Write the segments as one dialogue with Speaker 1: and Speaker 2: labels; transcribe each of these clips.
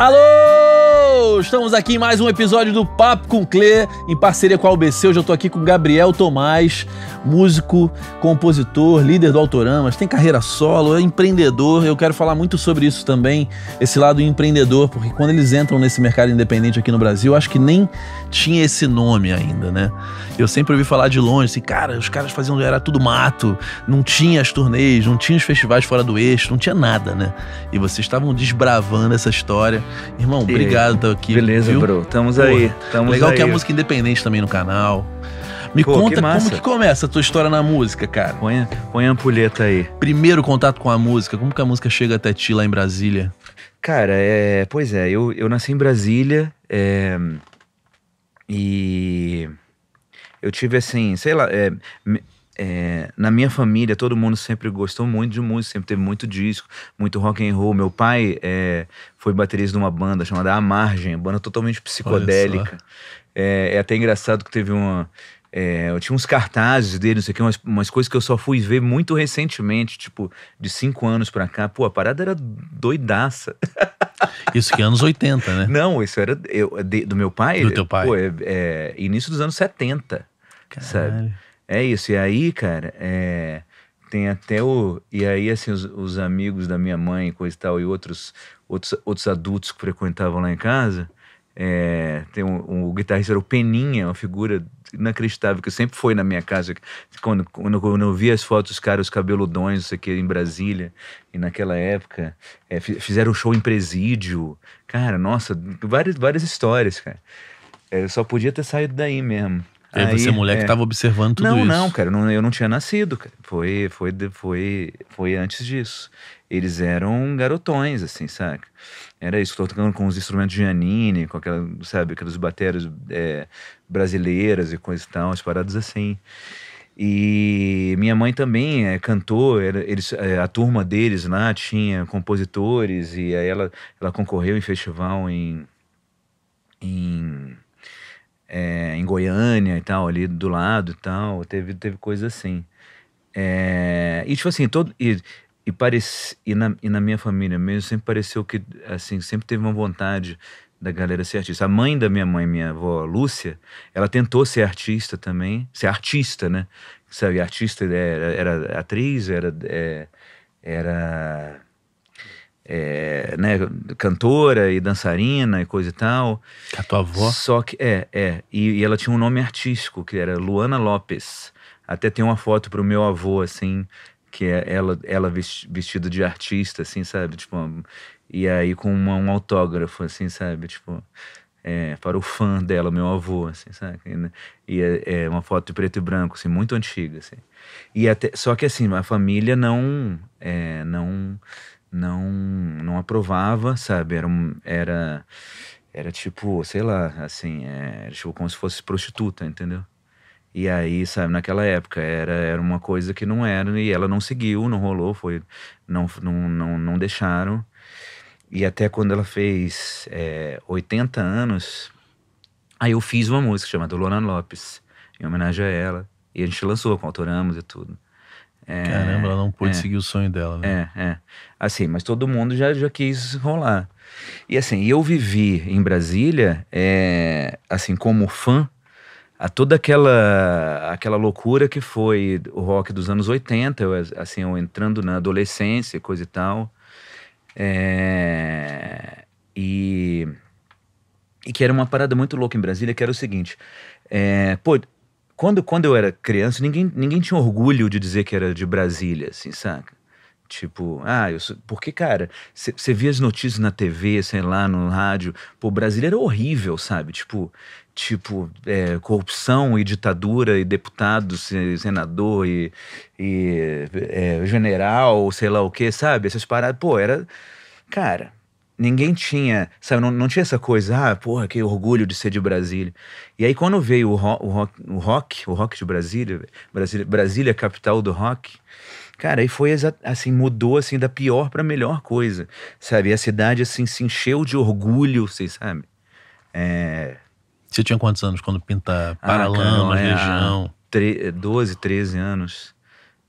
Speaker 1: Alô! Estamos aqui em mais um episódio do Papo com Clê, em parceria com a UBC. Hoje eu tô aqui com o Gabriel Tomás, músico, compositor, líder do Autoramas, tem carreira solo, é empreendedor. Eu quero falar muito sobre isso também, esse lado empreendedor, porque quando eles entram nesse mercado independente aqui no Brasil, acho que nem tinha esse nome ainda, né? Eu sempre ouvi falar de longe, assim, cara, os caras faziam, era tudo mato, não tinha as turnês, não tinha os festivais fora do eixo, não tinha nada, né? E vocês estavam desbravando essa história. Irmão, e obrigado por estar aqui. Beleza, viu? bro. Estamos aí. Tamo Legal é aí. que a música independente também no canal. Me Pô, conta que como que começa a tua história na música, cara. Põe, põe a ampulheta aí. Primeiro contato com a música, como que a música chega até ti lá em Brasília?
Speaker 2: Cara, é, pois é, eu, eu nasci em Brasília é, e eu tive assim, sei lá, é, é, na minha família todo mundo sempre gostou muito de música, sempre teve muito disco, muito rock and roll. Meu pai é, foi baterista de uma banda chamada A Margem, banda totalmente psicodélica. É, é até engraçado que teve uma é, eu tinha uns cartazes dele, não sei o que, umas, umas, coisas que eu só fui ver muito recentemente, tipo, de cinco anos pra cá. Pô, a parada era doidaça.
Speaker 1: Isso que é anos 80,
Speaker 2: né? Não, isso era eu, de, do meu pai. Do teu pai. Pô, é, é, início dos anos 70. Caralho. Sabe? É isso. E aí, cara, é, tem até o. E aí, assim, os, os, amigos da minha mãe, coisa e tal, e outros, outros, outros adultos que frequentavam lá em casa. É, tem um, um, o guitarrista era o Peninha, uma figura inacreditável, que sempre foi na minha casa. Quando, quando, quando eu vi as fotos, os caras, os cabeludões, isso aqui em Brasília, e naquela época, é, fizeram um show em presídio. Cara, nossa, várias, várias histórias, cara. É, eu só podia ter saído daí mesmo. E aí, você, moleque, é... tava observando tudo não, isso. Não, não, cara, eu não tinha nascido, cara. Foi, foi, foi, foi antes disso. Eles eram garotões, assim, saca? Era isso, tô tocando com os instrumentos de Janine, com aquela, sabe, aquelas baterias é, brasileiras e coisas e tal, as paradas assim. E minha mãe também é, cantou, era, eles, é, a turma deles lá tinha compositores, e aí ela, ela concorreu em festival em, em, é, em Goiânia e tal, ali do lado e tal, teve, teve coisa assim. É, e tipo assim, todo, e, e, parece e, na, e na minha família mesmo sempre pareceu que, assim, sempre teve uma vontade da galera ser artista. A mãe da minha mãe, minha avó Lúcia, ela tentou ser artista também, ser artista, né? Sabe, artista é, era, era atriz, era. É, era é, né, cantora e dançarina e coisa e tal. A tua avó? Só que, é, é. E, e, ela tinha um nome artístico, que era Luana Lopes. Até tem uma foto pro meu avô, assim, que é ela, ela vestida de artista, assim, sabe? Tipo, e aí com uma, um autógrafo, assim, sabe? Tipo, é, para o fã dela, meu avô, assim, sabe? Né, e é, é, uma foto de preto e branco, assim, muito antiga, assim. E até, só que assim, a família não, é, não, não, não aprovava, sabe? Era, era, era tipo, sei lá, assim, é, tipo como se fosse prostituta, entendeu? E aí, sabe, naquela época era, era uma coisa que não era, e ela não seguiu, não rolou, foi, não, não, não, não deixaram. E até quando ela fez é, eh, 80 anos, aí eu fiz uma música chamada Lona Lopes, em homenagem a ela. E a gente lançou com autoramos e tudo. É, Caramba, ela não pôde é, seguir o sonho dela, né? É, é. Assim, mas todo mundo já, já quis rolar. E assim, eu vivi em Brasília, é, assim, como fã a toda aquela aquela loucura que foi o rock dos anos 80, eu, assim, eu entrando na adolescência, coisa e tal. É, e, e que era uma parada muito louca em Brasília, que era o seguinte: é, pô, quando, quando eu era criança, ninguém, ninguém tinha orgulho de dizer que era de Brasília, assim, saca? Tipo, ah, eu sou... porque, cara, você via as notícias na TV, sei lá, no rádio. Pô, Brasília era é horrível, sabe? Tipo, tipo é, corrupção e ditadura e deputado, senador e, e é, general, sei lá o que, sabe? Essas paradas. Pô, era. Cara, ninguém tinha, sabe, não, não tinha essa coisa, ah, porra, que orgulho de ser de Brasília. E aí quando veio o, rock, o rock, o rock de Brasília, Brasília, Brasília capital do rock, Cara, e foi assim, mudou assim da pior para melhor coisa, sabe? E a cidade assim se encheu de orgulho, vocês sabem. É... Você tinha quantos anos quando pinta Paralama, ah, Legião? É, 12, 13 anos.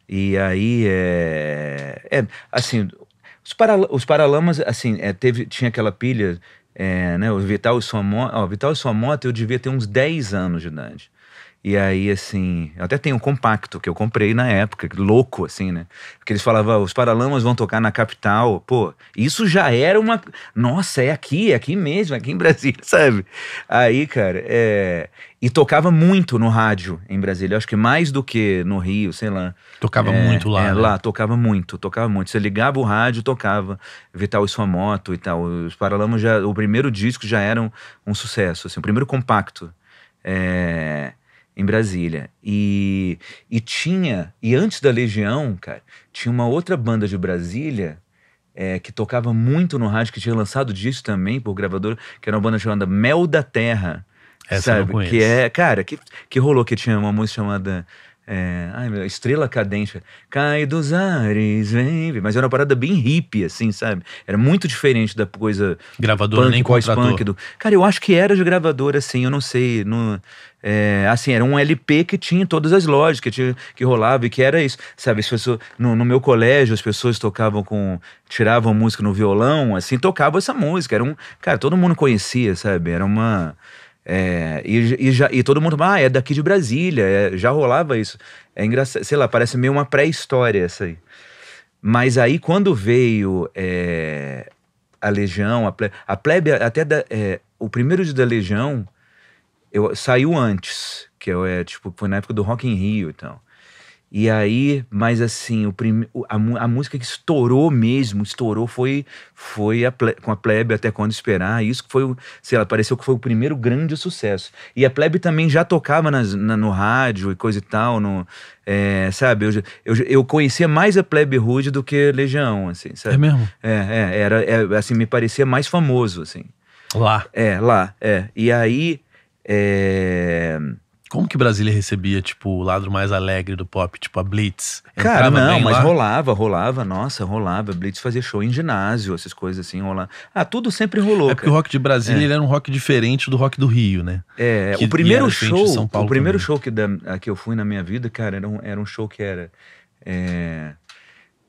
Speaker 2: E aí é, é assim, os, os Paralamas assim, é, teve tinha aquela pilha é, né, o Vital e sua moto, ó, Vital e sua moto eu devia ter uns 10 anos de idade. E aí, assim, eu até tenho um compacto que eu comprei na época, louco, assim, né? Porque eles falavam, ah, os Paralamas vão tocar na capital. Pô, isso já era uma. Nossa, é aqui, é aqui mesmo, é aqui em Brasília, sabe? Aí, cara, é. E tocava muito no rádio em Brasília, eu acho que mais do que no Rio, sei lá. Tocava é, muito lá. É, né? Lá, tocava muito, tocava muito. Você ligava o rádio, tocava Vital e sua moto e tal. Os Paralamas já. O primeiro disco já era um, um sucesso, assim, o primeiro compacto. É em Brasília. E, e tinha, e antes da Legião, cara, tinha uma outra banda de Brasília é, que tocava muito no rádio, que tinha lançado disco também por gravador que era uma banda chamada Mel da Terra. Essa sabe? Que é, cara, que, que rolou que tinha uma música chamada é, ai, meu, estrela cadente. Cai dos ares, vem. Mas era uma parada bem hippie, assim, sabe? Era muito diferente da coisa. Gravadora punk, nem pós Do... Cara, eu acho que era de gravadora, assim, eu não sei. No, é, assim, era um LP que tinha todas as lojas que, tinha, que rolava e que era isso. Sabe, as pessoas, no, no, meu colégio, as pessoas tocavam com. tiravam música no violão, assim, tocavam essa música. Era um. Cara, todo mundo conhecia, sabe? Era uma. É, e, e, já, e todo mundo, ah, é daqui de Brasília, é, já rolava isso. É engraçado, sei lá, parece meio uma pré-história essa aí. Mas aí quando veio é, a Legião, a plebe, a plebe até da, é, o primeiro dia da Legião eu, saiu antes, que eu, é tipo, foi na época do Rock in Rio e então. tal. E aí, mas assim, o prim, a, a música que estourou mesmo, estourou, foi foi a ple, com a Plebe até quando esperar. Isso foi, sei lá, pareceu que foi o primeiro grande sucesso. E a Plebe também já tocava nas, na, no rádio e coisa e tal, no, é, sabe? Eu, eu, eu conhecia mais a Plebe Rude do que Legião, assim, sabe? É mesmo? É, é era, é, assim, me parecia mais famoso, assim. Lá. É, lá, é. E aí. É... Como que Brasília recebia, tipo, o lado mais alegre do pop, tipo a Blitz? Entrava Cara, não, mas lá? rolava, rolava, nossa, rolava. Blitz fazia show em ginásio, essas coisas assim, rolava. Ah, tudo sempre rolou. É porque cara. o rock de Brasília é. era um rock diferente
Speaker 1: do rock do Rio, né? É, que, o primeiro show. O primeiro também.
Speaker 2: show que, da, que eu fui na minha vida, cara, era um, era um show que era. É,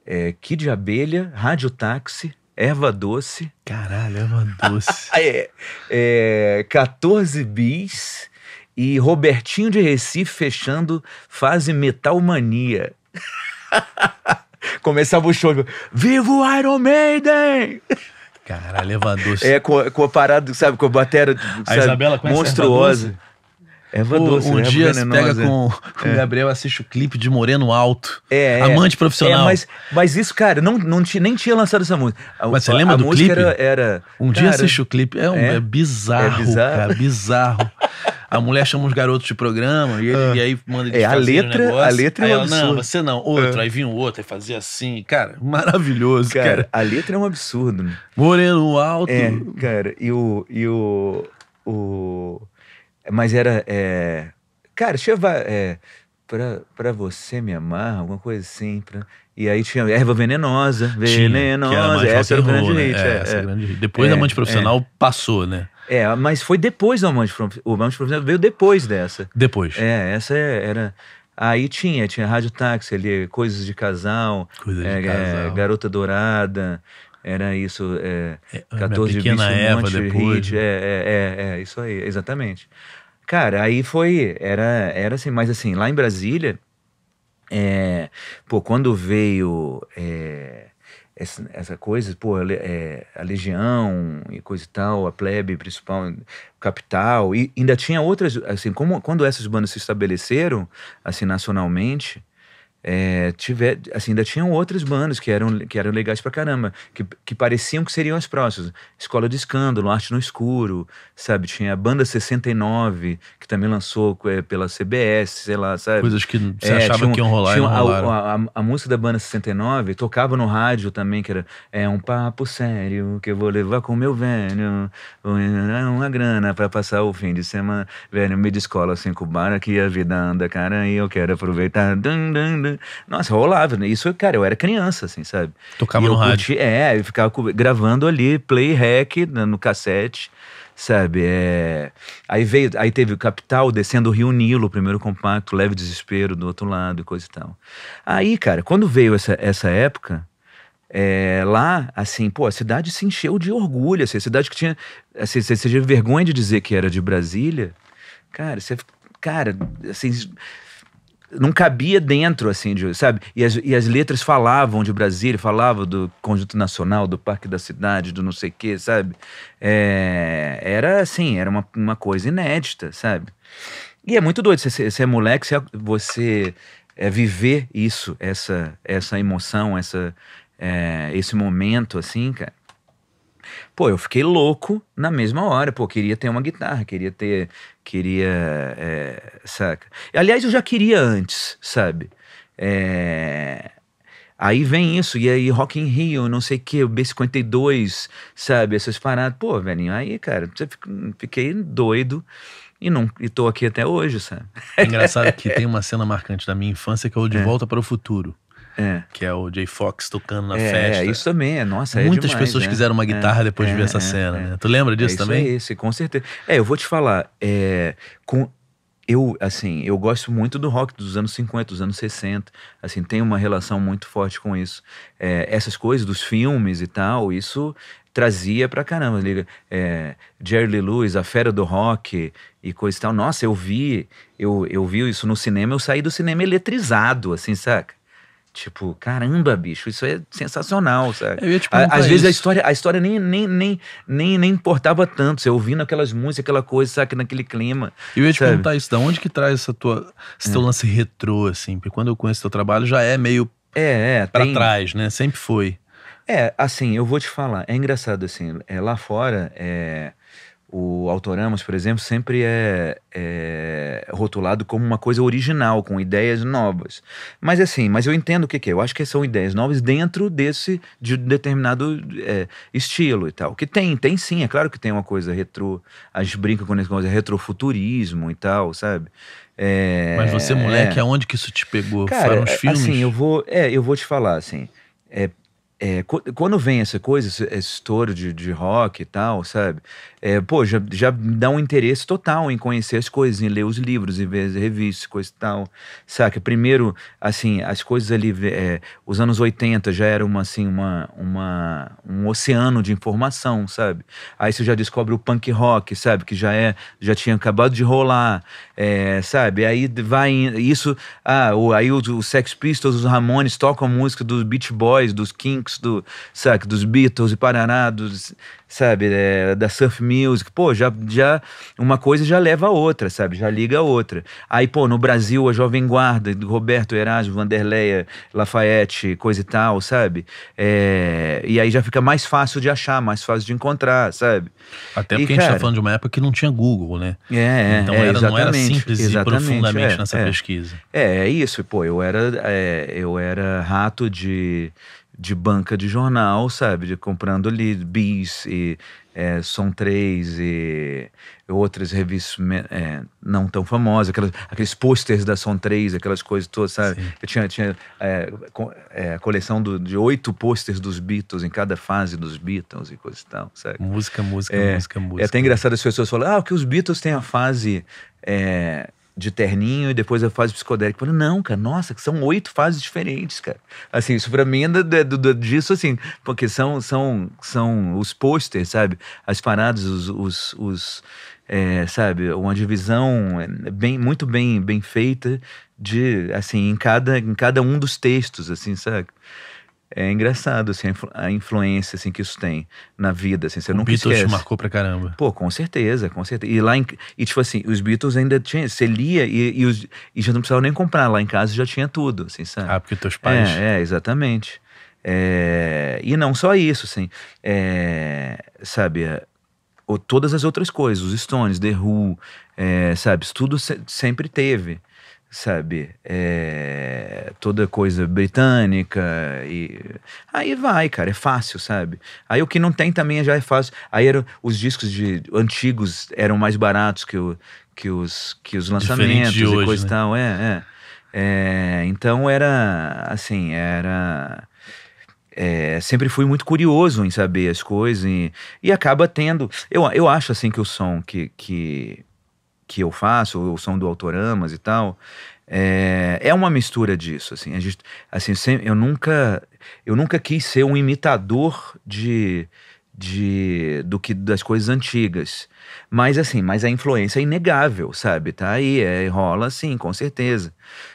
Speaker 2: é, Kid Abelha, Rádio Táxi, Erva Doce. Caralho, Erva Doce. é, é, 14 bis. E Robertinho de Recife fechando fase Metalmania. Começava o show, vivo Iron Maiden! Caralho, levador. É, com, com a parada, sabe, com a batera a Isabela sabe, monstruosa.
Speaker 1: Erva doce, é um dia você pega com, é. o Gabriel assiste o
Speaker 2: clipe de Moreno Alto. É, é amante profissional. É, mas, mas isso, cara, não, não tinha, nem tinha lançado essa música. A, mas você lembra a, do clipe? Era, era, um cara, dia assiste o clipe, é, um, é, é bizarro, é bizarro, cara,
Speaker 1: bizarro. a mulher chama uns garotos de programa e, ele, ah. e aí manda de É, a letra, a letra é um absurdo. não, você não, outro, ah. aí vinha um outro, aí fazia assim, cara, maravilhoso, cara. cara. a
Speaker 2: letra é um absurdo. Moreno alto. É, cara, e o. E o, o mas era. É, cara, tinha. É, pra, pra você me amar, alguma coisa assim. Pra, e aí tinha erva venenosa, venenosa. Tinha, que era mais essa era o grande né? hit. Né? É, essa é, grande hit. Depois da é, Amante é. Profissional
Speaker 1: passou, né?
Speaker 2: É, mas foi depois do Amante Prometido. O Amante Prometido veio depois dessa. Depois. É, essa é, era. Aí tinha, tinha Rádio Táxi ali, Coisas de Casal, Coisas é, de é, casal. É, Garota Dourada, era isso, é, é, 14 de Pequena Eva um depois. Hit, né? é, é, é, é, isso aí, exatamente. Cara, aí foi, era, era assim, mas assim, lá em Brasília, é, pô, quando veio é, essa, essa coisa, pô, a, é, a legião e coisa e tal, a plebe principal, capital, e ainda tinha outras, assim, como, quando essas bandas se estabeleceram, assim, nacionalmente, é, tiver, assim, ainda tinham outras bandas que eram, que eram legais pra caramba, que, que pareciam que seriam as próximas. Escola de Escândalo, Arte no Escuro, sabe? Tinha a Banda 69, que também lançou é, pela CBS, sei lá, sabe? Coisas que você é, achava tinha, que iam rolar tinha, a, a, a, música da Banda 69 tocava no rádio também, que era É um papo sério que eu vou levar com meu velho, uma grana pra passar o fim de semana. Velho, me descola assim, cubana, que a vida anda, cara, e eu quero aproveitar. Dun, dun, dun. Nossa, rolava. Né? Isso, cara, eu era criança, assim, sabe? Tocava no rádio. Curti, é, eu ficava gravando ali, play hack né, no cassete sabe? É... Aí veio, aí teve o Capital descendo o Rio Nilo, o primeiro compacto, Leve Desespero do outro lado e coisa e tal. Aí, cara, quando veio essa, essa época, é, lá, assim, pô, a cidade se encheu de orgulho, assim, a cidade que tinha, assim, você tinha vergonha de dizer que era de Brasília, cara, você, cara, assim, não cabia dentro, assim, de, sabe? E as, e as letras falavam de Brasília, falavam do Conjunto Nacional, do Parque da Cidade, do não sei o quê, sabe? É, era assim, era uma, uma coisa inédita, sabe? E é muito doido, você, você é moleque, é, você, é viver isso, essa, essa emoção, essa, é, esse momento, assim, cara. Pô, eu fiquei louco na mesma hora. Pô, queria ter uma guitarra, queria ter queria. É, saca? Aliás, eu já queria antes, sabe? É. Aí vem isso, e aí Rock in Rio, não sei o que, o B52, sabe? Essas paradas. Pô, velhinho, aí, cara, fiquei doido e não e tô aqui até hoje, sabe? engraçado
Speaker 1: que tem uma cena marcante da minha infância que é o De é. Volta para o Futuro.
Speaker 2: É. Que é o Jay Fox tocando na é, festa. É, isso também, é, nossa, é Muitas demais, pessoas né? quiseram uma é, guitarra depois de ver é, essa cena, né? Tu lembra disso também? É esse, com certeza. É, eu vou te falar, com eu, assim, eu gosto muito do rock dos anos 50, dos anos 60, assim, tem uma relação muito forte com isso. essas coisas dos filmes e tal, isso trazia pra caramba. Liga, é, Jerry Lee Lewis, A Fera do Rock e coisa e tal. Nossa, eu vi, eu, eu vi isso no cinema, eu saí do cinema eletrizado, assim, saca? Tipo, caramba, bicho, isso é sensacional, sabe? Às isso. vezes a história, a história nem, nem, nem, nem, nem importava tanto, você ouvindo aquelas músicas, aquela coisa, sabe, naquele clima. Eu ia te sabe? perguntar isso, da onde que traz essa tua, esse é. teu
Speaker 1: lance retrô, assim? Porque
Speaker 2: quando eu conheço teu trabalho já é meio é, é, pra tem... trás, né? Sempre foi. É, assim, eu vou te falar, é engraçado, assim, é, lá fora, é o Autoramas, por exemplo, sempre é, é, rotulado como uma coisa original, com ideias novas. Mas assim, mas eu entendo o que, que é. Eu acho que são ideias novas dentro desse de determinado é, estilo e tal. Que tem, tem sim, é claro que tem uma coisa retro. A gente brinca com essa retrofuturismo e tal, sabe? É, mas você, moleque, é.
Speaker 1: aonde que isso te
Speaker 2: pegou? Cara, Foram os é, assim, filmes? Assim, eu vou, é, eu vou te falar, assim. É, é quando vem essa coisa, esse, esse estouro de, de rock e tal, sabe? é, pô, já, já dá um interesse total em conhecer as coisas, em ler os livros, em ver as revistas, coisa e tal, saca? Primeiro, assim, as coisas ali, é, os anos 80 já era uma, assim, uma, uma, um oceano de informação, sabe? Aí você já descobre o punk rock, sabe? Que já é, já tinha acabado de rolar, é, sabe? Aí vai isso, ah, o, aí os, os Sex Pistols, os Ramones tocam música dos Beach Boys, dos Kinks, do, saca? Dos Beatles e Paraná, dos, sabe, é, da surf music, pô, já, já uma coisa já leva a outra, sabe, já liga a outra. Aí, pô, no Brasil, a Jovem Guarda, Roberto Erasmo, Vanderleia, Lafayette, coisa e tal, sabe? É, e aí já fica mais fácil de achar, mais fácil de encontrar, sabe? Até porque e, cara, a gente tá
Speaker 1: falando de uma época que não tinha Google, né? É, é então é, era, não era simples exatamente, e profundamente é, nessa é. pesquisa.
Speaker 2: É, é isso, pô, eu era, eu era rato de de banca de jornal, sabe? De comprando ali Bis e é, Som 3 e outras revistas é, não tão famosas, aquelas, aqueles posters da Som 3, aquelas coisas todas, sabe? Sim. Eu tinha, tinha é, co, é, a coleção do, de oito posters dos Beatles em cada fase dos Beatles e coisa e tal, sabe? Música, música, música, é, música. É até engraçado as pessoas falarem, ah, que os Beatles têm a fase é, de terninho e depois a fase psicodélica. Falei, não, cara, nossa, são oito fases diferentes, cara. Assim, isso pra mim é do, do, do, disso, assim, porque são, são, são os posters, sabe? As paradas, os, os, os é, sabe, uma divisão é, bem, muito bem, bem feita de, assim, em cada, em cada um dos textos, assim, sabe? é engraçado assim, a, influ a influência assim, que isso tem na vida. Assim, você o nunca Beatles esquece. te marcou pra caramba. Pô, com certeza, com certeza. E lá em, e tipo assim, os Beatles ainda tinha, você lia e, e, os, e já não precisava nem comprar, lá em casa já tinha tudo, assim, sabe? Ah, porque teus pais. É, é exatamente. É, e não só isso, assim, é, sabe, é, todas as outras coisas, os Stones, The Who, é, sabe, tudo se, sempre teve sabe? É, toda coisa britânica e aí vai, cara, é fácil, sabe? Aí o que não tem também já é fácil. Aí eram, os discos de antigos eram mais baratos que, o, que os que os lançamentos hoje, e coisa né? tal, é, é, é. Então era assim, era é, sempre fui muito curioso em saber as coisas e, e acaba tendo. Eu, eu acho assim que o som que, que que eu faço, ou são do Autoramas e tal, é, é uma mistura disso, assim. A gente, assim, eu nunca, eu nunca quis ser um imitador de, de do que das coisas antigas. Mas assim, mas a influência é inegável, sabe? Tá aí, é, rola sim, com certeza,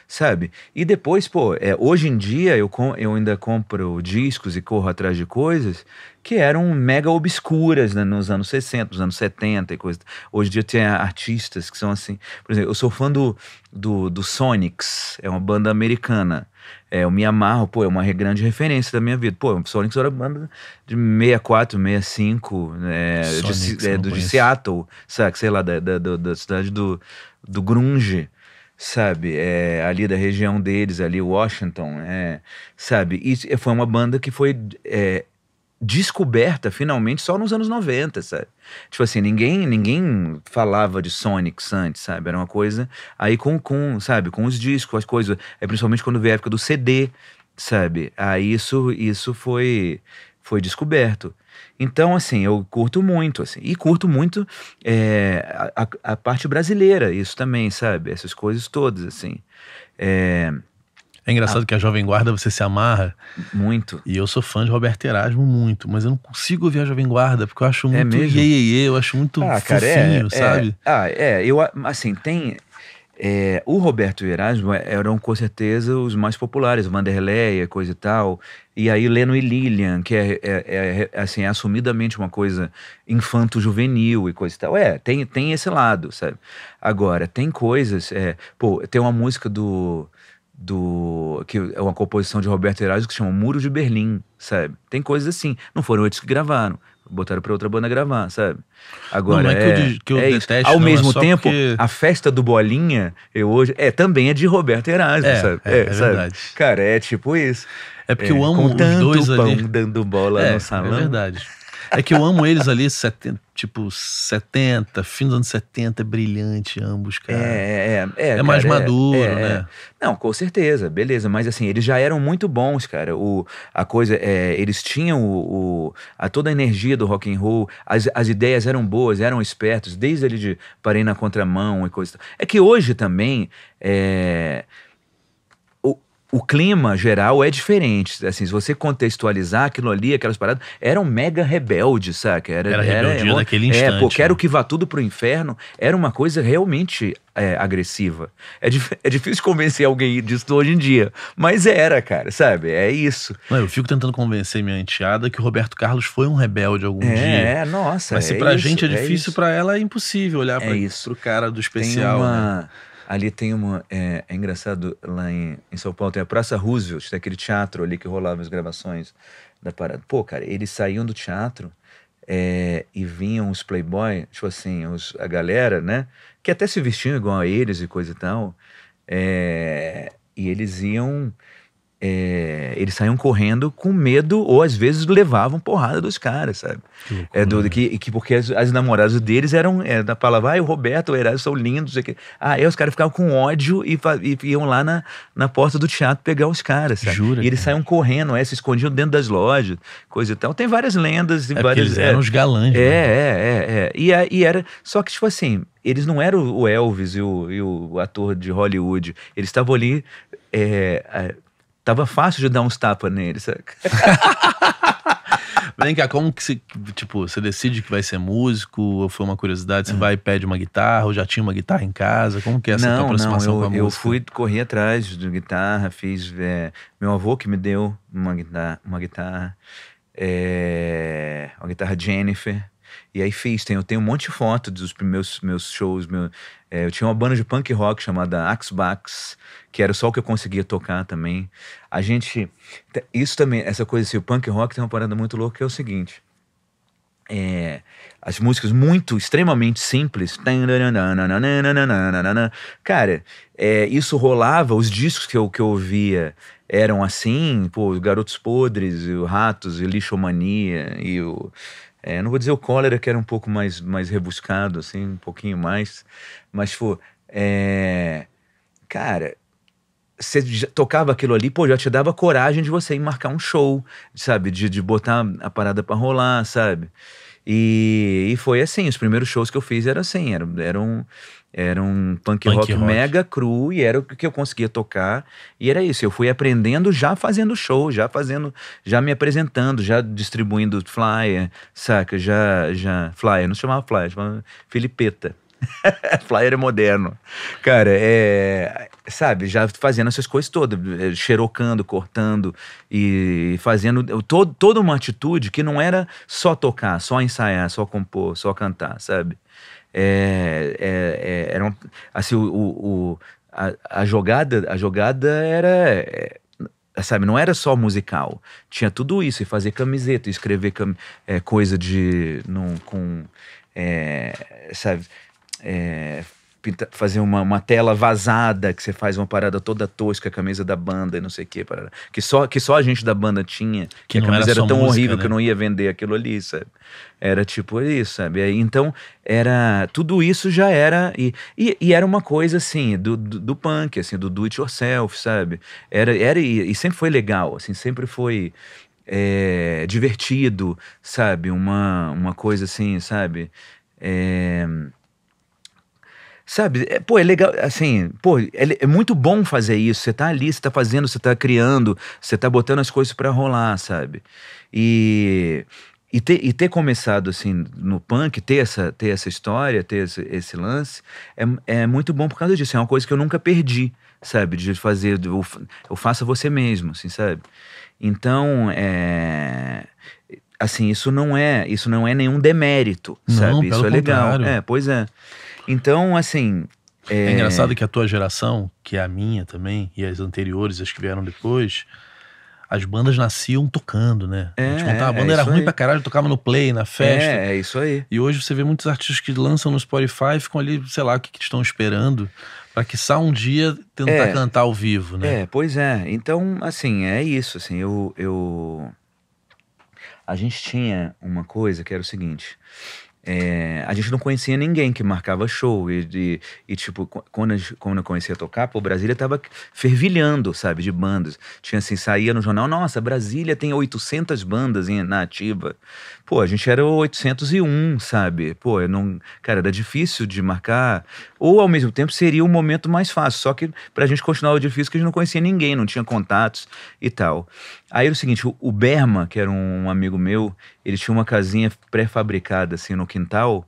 Speaker 2: sabe? E depois, pô, é, hoje em dia eu, com, eu ainda compro discos e corro atrás de coisas que eram mega obscuras né, nos anos 60, nos anos 70 e coisa. Hoje em dia tem artistas que são assim. Por exemplo, eu sou fã do, do, do Sonics, é uma banda americana. É, eu me amarro, pô, é uma grande referência da minha vida. Pô, o Sonics era uma banda de 64, 65, é, Sonics, de, é, do, de Seattle, sabe? Sei lá, da, da, da cidade do, do Grunge sabe, é, ali da região deles, ali Washington, é, sabe, e foi uma banda que foi é, descoberta finalmente só nos anos 90, sabe? Tipo assim, ninguém ninguém falava de Sonic antes, sabe? Era uma coisa aí com com, sabe, com os discos, as coisas, é principalmente quando veio a época do CD, sabe? Aí isso isso foi foi descoberto. Então, assim, eu curto muito, assim, e curto muito é, a, a, parte brasileira, isso também, sabe? Essas coisas todas, assim. É, é engraçado ah, que a Jovem Guarda você se amarra. Muito. E eu sou fã de Roberto Erasmo muito,
Speaker 1: mas eu não consigo ouvir a Jovem Guarda, porque eu acho é muito mesmo? Iê, iê, eu acho muito ah, cara, é, fofinho, é, sabe?
Speaker 2: É, ah, é, eu assim, tem. É, o Roberto e Erasmo é, eram com certeza os mais populares, Vanderlei, coisa e tal. E aí Leno e Lilian, que é, é, é, é assim, assumidamente uma coisa infanto-juvenil e coisa e tal. É, tem, tem esse lado, sabe? Agora, tem coisas. pô, tem uma música do do que é uma composição de Roberto Erasmo que chama Muro de Berlim, sabe? Tem coisas assim, não foram eles que gravaram, botaram para outra banda gravar, sabe? Agora não, é, que eu, é, que eu é isso. Ao não, é mesmo é tempo, porque... a festa do Bolinha, eu hoje é também é de Roberto Erasmo, é, sabe? É, é, é sabe? verdade. Cara, é tipo isso. É porque eu amo os dois pão ali dando bola no salão. É verdade.
Speaker 1: É que eu amo eles ali 70 tipo 70, fim dos anos 70, é brilhante ambos, é, cara. É, é, é. É cara, mais é, maduro, é, né?
Speaker 2: Não, com certeza, beleza. Mas assim, eles já eram muito bons, cara. O, a coisa, é, eles tinham o, o, a, toda a energia do rock and roll, as, as ideias eram boas, eram espertos, desde ali de parei na contramão e coisa. É que hoje também. É, o clima geral é diferente. Assim, se você contextualizar aquilo ali, aquelas paradas, eram mega rebeldes, saca? Era, era rebeldia era, é naquele instante. É, pô, quero né? que vá tudo pro inferno. Era uma coisa realmente é, agressiva. É, é difícil convencer alguém disso hoje em dia. Mas era, cara, sabe? É isso. Não, eu fico tentando convencer minha enteada que o Roberto
Speaker 1: Carlos foi um rebelde algum é, dia. É, nossa. Mas se é pra isso, gente é, é difícil,
Speaker 2: é para ela é impossível olhar pra, é isso. pro cara do especial, uma... né? Ali tem uma. É, é engraçado, lá em, em, São Paulo tem a Praça Roosevelt, tem aquele teatro ali que rolava as gravações da parada. Pô, cara, eles saíam do teatro é, e vinham os playboy, tipo assim, os, a galera, né? Que até se vestiam igual a eles e coisa e tal. É, e eles iam é, eles saíam correndo com medo ou às vezes levavam porrada dos caras, sabe? Que é, do, né? que, que porque as, as, namoradas deles eram é, da palavra, ah, o Roberto, o Erasmo são lindos, sei que. Ah, aí é, os caras ficavam com ódio e, e, iam lá na, na porta do teatro pegar os caras, sabe? Jura, e eles cara. saíam correndo, é, se escondiam dentro das lojas, coisa e tal. Tem várias lendas. Tem é várias, eles é. eram os galãs. É, né? é, é, é. E, a, e era. Só que, tipo assim, eles não eram o Elvis e o, e o ator de Hollywood. Eles estavam ali é, Tava fácil de dar uns tapas nele, saca?
Speaker 1: Vem cá, como que você, tipo, você decide que vai ser músico? Ou foi uma curiosidade? Você uhum. vai e pede uma guitarra? Ou já tinha uma guitarra em casa? Como que é essa não, aproximação não, eu, com a música? Eu fui,
Speaker 2: corri atrás de guitarra, fiz... É, meu avô que me deu uma guitarra, uma guitarra, é, uma guitarra Jennifer. E aí fiz, tem, eu tenho um monte de foto dos meus, meus shows. Meu, é, eu tinha uma banda de punk rock chamada Axbax, que era só o que eu conseguia tocar também. A gente. Isso também, essa coisa assim, o punk rock tem uma parada muito louca que é o seguinte. É, as músicas muito, extremamente simples. Cara, é, isso rolava, os discos que eu, que eu ouvia eram assim, pô, Garotos Podres, e o Ratos, e Lixomania, e o. É, não vou dizer o cólera, que era um pouco mais, mais rebuscado, assim, um pouquinho mais. Mas, pô, é, cara, você tocava aquilo ali, pô, já te dava coragem de você ir marcar um show, sabe? De, de botar a parada pra rolar, sabe? E, e foi assim, os primeiros shows que eu fiz eram assim, eram, eram, punk, punk rock, rock, mega cru, e era o que eu conseguia tocar, e era isso, eu fui aprendendo já fazendo show, já fazendo, já me apresentando, já distribuindo flyer, saca? Já, já, flyer, não chamava flyer, chamava Filipeta. Flyer é moderno. Cara, é, sabe, já fazendo essas coisas todas, é, xerocando, cortando e fazendo todo, toda uma atitude que não era só tocar, só ensaiar, só compor, só cantar, sabe? É, é, é era uma, assim, o, o a, a, jogada, a jogada era é, sabe, não era só musical. Tinha tudo isso, e fazer camiseta, escrever cam é, coisa de. Num, com. É, sabe, é, pinta, fazer uma, uma, tela vazada, que você faz uma parada toda tosca, a camisa da banda e não sei o Parada, que, só, que só a gente da banda tinha. Que, que a camisa era, era tão música, horrível né? que eu não ia vender aquilo ali, sabe? Era tipo isso, sabe? Então, era... Tudo isso já era... E, e, e era uma coisa, assim, do, do, do, punk, assim, do do it yourself, sabe? Era, era e, e sempre foi legal, assim, sempre foi... É, divertido, sabe? Uma, uma coisa assim, sabe? É, Sabe? É, pô, é legal, assim, pô, é, é, muito bom fazer isso. Você tá ali, você tá fazendo, você tá criando, você tá botando as coisas para rolar, sabe? E, e, ter, e ter começado, assim, no punk, ter essa, ter essa história, ter esse, esse lance, é, é muito bom por causa disso. É uma coisa que eu nunca perdi, sabe? De fazer, eu, eu você mesmo, assim, sabe? Então, é assim, isso não é, isso não é nenhum demérito, não, sabe? Isso é legal. Contrário. É, pois é. Então, assim.
Speaker 1: É... é... engraçado que a tua geração, que é a minha também, e as anteriores, as que vieram depois, as bandas nasciam tocando, né? É, Vou te a banda é era ruim aí. pra caralho, tocava no play, na festa. É, é isso aí. E hoje você vê muitos artistas que lançam no Spotify e ficam ali, sei lá, o que, que estão esperando para que só um dia tentar é, cantar ao vivo, né? É,
Speaker 2: pois é. Então, assim, é isso, assim, eu, eu... A gente tinha uma coisa que era o seguinte, é, a gente não conhecia ninguém que marcava show. E, e, e tipo, quando, quando eu comecei a tocar, pô, Brasília tava fervilhando, sabe, de bandas. Tinha assim, saía no jornal, nossa, Brasília tem 800 bandas em, na ativa pô, a gente era o 801, sabe? Pô, eu não, cara, era difícil de marcar. Ou ao mesmo tempo seria um momento mais fácil, só que pra gente continuava difícil que a gente não conhecia ninguém, não tinha contatos e tal. Aí era o seguinte, o Berma, que era um amigo meu, ele tinha uma casinha pré-fabricada assim no quintal.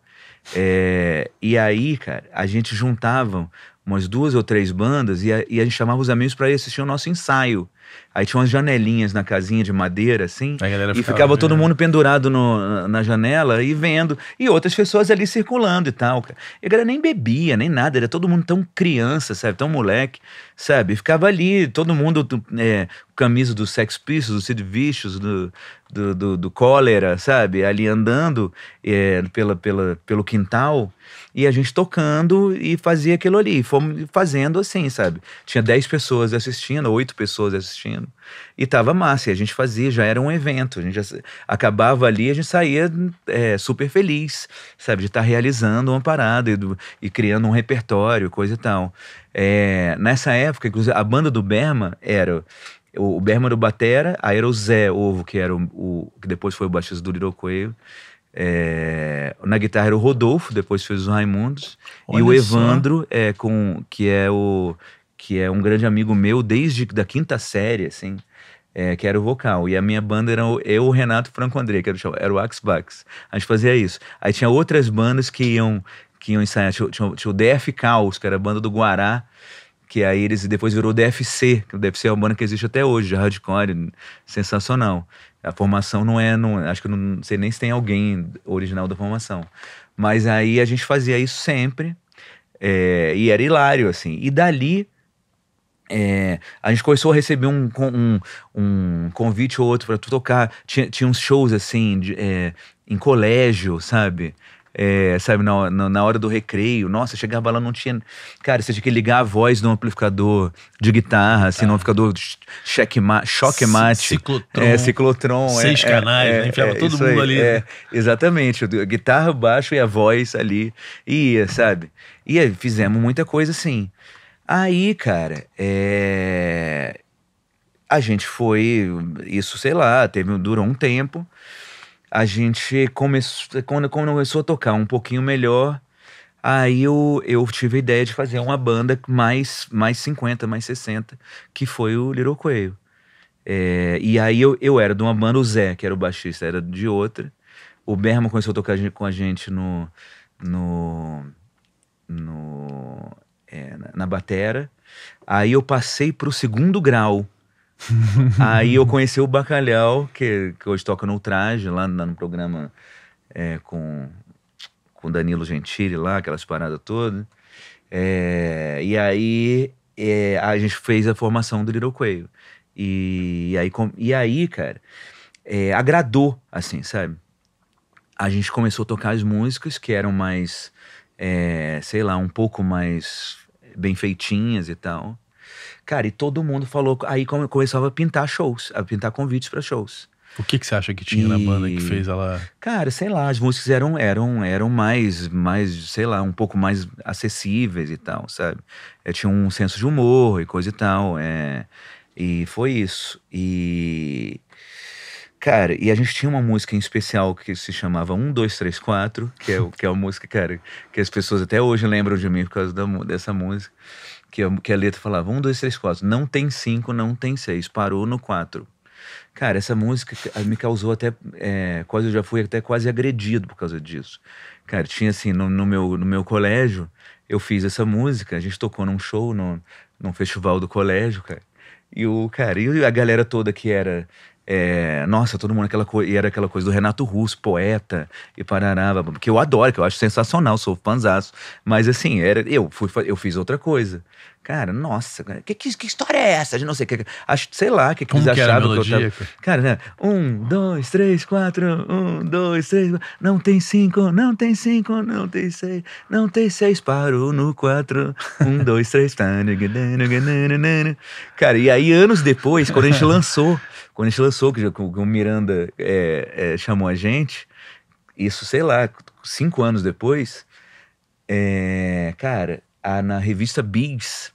Speaker 2: É, e aí, cara, a gente juntava umas duas ou três bandas e a, e a gente chamava os amigos para assistir o nosso ensaio. Aí tinha umas janelinhas na casinha de madeira, assim. e ficava, ficava todo mundo pendurado no, na janela e vendo. E outras pessoas ali circulando e tal. E a galera nem bebia, nem nada. Era todo mundo tão criança, sabe? Tão moleque, sabe? E ficava ali, todo mundo é, camisa do Sex Pistols, do Sid Vicious, do, do, do, do Cólera, sabe? Ali andando é, pela, pela, pelo quintal e a gente tocando e fazia aquilo ali. Fomos fazendo assim, sabe? Tinha 10 pessoas assistindo, oito pessoas assistindo. E tava massa, e a gente fazia, já era um evento. A gente já, acabava ali, a gente saía é, super feliz, sabe? De estar tá realizando uma parada e, do, e, criando um repertório, coisa e tal. É, nessa época, inclusive, a banda do Berma era o Berma do Batera, aí era o Zé Ovo, que era o, o que depois foi o baixista do Little Coelho. É, na guitarra era o Rodolfo, depois fez os Raimundos. Olha e o Evandro, é, com, que, é o, que é um grande amigo meu desde da quinta série, assim. É, que era o vocal. E a minha banda era o, eu, o Renato Franco André, que era o, era o Ax A gente fazia isso. Aí tinha outras bandas que iam, que iam ensaiar. Tinha, tinha, tinha o DF Caos, que era a banda do Guará, que aí eles depois virou DFC, que o DFC é uma banda que existe até hoje, de hardcore, sensacional. A formação não é. Não, acho que eu não sei nem se tem alguém original da formação. Mas aí a gente fazia isso sempre. É, e era hilário, assim. E dali. É, a gente começou a receber um, um, um convite ou outro para tocar. Tinha, tinha uns shows assim, de, é, em colégio, sabe? É, sabe, na, na, na, hora do recreio. Nossa, chegava lá, não tinha. Cara, você tinha que ligar a voz de um amplificador de guitarra, assim, ah. um amplificador choque mate. Ciclotron. É, ciclotron. É, seis é, canais, né, é, né? Enfiava é, todo mundo aí, ali. É, né? exatamente, a guitarra, baixo e a voz ali. E ia, sabe? E aí, fizemos muita coisa assim. Aí, cara, A gente foi, isso sei lá, teve durou um tempo a gente começou, quando começou a tocar um pouquinho melhor, aí eu, eu tive a ideia de fazer uma banda mais, mais 50, mais 60, que foi o Little Coelho. É, e aí eu, eu era de uma banda, o Zé, que era o baixista, era de outra. O Berma começou a tocar com a gente no. no, no é, na, na batera. Aí eu passei pro segundo grau aí eu conheci o Bacalhau, que, que hoje toca no traje lá, lá no programa é, com com Danilo Gentili lá, aquelas paradas todas. É, e aí é, a gente fez a formação do Little Coelho. E, e aí, com, e aí, cara, é, agradou, assim, sabe? A gente começou a tocar as músicas que eram mais, é, sei lá, um pouco mais bem feitinhas e tal. Cara, e todo mundo falou. Aí começava a pintar shows, a pintar convites para shows. O que, que você acha que tinha e... na banda que fez ela. Cara, sei lá, as músicas eram, eram, eram mais, mais, sei lá, um pouco mais acessíveis e tal, sabe? Eu é, tinha um senso de humor e coisa e tal. É... E foi isso. E. Cara, e a gente tinha uma música em especial que se chamava 1, 2, 3, 4, que é, que é a música, cara, que as pessoas até hoje lembram de mim por causa da, dessa música que, que a letra falava: um, dois, três, quatro. Não tem cinco, não tem seis. Parou no quatro. Cara, essa música ah, me causou até. É, quase eu já fui até quase agredido por causa disso. Cara, tinha assim, no, no, meu, no meu colégio, eu fiz essa música, a gente tocou num show, no, num festival do colégio, cara. E o cara, e a galera toda que era é, nossa, todo mundo aquela coisa. E era aquela coisa do Renato Russo, poeta e parará, que eu adoro, que eu acho sensacional, sou fãzaço. Mas assim, era, eu, fui, eu fiz outra coisa, Cara, nossa, que, que, que história é essa? De não sei o que. Acho, sei lá o que, que Como eles que achavam melodia, que eu tava. Cara, né? Um, dois, três, quatro, um, dois, três. Não tem cinco, não tem cinco, não tem seis, não tem seis. Parou no quatro. Um, dois, três. Tá, né, né, né, cara, e aí anos depois, quando a gente lançou, quando a gente lançou, que, o Miranda é, é, chamou a gente, isso, sei lá, cinco anos depois, é, cara, ah, na revista Bigs.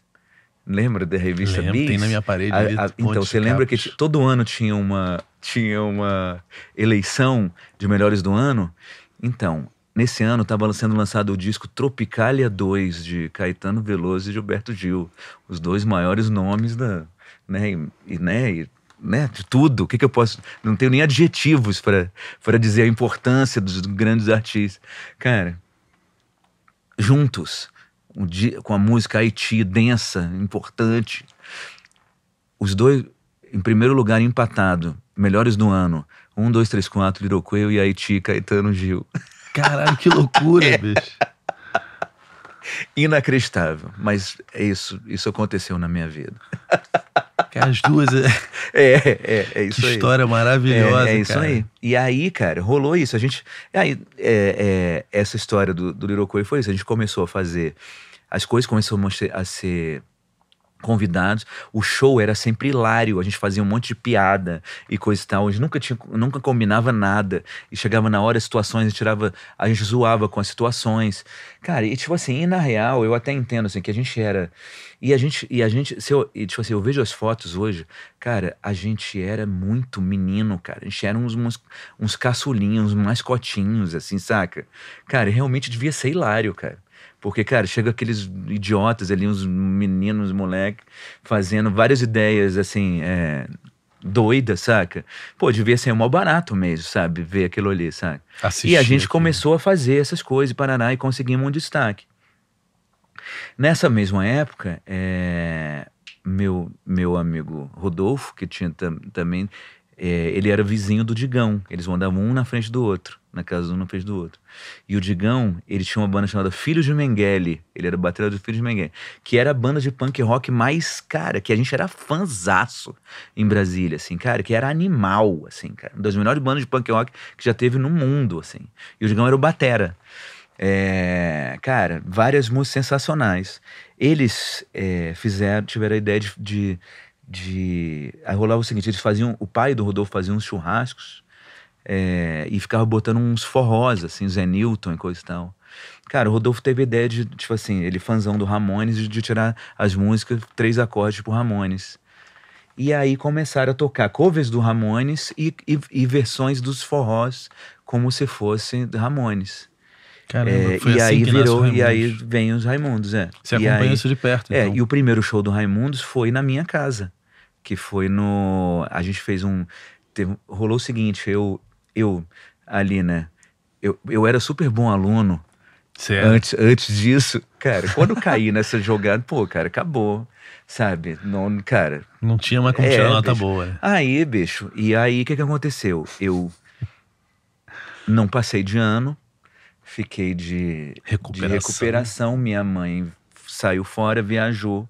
Speaker 2: Lembra da revista Lembro, Tem na minha parede. A, ah, a, ah, então, você lembra que todo ano tinha uma, tinha uma eleição de melhores do ano? Então, nesse ano estava sendo lançado o disco Tropicália 2 de Caetano Veloso e Gilberto Gil, os dois maiores nomes da, né, e, né, e, né, de tudo. O que, que eu posso. Não tenho nem adjetivos para dizer a importância dos grandes artistas. Cara, juntos um dia, com a música Haiti densa, importante. Os dois, em primeiro lugar, empatado, melhores do ano. Um, dois, três, quatro, Iroqueio e Haiti, Caetano Gil. Caralho, que loucura, é. bicho. Inacreditável, mas é isso, isso aconteceu na minha vida. as duas. É-, é, é, é isso que aí. História maravilhosa. É, é isso cara. aí. E aí, cara, rolou isso. A gente. Aí, é, é, essa história do, do Liroquei foi isso. A gente começou a fazer as coisas começaram a ser convidados. O show era sempre hilário, a gente fazia um monte de piada e coisa e tal. A gente nunca, tinha, nunca combinava nada. E chegava na hora, situações, a gente, tirava, a gente zoava com as situações. Cara, e tipo assim, e na real, eu até entendo assim, que a gente era. E a gente, e a gente, se eu, e, tipo assim, eu vejo as fotos hoje, cara, a gente era muito menino, cara. A gente era uns, uns, uns caçulinhos, uns mascotinhos, assim, saca? Cara, realmente devia ser hilário, cara. Porque, cara, chega aqueles idiotas ali, uns meninos, moleque, fazendo várias ideias, assim, é, doida, saca? Pô, devia ser maior barato mesmo, sabe? Ver aquilo ali, saca? Assistir e a gente começou né? a fazer essas coisas, Paraná, e conseguimos um destaque. Nessa mesma época, é, meu, meu amigo Rodolfo, que tinha tam, também, é, ele era vizinho do Digão. Eles andavam um na frente do outro na casa de um, não fez do outro. E o Digão, ele tinha uma banda chamada Filhos de Mengele. Ele era batera do Filhos de Mengele. Que era a banda de punk rock mais, cara, que a gente era fanzaço em Brasília, assim, cara. Que era animal, assim, cara. Uma das melhores bandas de punk rock que já teve no mundo, assim. E o Digão era o batera. É, cara, várias músicas sensacionais. Eles é, fizeram, tiveram a ideia de... de, de... Aí rolava o seguinte, eles faziam... O pai do Rodolfo fazia uns churrascos é, e ficava botando uns forrós, assim, Zé Newton e coisa e tal. Cara, o Rodolfo teve ideia de, tipo assim, ele fãzão do Ramones, de, tirar as músicas, três acordes pro Ramones. E aí começaram a tocar covers do Ramones e, e, e versões dos forrós como se fosse Ramones. Caramba, é, foi e assim aí virou, e aí vem os Raimundos, é. Você e acompanha aí, isso de perto, é, então. É, e o primeiro show do Raimundos foi na minha casa, que foi no... A gente fez um... Teve, rolou o seguinte, eu, eu, né eu, eu era super bom aluno. Certo. Antes, antes disso, cara, quando eu caí nessa jogada, pô, cara, acabou. Sabe? Não, cara.
Speaker 1: Não tinha mais como é, tirar nota bicho. boa. Né?
Speaker 2: Aí, bicho, e aí o que, que aconteceu? Eu não passei de ano, fiquei de recuperação. de recuperação. Minha mãe saiu fora, viajou,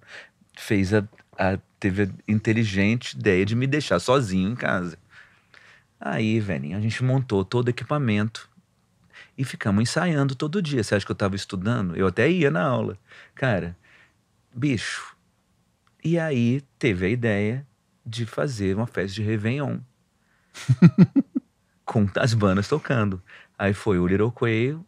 Speaker 2: fez a, a teve a inteligente ideia de me deixar sozinho em casa. Aí, velhinho, a gente montou todo o equipamento e ficamos ensaiando todo dia. Você acha que eu estava estudando? Eu até ia na aula. Cara, bicho. E aí teve a ideia de fazer uma festa de Réveillon. com as bandas tocando. Aí foi o Little Quail,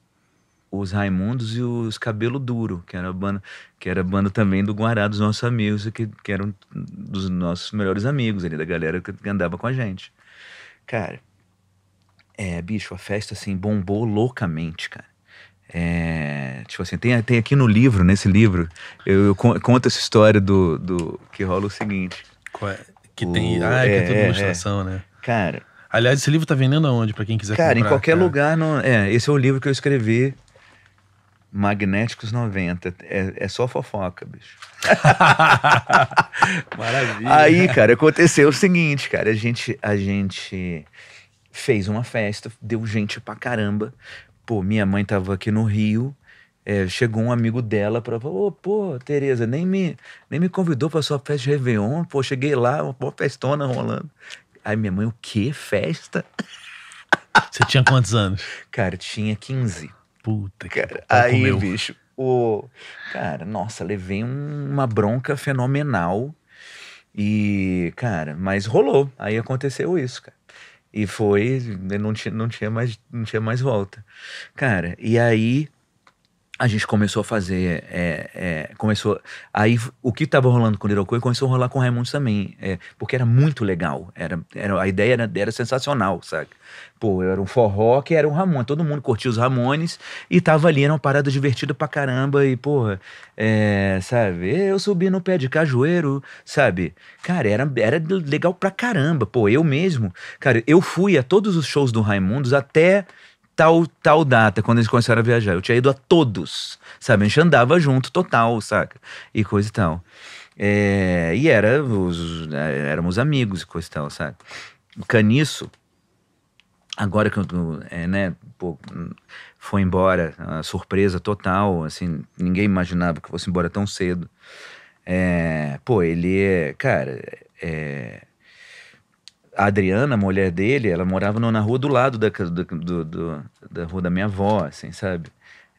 Speaker 2: os Raimundos e os Cabelo Duro, que era a banda, que era banda também do Guará, dos nossos amigos, que, que eram dos nossos melhores amigos ali, da galera que andava com a gente. Cara, é, bicho, a festa assim bombou loucamente, cara. É, tipo assim, tem, tem aqui no livro, nesse livro, eu, eu conto essa história do, do que rola o seguinte. É, que tem. ah, é, que é tudo é, é. ilustração, né?
Speaker 1: Cara. Aliás, esse livro tá vendendo aonde, para quem quiser cara, comprar? Cara, em qualquer cara.
Speaker 2: lugar. Não, é, esse é o livro que eu escrevi Magnéticos 90. É, é só fofoca, bicho. Maravilha. Aí, cara, aconteceu o seguinte, cara. A gente, a gente fez uma festa, deu gente pra caramba. Pô, minha mãe tava aqui no Rio. É, chegou um amigo dela para falar: oh, pô, Tereza, nem me, nem me convidou pra sua festa de Réveillon. Pô, cheguei lá, uma boa festona rolando. Aí minha mãe, o quê? Festa? Você tinha quantos anos? Cara, tinha 15. Puta que cara, Aí, bicho, o. Cara, nossa, levei um, uma bronca fenomenal. E, cara, mas rolou. Aí aconteceu isso, cara. E foi, não tinha, não tinha mais, não tinha mais volta. Cara, e aí a gente começou a fazer, é, é, começou, aí o que estava rolando com o Little começou a rolar com o Raimundo também, é, porque era muito legal, era, era a ideia era, era, sensacional, sabe? Pô, era um forró que era um Ramon, todo mundo curtia os Ramones e tava ali, era uma parada divertida pra caramba e, porra, é, sabe? Eu subi no pé de cajueiro, sabe? Cara, era, era legal pra caramba, pô, eu mesmo, cara, eu fui a todos os shows do Raimundos até tal, tal data, quando eles começaram a viajar. Eu tinha ido a todos, sabe? A gente andava junto, total, saca? E coisa e tal. É, e era os, né, éramos amigos e coisa e tal, saca O Caniço, agora que eu, é, né, pô, foi embora, a surpresa total, assim, ninguém imaginava que fosse embora tão cedo. É, pô, ele é, cara, é, a Adriana, a mulher dele, ela morava no, na rua do lado da, do, do, do, da rua da minha avó, assim, sabe?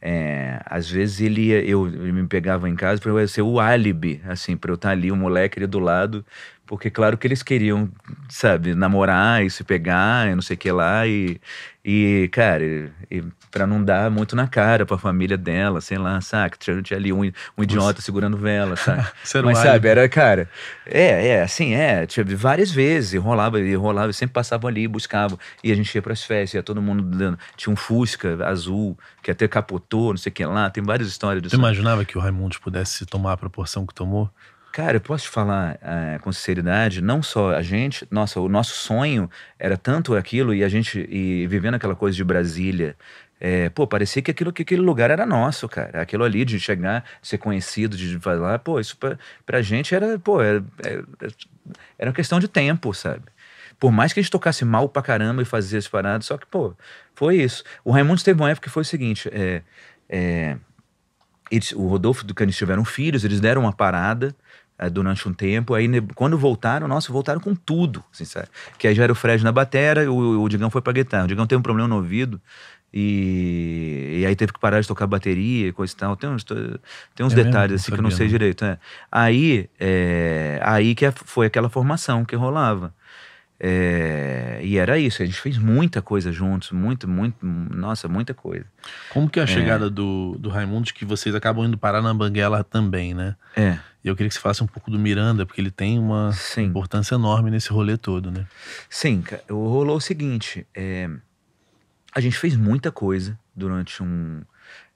Speaker 2: É, às vezes ele ia, eu, ele me pegava em casa para ser o álibi, assim, para eu estar tá ali, o moleque ali do lado, porque claro que eles queriam, sabe, namorar e se pegar e não sei o que lá, e, e cara, e, para não dar muito na cara para a família dela, sei lá, saca? Tinha ali um, um idiota segurando vela, saca? Mas sabe, era, cara, é, é, assim, é, Tinha várias vezes, rolava, e rolava, e sempre passavam ali, buscavam, e a gente ia para as festas, ia todo mundo dando, tinha um Fusca azul, que até capotou, não sei o que lá, tem várias histórias disso. Você imaginava que o Raimundo pudesse tomar a proporção que tomou? Cara, eu posso te falar é, com sinceridade, não só a gente, nossa, o nosso sonho era tanto aquilo e a gente e vivendo aquela coisa de Brasília, é, pô, parecia que aquilo que aquele lugar era nosso, cara. Aquilo ali de chegar, ser conhecido, de falar, pô, isso pra, pra gente era, pô, é, é, é, era, era uma questão de tempo, sabe? Por mais que a gente tocasse mal pra caramba e fazia as paradas, só que, pô, foi isso. O Raimundo teve uma época que foi o seguinte: é, é, eles, o Rodolfo do Canis tiveram filhos, eles deram uma parada é, durante um tempo. Aí, quando voltaram, nossa, voltaram com tudo, assim, Que aí já era o Fred na batera, o, o Digão foi pra guitarra. O Digão teve um problema no ouvido e, e, aí teve que parar de tocar bateria e coisa e tal. Tem uns, tem uns é detalhes mesmo? assim que eu não sei direito. É. Aí, é, aí que é, foi aquela formação que rolava. É, e era isso, a gente fez muita coisa juntos, muito, muito, nossa, muita coisa.
Speaker 1: Como que é a é. chegada
Speaker 2: do, do Raimundo, que vocês acabam indo parar na
Speaker 1: Banguela também, né? É. E eu queria que você falasse um pouco do Miranda, porque ele tem uma Sim. importância
Speaker 2: enorme nesse rolê todo, né? Sim, rolou o seguinte, é, a gente fez muita coisa durante um.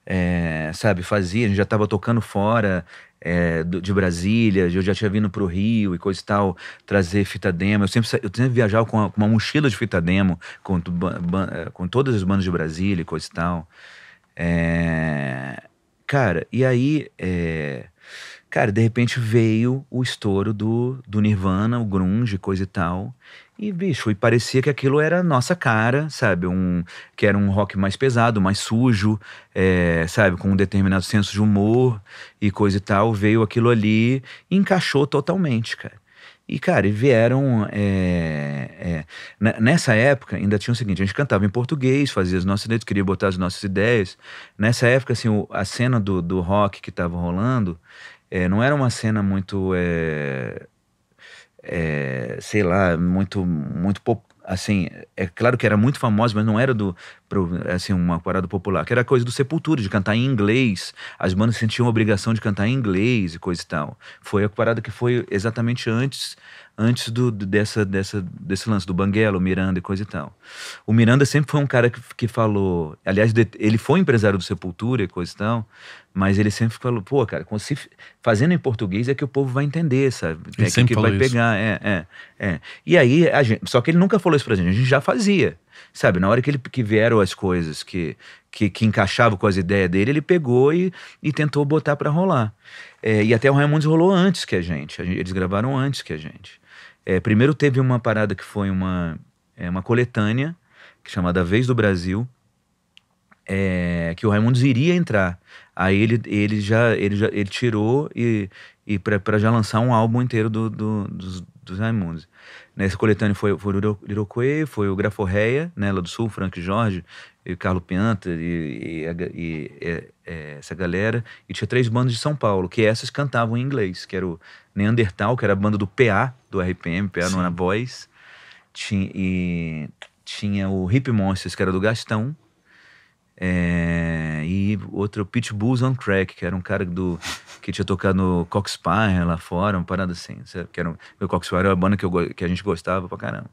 Speaker 2: É, sabe, fazia, a gente já estava tocando fora é, de Brasília, eu já tinha vindo para o Rio e coisa e tal, trazer fita demo. Eu sempre, eu sempre viajava com uma, com uma mochila de fita demo, com, é, com todas as bandas de Brasília e coisa e tal. É, cara, e aí, é, cara, de repente veio o estouro do, do Nirvana, o grunge, coisa e tal. E, bicho, e parecia que aquilo era a nossa cara, sabe? Um, que era um rock mais pesado, mais sujo, é, sabe? Com um determinado senso de humor e coisa e tal. Veio aquilo ali e encaixou totalmente, cara. E, cara, e vieram. É, é, nessa época, ainda tinha o seguinte: a gente cantava em português, fazia as nossas ideias queria botar as nossas ideias. Nessa época, assim, o, a cena do, do rock que tava rolando é, não era uma cena muito é, é, sei lá, muito, muito assim, é claro que era muito famosa, mas não era do assim uma parada popular, que era coisa do Sepultura, de cantar em inglês. As bandas sentiam a obrigação de cantar em inglês e coisa e tal. Foi a parada que foi exatamente antes antes do, dessa, dessa, desse lance do Banguela, o Miranda e coisa e tal. O Miranda sempre foi um cara que, que falou. Aliás, ele foi empresário do Sepultura e coisa e tal, mas ele sempre falou: pô, cara, fazendo em português é que o povo vai entender, sabe? é que vai isso. pegar. É, é, é. E aí, a gente, só que ele nunca falou isso pra gente, a gente já fazia. Sabe, na hora que, ele, que vieram as coisas que, que, que encaixavam com as ideias dele, ele pegou e, e tentou botar para rolar. É, e até o Raimundos rolou antes que a gente, eles gravaram antes que a gente. É, primeiro teve uma parada que foi uma, é, uma coletânea é chamada Vez do Brasil, é, que o Raimundos iria entrar. Aí ele, ele, já, ele já ele tirou e, e para já lançar um álbum inteiro do, do, dos, dos Raimundos. Nesse coletâneo foi, foi o Liroquê, foi o Graforreia, né, lá do Sul, Frank Jorge, e o Carlo Pianta e, e, e, e, é, é, essa galera. E tinha três bandas de São Paulo, que essas cantavam em inglês, que era o Neandertal, que era a banda do PA, do RPM, PA Sim. era Boys. Tinha, e tinha o Hip Monsters, que era do Gastão. É, e outro, Pitbulls on Crack, que era um cara do, que tinha tocado no Coxpire lá fora, uma parada assim. Que era, um, o Coxpire era é uma banda que, eu, que a gente gostava pra caramba.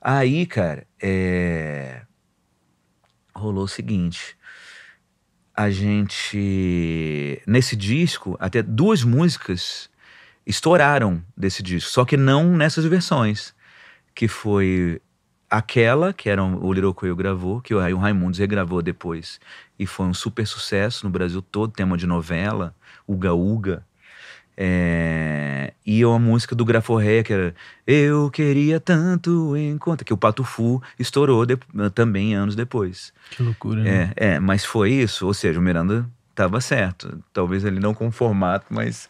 Speaker 2: Aí, cara, é, rolou o seguinte. A gente. Nesse disco, até duas músicas estouraram desse disco, só que não nessas versões, que foi aquela que era o Little eu gravou, que o Raimundos regravou depois e foi um super sucesso no Brasil todo, tema de novela, Uga Uga. É, e uma música do Graforré, que era Eu Queria Tanto Encontrar, que o Patufu estourou de, também anos depois. Que loucura, né? é, né? É, mas foi isso, ou seja, o Miranda estava certo. Talvez ele não com o formato, mas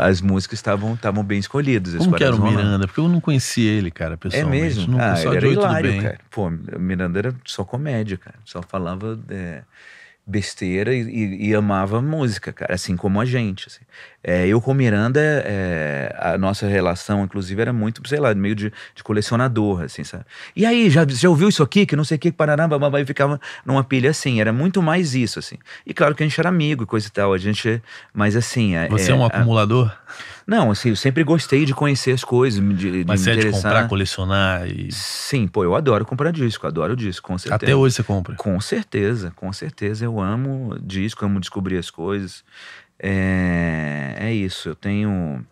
Speaker 2: as músicas estavam bem escolhidas. Como que era o Miranda? Porque eu não conhecia ele, cara, é pessoalmente. É mesmo? Não, ah, ele era hilário, cara. Pô, Miranda era só comédia, cara. Só falava... É besteira e, e, e, amava música, cara, assim como a gente. Assim. É, eu com Miranda, é, a nossa relação, inclusive, era muito, sei lá, meio de, de colecionador, assim, sabe? E aí, já, já ouviu isso aqui? Que não sei o que, parará, vai e ficava numa pilha assim, era muito mais isso, assim. E claro que a gente era amigo e coisa e tal, a gente, mas assim... É, Você é, é um acumulador? A, não, assim, eu sempre gostei de conhecer as coisas, de, Mas é de comprar, colecionar e... Sim, pô, eu adoro comprar disco, adoro disco, com certeza. Até hoje você compra? Com certeza, com certeza. Eu amo disco, amo descobrir as coisas. É, é isso, eu tenho...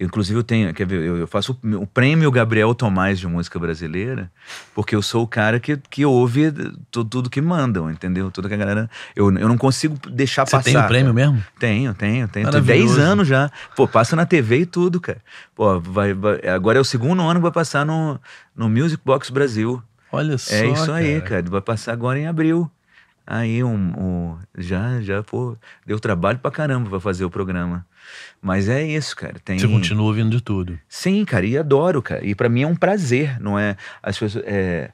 Speaker 2: Inclusive, eu tenho, quer ver, eu, faço o, prêmio Gabriel Tomás de música brasileira, porque eu sou o cara que, que ouve tudo, que mandam, entendeu? Tudo que a galera. Eu, eu não consigo deixar Você passar. Você tem o prêmio mesmo? Tenho, tenho, tenho. Tem 10 anos já. Pô, passa na TV e tudo, cara. Pô, vai, vai, agora é o segundo ano que vai passar no, no Music Box Brasil. Olha é só. É isso aí, cara. Vai passar agora em abril. Aí um, um, já, já, pô, deu trabalho pra caramba pra fazer o programa. Mas é isso, cara. Tem... Você continua ouvindo de tudo. Sim, cara, e adoro, cara. E para mim é um prazer, não é? As pessoas. É...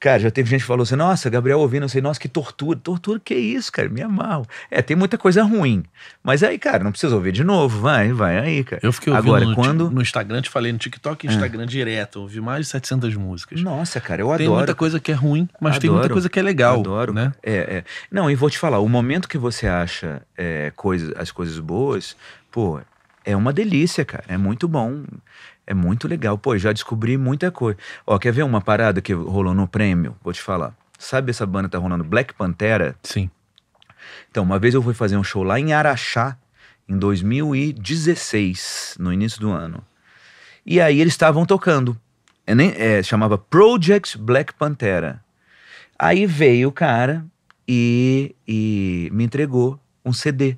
Speaker 2: Cara, já teve gente que falou assim: nossa, Gabriel ouvindo, eu sei, nossa, que tortura. Tortura, que isso, cara? Me amarro. É, tem muita coisa ruim. Mas aí, cara, não precisa ouvir de novo. Vai, vai aí, cara. Eu fiquei ouvindo Agora, no, quando... no Instagram, te falei no TikTok e ah. Instagram é. direto.
Speaker 1: Ouvi mais de 700 músicas. Nossa,
Speaker 2: cara, eu adoro. Tem muita coisa que é ruim, mas adoro, tem muita coisa que é legal. Adoro, né? É, é. Não, e vou te falar: o momento que você acha é, coisa, as coisas boas, pô, é uma delícia, cara. É muito bom. É muito legal. Pô, já descobri muita coisa. Ó, quer ver uma parada que rolou no prêmio? Vou te falar. Sabe essa banda que tá rolando? Black Pantera? Sim. Então, uma vez eu fui fazer um show lá em Araxá, em 2016, no início do ano. E aí eles estavam tocando. É, nem, é, chamava Project Black Pantera. Aí veio o cara e, e me entregou um CD.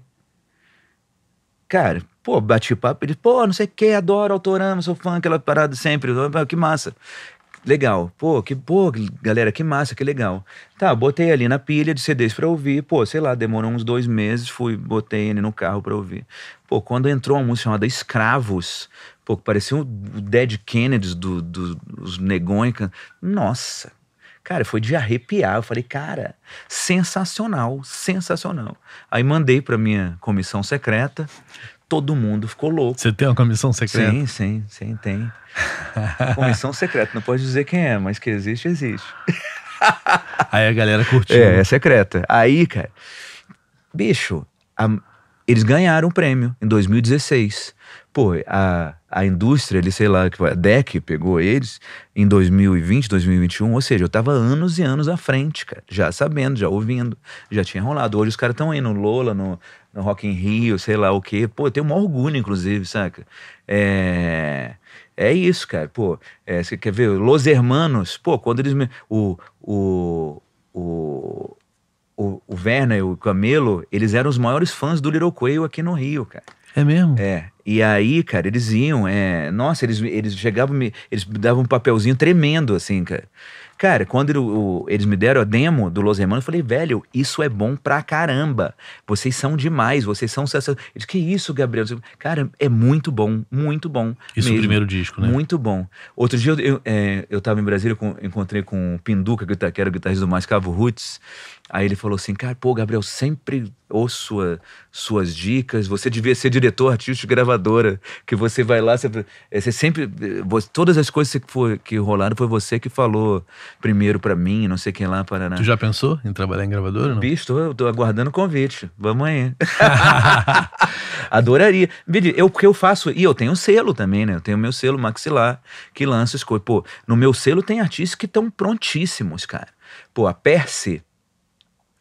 Speaker 2: Cara, Pô, bati papo, ele, pô, não sei o que, adoro Autorama, sou fã, aquela parada sempre, que massa. Legal, pô, que pô, galera, que massa, que legal. Tá, botei ali na pilha de CDs pra ouvir, pô, sei lá, demorou uns dois meses, fui, botei ele no carro pra ouvir. Pô, quando entrou uma música chamada Escravos, pô, que parecia o Dead Kennedys dos do, do, Negões, nossa, Cara, foi de arrepiar. Eu falei, cara, sensacional, sensacional. Aí mandei para minha comissão secreta, todo mundo ficou louco. Você tem uma comissão secreta? Sim, sim, sim, tem. comissão secreta, não pode dizer quem é, mas que existe, existe. Aí a galera curtiu. É, é secreta. Aí, cara, bicho, a, eles ganharam o prêmio em 2016. Pô, a, a indústria ali, sei lá, a DEC pegou eles em 2020, 2021, ou seja, eu tava anos e anos à frente, cara, já sabendo, já ouvindo, já tinha rolado. Hoje os caras estão aí no Lola, no, no Rock in Rio, sei lá o quê. Pô, eu tenho um orgulho, inclusive, saca? É... É isso, cara. Pô, é, você quer ver? Los Hermanos, pô, quando eles me. O, o, o, o, o Werner e o Camelo, eles eram os maiores fãs do Little Quail aqui no Rio, cara. É mesmo? É. E aí, cara, eles iam, é, nossa, eles, eles chegavam, me, eles davam um papelzinho tremendo, assim, cara. Cara, quando eles me deram a demo do Los Hermanos, eu falei, velho, isso é bom pra caramba. Vocês são demais, vocês são sensacionais. Eles, que isso, Gabriel? Cara, é muito bom, muito bom. Isso é o primeiro disco, né? Muito bom. Outro dia eu, eu, é, eu tava em Brasília, eu encontrei com o Pinduca, tá, que era o guitarrista do Mascavo Roots, Aí ele falou assim, cara, pô, Gabriel, sempre ouço sua, suas dicas, você devia ser diretor artístico de gravadora, que você vai lá, você, eh, você sempre, eh, você, todas as coisas que, que rolaram foi você que falou primeiro para mim, não sei quem lá, Paraná. Tu já pensou em trabalhar em gravadora? Não? Bicho, tô, tô aguardando o convite, vamos aí. Adoraria. Eu, porque eu faço, e eu tenho um selo também, né, eu tenho meu selo maxilar, que lança as coisas. Pô, no meu selo tem artistas que estão prontíssimos, cara. Pô, a Perse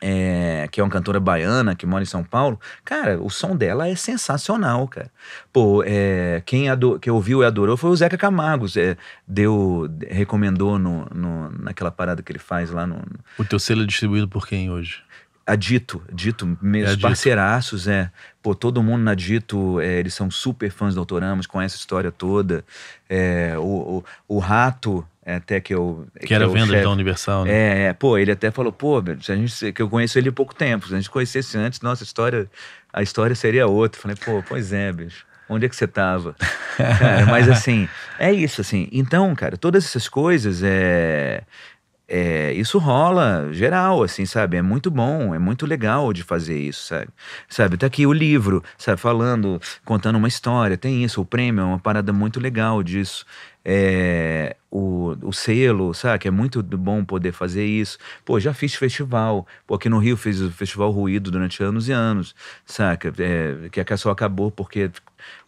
Speaker 2: é, que é uma cantora baiana que mora em São Paulo, cara, o som dela é sensacional, cara. Pô, é, quem, ador, ouviu e adorou foi o Zeca Camargos. É, deu, recomendou no, no, naquela parada que ele faz lá no,
Speaker 1: O teu selo é distribuído por quem hoje? A Dito,
Speaker 2: Dito, meus é parceiraços, é. Pô, todo mundo na Dito, é, eles são super fãs do Autoramos, conhece a história toda. É, o, o, o Rato, é, até que eu. Que, que era eu, venda da Universal, né? É, é, pô, ele até falou, pô, se a gente, que eu conheço ele há pouco tempo. Se a gente conhecesse antes, nossa história, a história seria outra. Falei, pô, pois é, bicho. Onde é que você tava? cara, mas assim, é isso, assim. Então, cara, todas essas coisas é. É, isso rola geral, assim, sabe? É muito bom, é muito legal de fazer isso, sabe? Sabe, tá aqui o livro, sabe, falando, contando uma história, tem isso, o prêmio é uma parada muito legal disso é, o, o selo, sabe? É muito bom poder fazer isso. Pô, já fiz festival. Pô, aqui no Rio fiz o festival Ruído durante anos e anos, saca? É, que a só acabou porque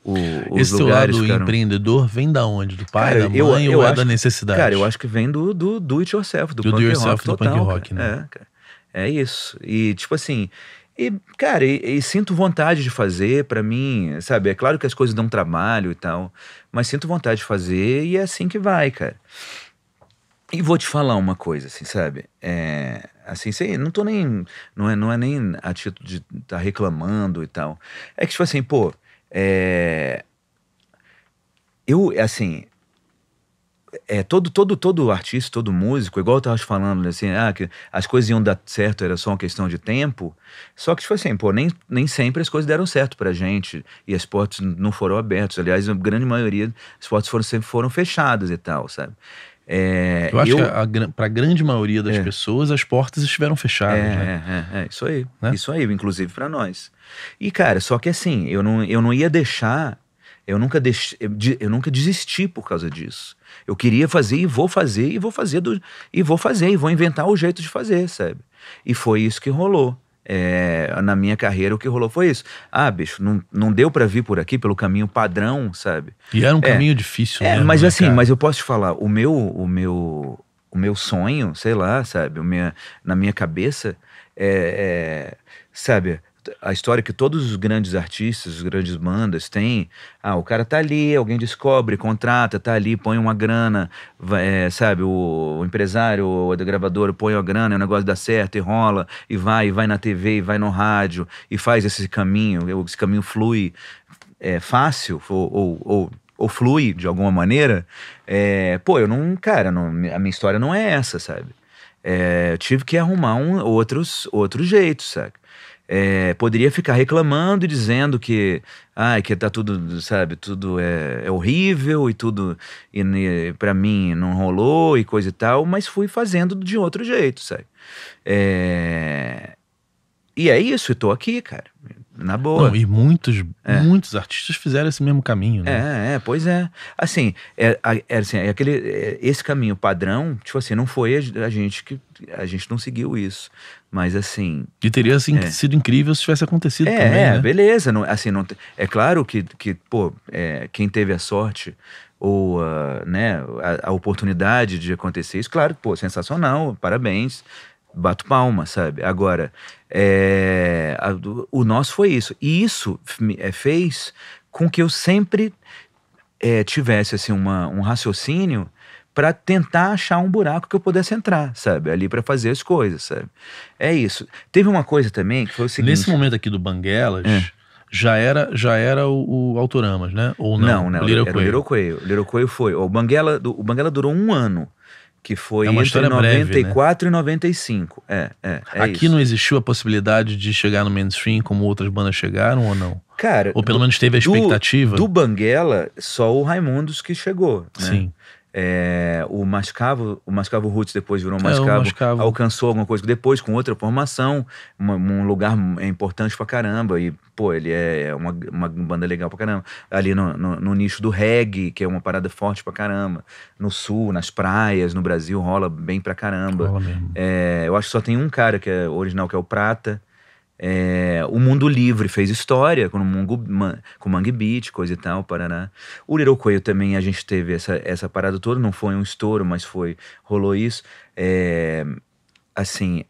Speaker 2: o, os Esse lugares lado ficaram...
Speaker 1: empreendedor vem da onde? Do pai, cara, da mãe eu, eu é ou acho, é da necessidade? Cara, eu acho
Speaker 2: que vem do, do, do it yourself, do, do punk do yourself, rock do total, punk rock, cara. né? É, cara. é isso. E tipo assim... E, cara, e, e, sinto vontade de fazer, para mim, sabe? É claro que as coisas dão trabalho e tal, mas sinto vontade de fazer e é assim que vai, cara. E vou te falar uma coisa, assim, sabe? É, assim, sei, não tô nem. Não é, não é nem a título de estar tá reclamando e tal. É que, tipo assim, pô, é. Eu, assim, é, todo, todo, todo artista, todo músico, igual eu estava te falando, assim, ah, que as coisas iam dar certo, era só uma questão de tempo. Só que, tipo assim, pô, nem, nem sempre as coisas deram certo pra gente. E as portas não foram abertas. Aliás, a grande maioria, as portas foram, sempre foram fechadas e tal, sabe? É, eu acho eu, que para a, pra grande maioria das é, pessoas as portas estiveram fechadas. É, né? é, é, é isso aí. Né? Isso aí, inclusive para nós. E, cara, só que assim, eu não, eu não ia deixar. Eu nunca, deix, eu, eu nunca desisti por causa disso. Eu queria fazer e vou fazer e vou fazer do, e vou fazer e vou inventar o jeito de fazer, sabe? E foi isso que rolou. É, na minha carreira, o que rolou foi isso. Ah, bicho, não, não deu para vir por aqui pelo caminho padrão, sabe? E era um é, caminho difícil, é, né, mas né, assim, cara? mas eu posso te falar, o meu, o meu, o meu sonho, sei lá, sabe? O minha, na minha cabeça, é, é sabe? a história que todos os grandes artistas, as grandes bandas têm. Ah, o cara tá ali, alguém descobre, contrata, tá ali, põe uma grana, é, sabe? O, o empresário, o gravador põe a grana, o negócio dá certo e rola, e vai, e vai na TV, e vai no rádio, e faz esse caminho, esse caminho flui é, fácil ou, ou, ou ou flui de alguma maneira, é, pô, eu não, cara, não, a minha história não é essa, sabe? É, eu tive que arrumar um, outros, outros jeitos, sabe? é, poderia ficar reclamando e dizendo que ah que tá tudo sabe tudo é, é horrível e tudo e, e para mim não rolou e coisa e tal mas fui fazendo de outro jeito sabe é, e é isso eu tô aqui cara na boa. Não, e
Speaker 1: muitos, é. muitos
Speaker 2: artistas fizeram esse mesmo caminho, né? É, é pois é. Assim, é, é assim, é aquele, é, esse caminho padrão, tipo assim, não foi a, gente que a gente não seguiu isso. Mas assim. E teria assim, é. sido incrível
Speaker 1: se tivesse acontecido é, também. É, né?
Speaker 2: beleza. Não, assim, não, é claro que, que pô, é, quem teve a sorte ou uh, né, a, a, oportunidade de acontecer isso, claro, pô, sensacional, parabéns, bato palma, sabe? Agora, é, a, o nosso foi isso. E isso é, fez com que eu sempre é, tivesse assim, uma, um raciocínio para tentar achar um buraco que eu pudesse entrar, sabe? Ali para fazer as coisas, sabe? É isso. Teve uma coisa também que foi o seguinte. Nesse momento aqui do Banguelas. É. Já era, já era o, o Autoramas,
Speaker 1: né? Ou não? Não, não. Little era
Speaker 2: Coelho. o Lirocoelho. O foi. O Banguela, o Banguela durou um ano que foi é entre 94 breve, né? e 95.
Speaker 1: É, é, é Aqui isso. não existiu a possibilidade de chegar no mainstream como outras bandas chegaram ou não?
Speaker 2: Cara, ou pelo do, menos teve a expectativa. Do, do Banguela, só o Raimundos que chegou. Né? Sim. É, o Mascavo, o Mascavo Roots depois virou é, Mascavo, é, Mascavo, alcançou alguma coisa depois com outra formação, um lugar importante pra caramba e pô, ele é, é uma, uma banda legal pra caramba. Ali no, no, no, nicho do reggae, que é uma parada forte pra caramba, no sul, nas praias, no Brasil rola bem pra caramba. É, eu acho que só tem um cara que é original que é o Prata, é, o Mundo Livre fez história com o Mungo, man, com Mangue Beat, coisa e tal, Paraná. O Lirocoio também a gente teve essa, essa parada toda, não foi um estouro, mas foi rolou isso. É, assim,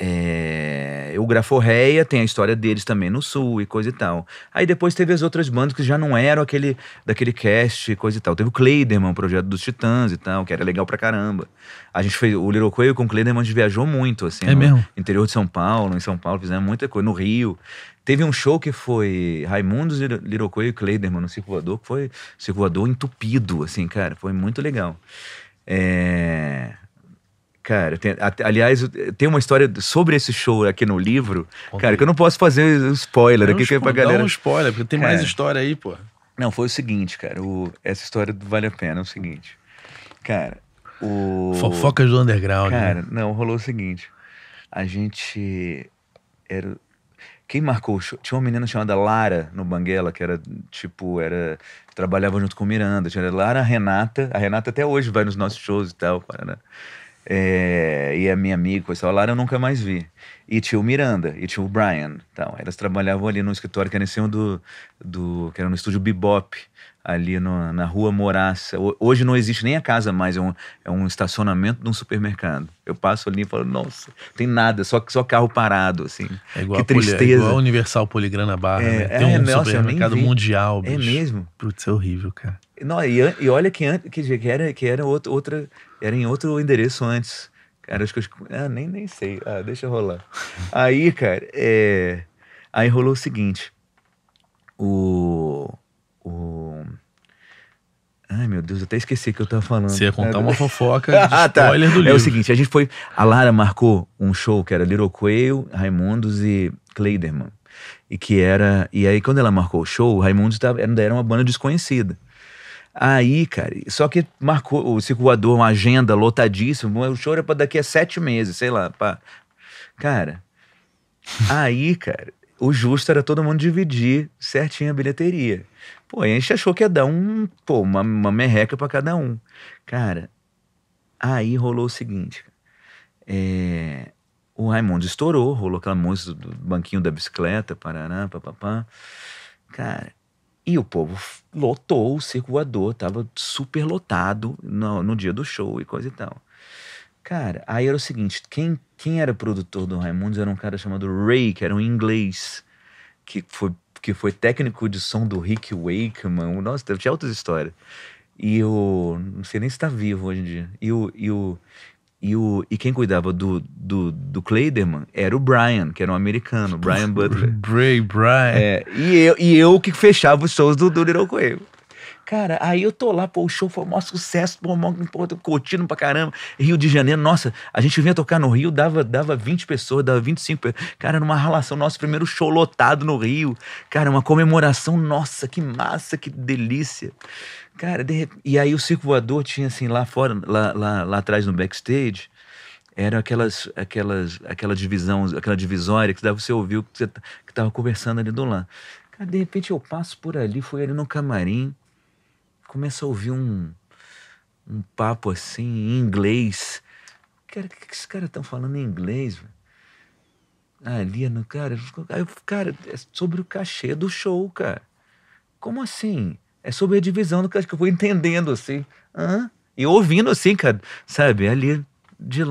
Speaker 2: é, o Graforreia tem a história deles também no sul e coisa e tal. Aí depois teve as outras bandas que já não eram aquele daquele cast e coisa e tal. Teve o Cleiderman, o projeto dos Titãs e tal, que era legal pra caramba. A gente fez o Little Quail com o Cleiderman, a gente viajou muito, assim, é no mesmo? interior de São Paulo, em São Paulo, fizemos muita coisa, no Rio. Teve um show que foi Raimundos, Little Quail e Cleiderman no Circulador, que foi Circulador entupido, assim, cara, foi muito legal. É... Cara, tem, aliás, tem uma história sobre esse show aqui no livro, cara, que eu não posso fazer um spoiler aqui, que é pra tipo, galera. Não, um spoiler, porque tem cara, mais história aí, pô. Não, foi o seguinte, cara, o, essa história vale a pena, é o seguinte. Cara, o. Fofocas do underground. Né? Cara, né? não, rolou o seguinte. A gente. Era. Quem marcou o show? Tinha uma menina chamada Lara no Banguela, que era tipo, era. Trabalhava junto com Miranda. Tinha Lara Renata. A Renata até hoje vai nos nossos shows e tal. né? É, e a minha amiga, com esse Lara, eu nunca mais vi. E tinha o Miranda, e tinha o Brian. Então, elas trabalhavam ali no escritório que era em cima do. do que era no estúdio Bebop, ali no, na rua Moraça. Hoje não existe nem a casa mais, é um, é um estacionamento de um supermercado. Eu passo ali e falo, nossa, tem nada, só, só carro parado, assim. É igual que é tristeza. é igual a Universal Poligrana Barra, é, né? Tem é, um nossa, supermercado mundial, é bicho. É mesmo? Putz, é horrível, cara. Não, e, e olha que, que, que, era, que era, outro, outra, era em outro endereço antes. Cara, acho que eu ah, nem, nem sei. Ah, deixa rolar. Aí, cara, é, aí rolou o seguinte. O, o. Ai, meu Deus, eu até esqueci que eu tava falando. Você ia contar uma fofoca de ah, tá. do livro. É o seguinte, a gente foi. A Lara marcou um show que era Little Quail, Raimundos e Cleiderman. E que era. E aí, quando ela marcou o show, o Raimundos tava, era uma banda desconhecida. Aí, cara, só que marcou o circulador, uma agenda lotadíssima, o show era pra daqui a sete meses, sei lá. Cara, aí, cara, o justo era todo mundo dividir certinho a bilheteria. Pô, a gente achou que ia dar um, pô, uma, uma merreca para cada um. Cara, aí rolou o seguinte. É, o Raimundo estourou, rolou aquela música do banquinho da bicicleta, parará, papapá. Cara, e o povo lotou o circo voador, tava super lotado no, no dia do show e coisa e tal. Cara, aí era o seguinte: quem, quem era produtor do Raimundos era um cara chamado Ray, que era um inglês, que foi, que foi técnico de som do Rick Wakeman. Nossa, tinha outras histórias. E o. Não sei nem se tá vivo hoje em dia. E o. E o e, o, e quem cuidava do, do, do Clayderman era o Brian, que era um americano, Brian Butler. Bray Brian. É, e, eu, e eu que fechava os shows do, do Little Coelho. Cara, aí eu tô lá, pô, o show foi um maior sucesso, pô, pô, tô curtindo pra caramba. Rio de Janeiro, nossa, a gente vinha tocar no Rio, dava, dava 20 pessoas, dava 25 pessoas. Cara, numa relação, nosso primeiro show lotado no Rio. Cara, uma comemoração, nossa, que massa, que delícia. Cara, de... e aí o circo voador tinha assim lá fora, lá, lá, lá atrás no backstage, eram aquelas, aquelas, aquela divisão, aquela divisória que você ouviu que você tá, que tava conversando ali do lado. Cara, de repente eu passo por ali, foi ali no camarim, começa a ouvir um, um papo assim em inglês. Cara, o que, que esses caras estão falando em inglês? Véio? Ali, no cara, eu, cara, é sobre o cachê do show, cara. Como assim? É sobre a divisão do que eu fui entendendo, assim. e ouvindo, assim, cara, sabe? Ali de.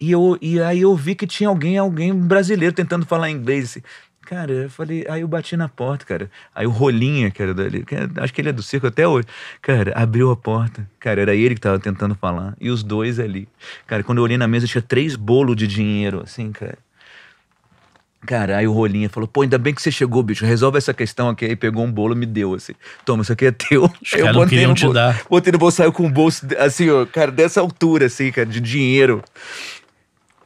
Speaker 2: E, eu, e aí eu vi que tinha alguém, alguém brasileiro tentando falar inglês. Assim. Cara, eu falei, aí eu bati na porta, cara. Aí o Rolinha, cara, dali, é, acho que ele é do circo até hoje. Cara, abriu a porta. Cara, era ele que tava tentando falar. E os dois ali. Cara, quando eu olhei na mesa, tinha três bolos de dinheiro, assim, cara. Cara, aí o Rolinha falou: pô, ainda bem que você chegou, bicho, resolve essa questão aqui. Aí pegou um bolo, me deu, assim. Toma, isso aqui é teu. Os eu botei no, te bol... dar. botei no bolso, saiu com o bolso, assim, ó, cara, dessa altura, assim, cara, de dinheiro.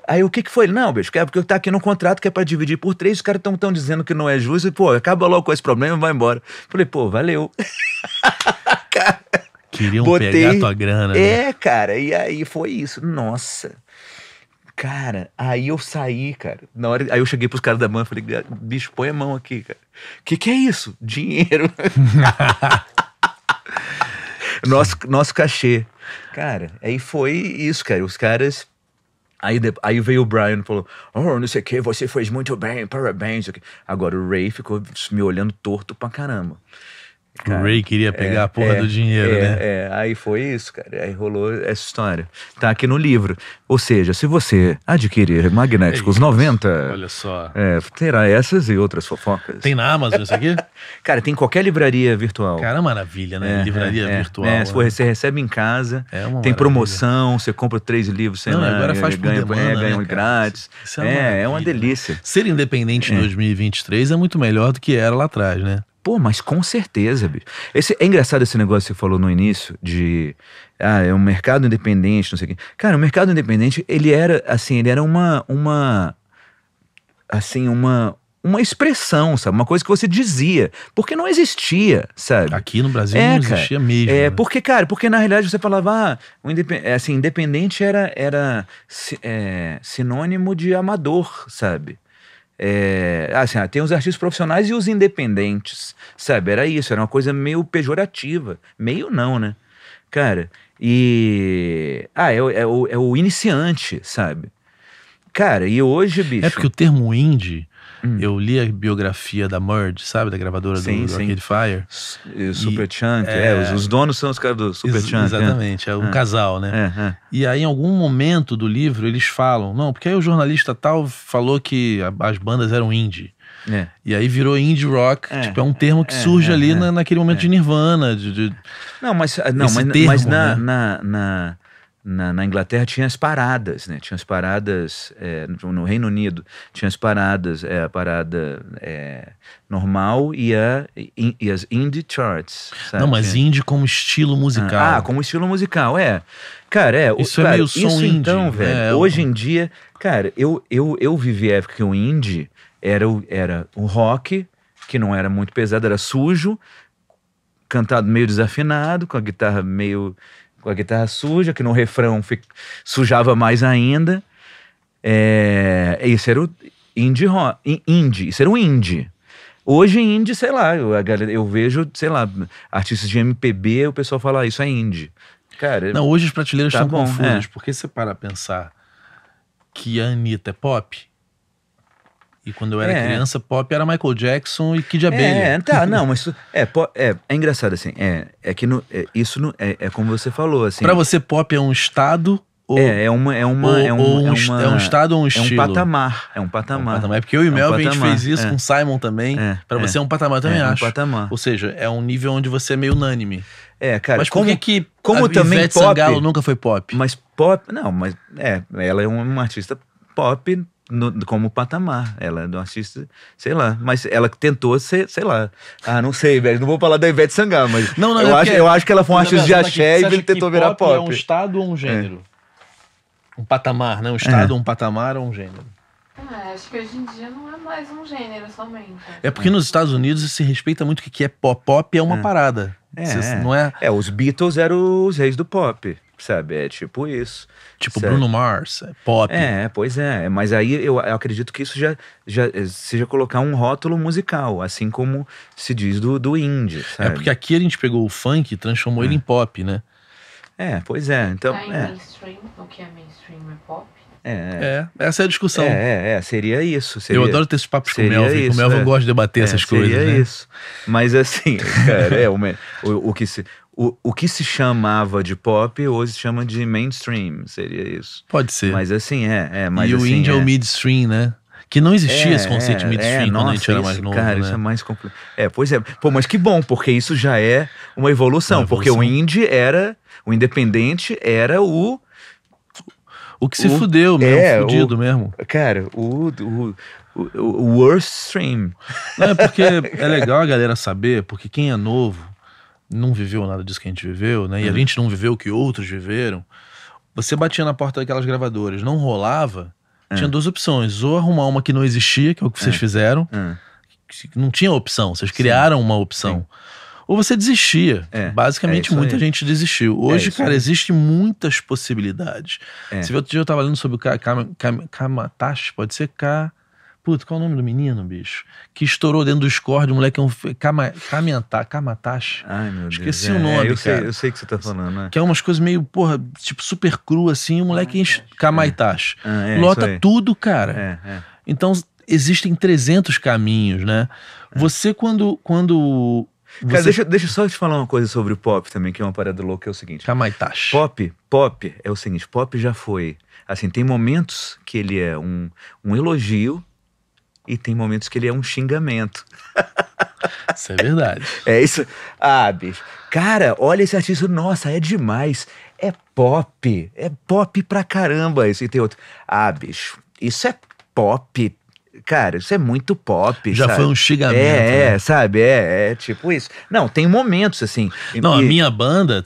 Speaker 2: Aí o que que foi? Não, bicho, é porque tá aqui no contrato que é pra dividir por três, os caras tão, tão dizendo que não é justo, e pô, acaba logo com esse problema e vai embora. Falei, pô, valeu. cara, Queriam botei... pegar tua grana. Né? É, né? cara, e aí foi isso. Nossa. Cara, aí eu saí, cara. Na hora, aí eu cheguei pros caras da mão e falei, bicho, põe a mão aqui, cara. Que que é isso? Dinheiro. nosso, nosso cachê. Cara, aí foi isso, cara. Os caras. Aí, aí veio o Brian e falou: Oh, não sei o que, você fez muito bem, parabéns. Agora o Ray ficou me olhando torto pra caramba cara. O Ray queria é, pegar é, a porra é, do dinheiro, é, né? É, aí foi isso, cara. Aí rolou essa história. Tá aqui no livro. Ou seja, se você adquirir Magnéticos 90... É Olha só. É, terá essas e outras fofocas. Tem na Amazon isso aqui? cara, tem em qualquer livraria virtual. Cara, maravilha, né? livraria virtual. É, se for, né? você recebe em casa. tem maravilha. promoção, você compra três livros, sei Não, lá. agora faz ganha, por demanda, ganha, né, grátis. Isso é, é, uma né? delícia. Ser independente em 2023 é muito melhor do que era lá atrás, né? Pô, mas com certeza, bicho. Esse, é engraçado esse negócio que você falou no início de. Ah, é um mercado independente, não sei o quê. Cara, o mercado independente, ele era, assim, ele era uma. uma assim, uma. Uma expressão, sabe? Uma coisa que você dizia. Porque não existia, sabe? Aqui no Brasil é, não cara, existia mesmo. É, né? porque, cara, porque na realidade você falava, ah, independente, é, assim, independente era, era é, sinônimo de amador, sabe? É, assim, ah, tem os artistas profissionais e os independentes, sabe? Era isso, era uma coisa meio pejorativa. Meio não, né? Cara, e. Ah, é, é, é o, é o iniciante, sabe? Cara, e hoje, é bicho. É porque o termo indie Hum. Eu li a biografia da
Speaker 1: Merge, sabe? Da gravadora sim, do sim. Arcade Fire. E Super Chunk, é, é, os, donos são os caras do Super ex Chunk. Né? Exatamente, é, é um casal, né? É, é. E aí, em algum momento do livro, eles falam: não, porque aí o jornalista tal falou que a, as bandas eram indie. É. E aí virou indie
Speaker 2: rock, é. tipo, é um termo que é, surge é, ali na, naquele momento de Nirvana. De, de... Não, mas, não, mas, termo, mas na, né? na, na, na, na, Inglaterra tinha as paradas, né? Tinha as paradas é, no Reino Unido, tinha as paradas, é, a parada é, normal e, a, e as indie charts. Sabe? Não, mas indie como estilo musical. Ah, ah como estilo musical, é. Cara, é. Isso é cara, é meio som isso, então, indie. Então, velho, né? é, hoje em dia, cara, eu, eu, eu vivi a época que o indie era o, era o rock, que não era muito pesado, era sujo, cantado meio desafinado, com a guitarra meio com a guitarra suja, que no refrão fica, sujava mais ainda. É, esse era o indie rock, indie, isso era o indie. Hoje indie, sei lá, eu, eu vejo, sei lá, artistas de MPB, o pessoal fala, ah, isso é indie. Cara, não, hoje as prateleiras tá estão bom, confusas, é. porque você para pensar
Speaker 1: que a Anitta é pop, e quando eu era é. criança, pop era Michael Jackson
Speaker 2: e Kid Abelha. É, tá, não, mas isso, é, é, é engraçado assim, é, é que no, é, isso no, é, é como você falou, assim. Pra você, pop é um estado ou, é, é uma, é uma, ou, é, um, um, é, uma, é um estado ou um é estilo. É, é um patamar, é um patamar. É, um patamar. é porque eu é e é um Melvin, a gente fez isso com o Simon também. É, para você é um patamar, eu também é acho. Um
Speaker 1: patamar. Ou seja, é um nível onde você é meio unânime. É, cara. Mas como, por que, que como também Ivete pop, Sangalo
Speaker 2: nunca foi pop? Mas pop, não, mas é, ela é uma artista pop no, como patamar. Ela é uma artista, sei lá. Mas ela tentou ser, sei lá. Ah, não sei, velho. Não vou falar da Ivete Sangalo, mas. Não, não, eu, é acho, eu acho que ela foi uma artista de é axé e ele tentou virar pop. É um estado ou um é. gênero? É. Um patamar, né? Um estado, é. um
Speaker 1: patamar ou um gênero? Ah, acho que hoje em dia não é mais um gênero somente. É porque nos Estados Unidos se respeita muito o que é pop. Pop é uma é. parada. É, Cês, não é... é, os Beatles
Speaker 2: eram os reis do pop sabe? É tipo isso. Tipo sabe? Bruno Mars, é pop. É, pois é. Mas aí eu, eu, acredito que isso já, já eh, seja colocar um rótulo musical, assim como se diz do, do indie, é sabe? É porque
Speaker 1: aqui a gente pegou o funk e transformou é. ele em pop, né?
Speaker 2: É, pois é. Então, tá em é. mainstream, o que é mainstream é pop. É, é, essa é a discussão. É, é, é seria isso. Seria, eu adoro ter esses papos com o Melvin. Isso, o Melvin é. gosta de debater essas coisas. Seria né? isso. Mas assim, cara, é, o, o, o, que se, o, o que se chamava de pop hoje se chama de mainstream, seria isso. Pode ser. Mas assim, é. é mas e assim, o indie é o
Speaker 1: midstream, né? Que não existia é, esse conceito de é, é, midstream é, quando nossa, a gente era mais novo. Cara, né? isso é
Speaker 2: mais complicado. É, pois é. Pô, mas que bom, porque isso já é uma evolução. Uma evolução. Porque o indie era. O independente era o. O que se o, fudeu mesmo, é, fudido o, mesmo. Cara, o, o, o, o worst stream. Não, é porque
Speaker 1: é legal a galera saber, porque quem é novo não viveu nada disso que a gente viveu, né? E uhum. a gente não viveu o que outros viveram. Você batia na porta daquelas gravadoras, não rolava, é. tinha duas opções. Ou arrumar uma que não existia, que é o que vocês é. fizeram. É. Não tinha opção, vocês Sim. criaram uma opção. Sim ou você desistia. É, Basicamente, é muita aí. gente desistiu. Hoje, é cara, existem muitas possibilidades. Você viu, outro dia eu estava lendo sobre o Kamatashi, pode ser K. Puta, qual é o nome do menino, bicho? Que estourou dentro do Discord, o moleque é um. Kama, Ai, meu Deus. Esqueci é, o nome, é, eu cara. Sei, eu sei
Speaker 2: que você tá falando, né?
Speaker 1: Que é umas coisas meio, porra, tipo, super cru assim, o moleque enche. Kamaitashi.
Speaker 2: É. Ah, é. Lota
Speaker 1: tudo, cara. É, então, existem 300 caminhos, né? Você, quando. quando
Speaker 2: você... Cara, deixa, deixa eu só te falar uma coisa sobre o pop também, que é uma parada louca, é o seguinte. Kamaitashi. Pop, pop é o seguinte, pop já foi. Assim, tem momentos que ele é um, um elogio e tem momentos que ele é um xingamento. Isso é verdade. é isso. Ah, bicho. Cara, olha esse artista, nossa, é demais. É pop. É pop pra caramba. Esse tem outro. Ah, bicho, isso é pop. Cara, isso é muito pop. Já sabe? foi um xingamento. É, né? é sabe? É, é, tipo isso. Não, tem momentos assim. Não, e... a minha
Speaker 1: banda,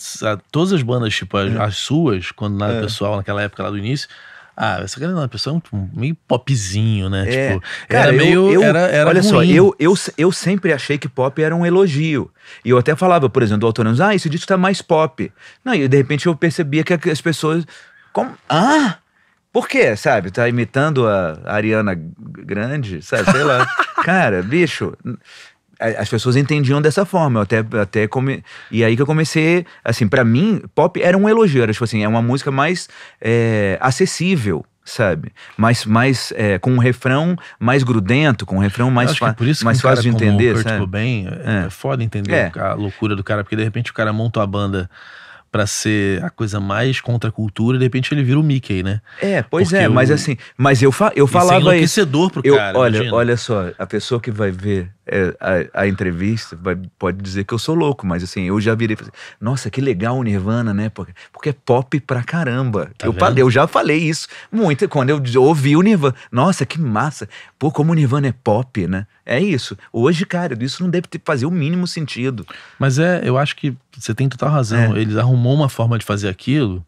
Speaker 1: todas as bandas, tipo as, é. as suas, quando na é. pessoal, naquela época lá do início ah, essa galera, é uma pessoa
Speaker 2: meio popzinho, né? É. Tipo, cara, é, era eu, meio. Eu, era, era olha ruim. só, eu, eu, eu sempre achei que pop era um elogio. E eu até falava, por exemplo, do autor ah, esse disco tá mais pop. Não, e de repente eu percebia que as pessoas. Como? Ah! Por quê, sabe? Tá imitando a Ariana Grande, sabe? Sei lá. cara, bicho as pessoas entendiam dessa forma. Eu até, até come... E aí que eu comecei, assim, para mim, pop era um elogio, era tipo assim, é uma música mais é, acessível. Sabe? Mais, mais é, com um refrão mais grudento, com um refrão mais, fa é por isso mais um fácil de entender. Kurt sabe?
Speaker 1: bem é, é, é foda entender é. a loucura do cara, porque de repente o cara monta a banda para ser a coisa mais contra a cultura, de repente ele vira o Mickey, né?
Speaker 2: É, pois Porque é, eu... mas assim, mas eu, fa eu falava isso. É enlouquecedor pro eu, cara. Olha, imagina. olha só, a pessoa que vai ver é, a, a, entrevista, vai, pode dizer que eu sou louco, mas assim, eu já virei assim, nossa, que legal o Nirvana, né? Porque, porque é pop pra caramba. Tá eu, falei, eu já falei isso muito quando eu ouvi o Nirvana. Nossa, que massa. Pô, como o Nirvana é pop, né? É isso. Hoje, cara, isso não deve fazer o mínimo sentido. Mas é, eu acho que você tem total razão. É. Eles arrumou
Speaker 1: uma forma de fazer aquilo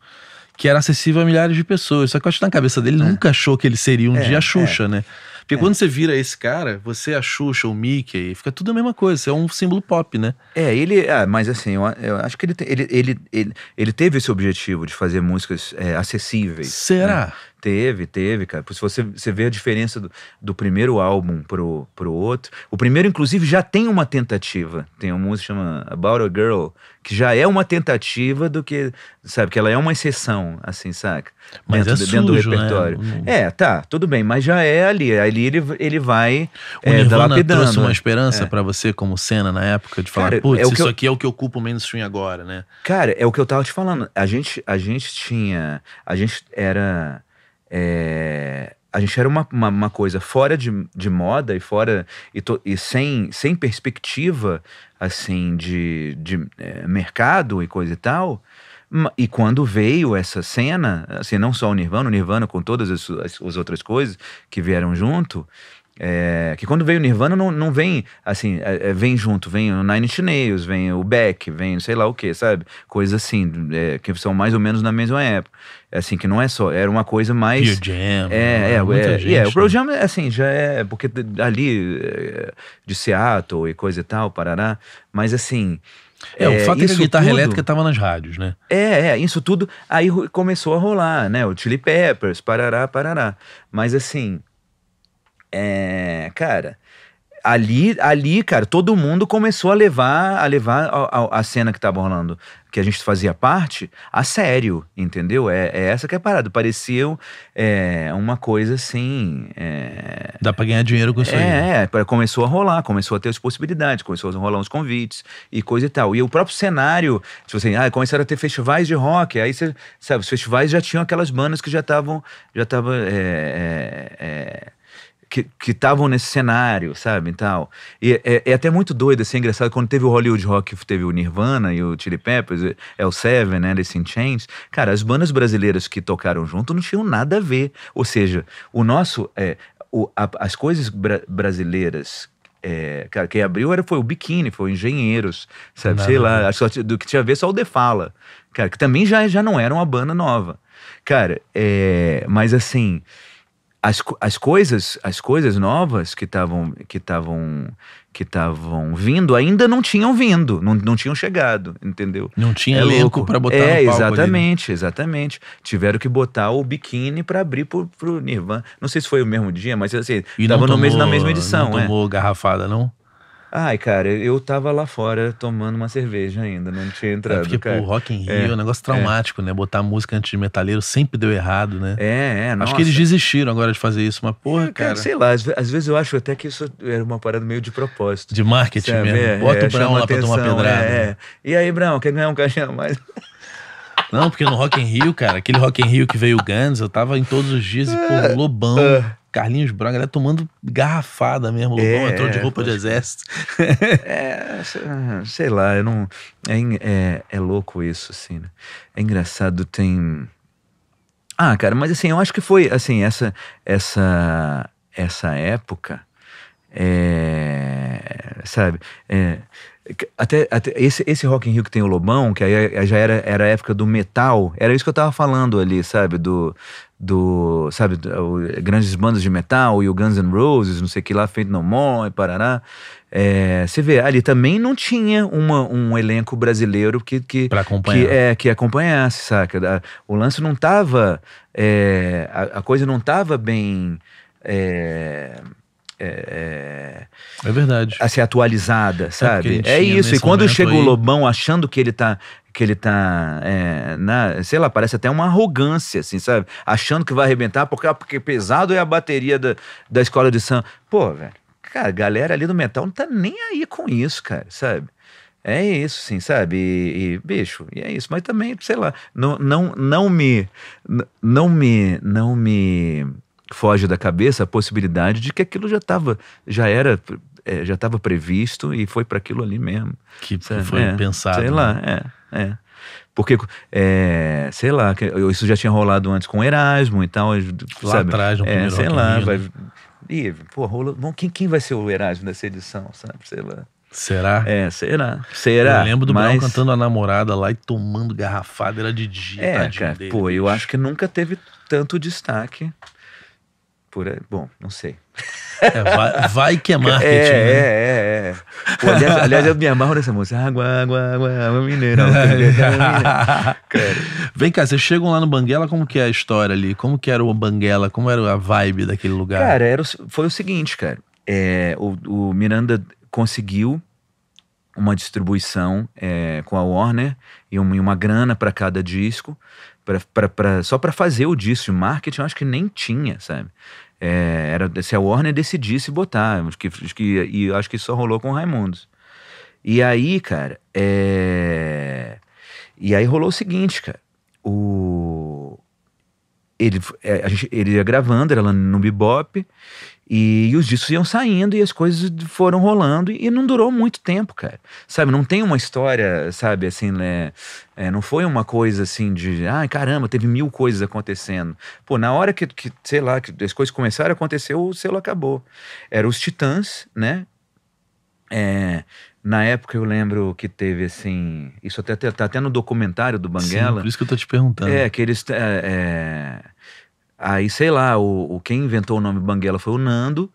Speaker 1: que era acessível a milhares de pessoas. Só que eu acho que na cabeça dele é. nunca achou que ele seria um é, dia a é. Xuxa, né? Porque é. quando você vira esse cara, você é a Xuxa, o Mickey, fica
Speaker 2: tudo a mesma coisa, é um símbolo pop, né? É, ele. Ah, mas assim, eu, eu acho que ele, ele, ele, ele, ele teve esse objetivo de fazer músicas é, acessíveis. Será? Né? Teve, teve, cara. Se você, você vê a diferença do, do primeiro álbum pro, pro outro. O primeiro, inclusive, já tem uma tentativa. Tem uma música que chama About a Girl, que já é uma tentativa do que, sabe, que ela é uma exceção, assim, saca? Mas dentro, é sujo, dentro do né? repertório. Né? É, tá, tudo bem, mas já é ali. Ali ele, ele vai. O é, Nirvana trouxe uma né? esperança é. para você, como cena na época, de falar, putz, é isso eu... aqui é o que ocupa o mainstream agora, né? Cara, é o que eu tava te falando. A gente, a gente tinha. A gente era é, a gente era uma, uma, uma, coisa fora de, de moda e fora e, to, e sem, sem perspectiva assim de, de é, mercado e coisa e tal. E quando veio essa cena, assim, não só o Nirvana, o Nirvana com todas as, as, as outras coisas que vieram junto, é, que quando veio o Nirvana não, não vem assim, é, é, vem junto, vem o Nine Inch Nails, vem o Beck, vem sei lá o que, sabe? Coisas assim, é, que são mais ou menos na mesma época. É assim, que não é só, era uma coisa mais. Pearl Jam. É, né? é, é, é, gente, é, o Pearl né? Jam, assim, já é, porque ali de Seattle e coisa e tal, Parará, mas assim. É, o fato é que a guitarra tudo, elétrica estava nas rádios, né? É, é, isso tudo aí começou a rolar, né? O Chili Peppers, parará, parará. Mas assim, é, cara, ali, ali, cara, todo mundo começou a levar a levar a, a, a, cena que tava rolando, que a gente fazia parte, a sério, entendeu? É, é essa que é a parada. Pareceu é, uma coisa assim. É, Dá pra ganhar dinheiro com isso aí. É, é começou a rolar, começou a ter as possibilidades, começou a rolar uns convites e coisa e tal. E o próprio cenário, tipo assim, ah, começaram a ter festivais de rock, aí você, sabe, os festivais já tinham aquelas bandas que já estavam. Já tava, é, é, é que estavam nesse cenário, sabe, e tal. E é, é, até muito doido, assim, é engraçado, quando teve o Hollywood Rock, teve o Nirvana e o Chili Peppers, é o Seven, né, Alice in Chains, cara, as bandas brasileiras que tocaram junto não tinham nada a ver, ou seja, o nosso, é, o, a, as coisas bra brasileiras é, cara, quem abriu era, foi o Biquíni, foi o Engenheiros, sabe? Sei lá, acho que do que tinha a ver só o The Fala, cara, que também já, já não era uma banda nova. Cara, é, mas assim, as, as coisas as coisas novas que estavam que estavam que estavam vindo ainda não tinham vindo não, não tinham chegado entendeu não tinha é elenco para botar é no palco né? exatamente ali. exatamente tiveram que botar o biquíni para abrir pro, pro Nirvana não sei se foi o mesmo dia mas assim e tava no mesmo na mesma edição não é. tomou é. garrafada não Ai, cara, eu tava lá fora tomando uma cerveja ainda, não tinha é, entrado. É porque, cara. pô, Rock in Rio é, é um negócio é. traumático,
Speaker 1: é. né? Botar música antes de metaleiro sempre deu errado, né? É,
Speaker 2: é, Acho nossa. que eles desistiram agora
Speaker 1: de fazer isso, mas porra, é, cara, cara. Sei
Speaker 2: lá, às, vezes eu acho até que isso era uma parada meio de propósito. De marketing sabe? mesmo. Bota o Brown lá atenção, pra tomar pedrada. Né? É, E aí, Brown, quer ganhar um caixão mais?
Speaker 1: Não, porque no Rock in Rio, cara, aquele Rock in Rio que veio o Guns, eu tava em todos os dias e, pô, Lobão. Carlinhos Braga, ele né? tomando garrafada
Speaker 2: mesmo. Lobão entrou é, de é, roupa de exército. é, ah, sei lá, eu não. É, é, é louco isso, assim. Né? É engraçado, tem. Ah, cara, mas assim, eu acho que foi, assim, essa, essa, essa época. É, sabe? É, até, até esse, esse Rock in Rio que tem o Lobão, que aí já era, era a época do metal, era isso que eu tava falando ali, sabe? Do, do sabe, do, grandes bandas de metal e o Guns N' Roses, não sei o que lá, Feito No More, Paraná. É, você vê, ali também não tinha uma, um elenco brasileiro que, que, que, é, que acompanhasse, saca? O lance não tava. É, a, a, coisa não tava bem. É, é, é é verdade. A ser atualizada, é sabe? É, é isso. E quando chega aí... o Lobão achando que ele tá. Que ele tá. É, na, né, sei lá, parece até uma arrogância, assim, sabe? Achando que vai arrebentar, porque, ah, porque pesado é a bateria da, da escola de samba. Pô, velho, cara, a galera ali do metal não tá nem aí com isso, cara, sabe? É isso, sim, sabe? E, e, bicho, e é isso. Mas também, sei lá, não, não, não me. Não me. Não me foge da cabeça a possibilidade de que aquilo já estava, já era, é, já estava previsto e foi para aquilo ali mesmo. Que foi é, pensado. Sei né? lá, é, é. Porque, é, sei lá, isso já tinha rolado antes com Erasmo e tal. Lá sabe? atrás, no é, Sei lá, vai, e, né? pô, rola, bom, quem, quem vai ser o Erasmo nessa edição, sabe? Sei lá.
Speaker 1: Será? É, será. Será. Eu lembro do Mas... Brown cantando a namorada
Speaker 2: lá e tomando garrafada, era de dia. É, cara, dele. pô, eu acho que nunca teve tanto destaque por Bom, não sei. É, vai, vai, que é, é marketing. É, né? é, é. é. Pô, aliás, aliás, eu me amarro nessa música. Água, água, água, água mineira.
Speaker 1: Vem cá, vocês chegam lá no Banguela, como que é a história ali? Como que era o Banguela? Como era a vibe daquele
Speaker 2: lugar? Cara, era, foi o seguinte, cara. É, o, o Miranda conseguiu uma distribuição é, com a Warner e uma, e uma grana para cada disco, pra, pra, pra só para fazer o disco. O marketing eu acho que nem tinha, sabe? É, era se a Warner decidisse botar. Acho que, acho que, e acho que isso só rolou com o Raimundos. E aí, cara, é... e aí rolou o seguinte, cara. O... Ele, é, a gente, ele ia gravando, era lá no Bebop, e, e, os discos iam saindo e as coisas foram rolando e, e, não durou muito tempo, cara. Sabe, não tem uma história, sabe, assim, né? É, não foi uma coisa assim de, ai caramba, teve mil coisas acontecendo. Pô, na hora que, que sei lá, que as coisas começaram a acontecer, o selo acabou. Era os Titãs, né? É, na época eu lembro que teve assim. Isso até, tá até no documentário do Banguela. Sim, por
Speaker 1: isso que eu tô te perguntando.
Speaker 2: É, que eles. É, é, Aí, sei lá, o, o quem inventou o nome Banguela foi o Nando.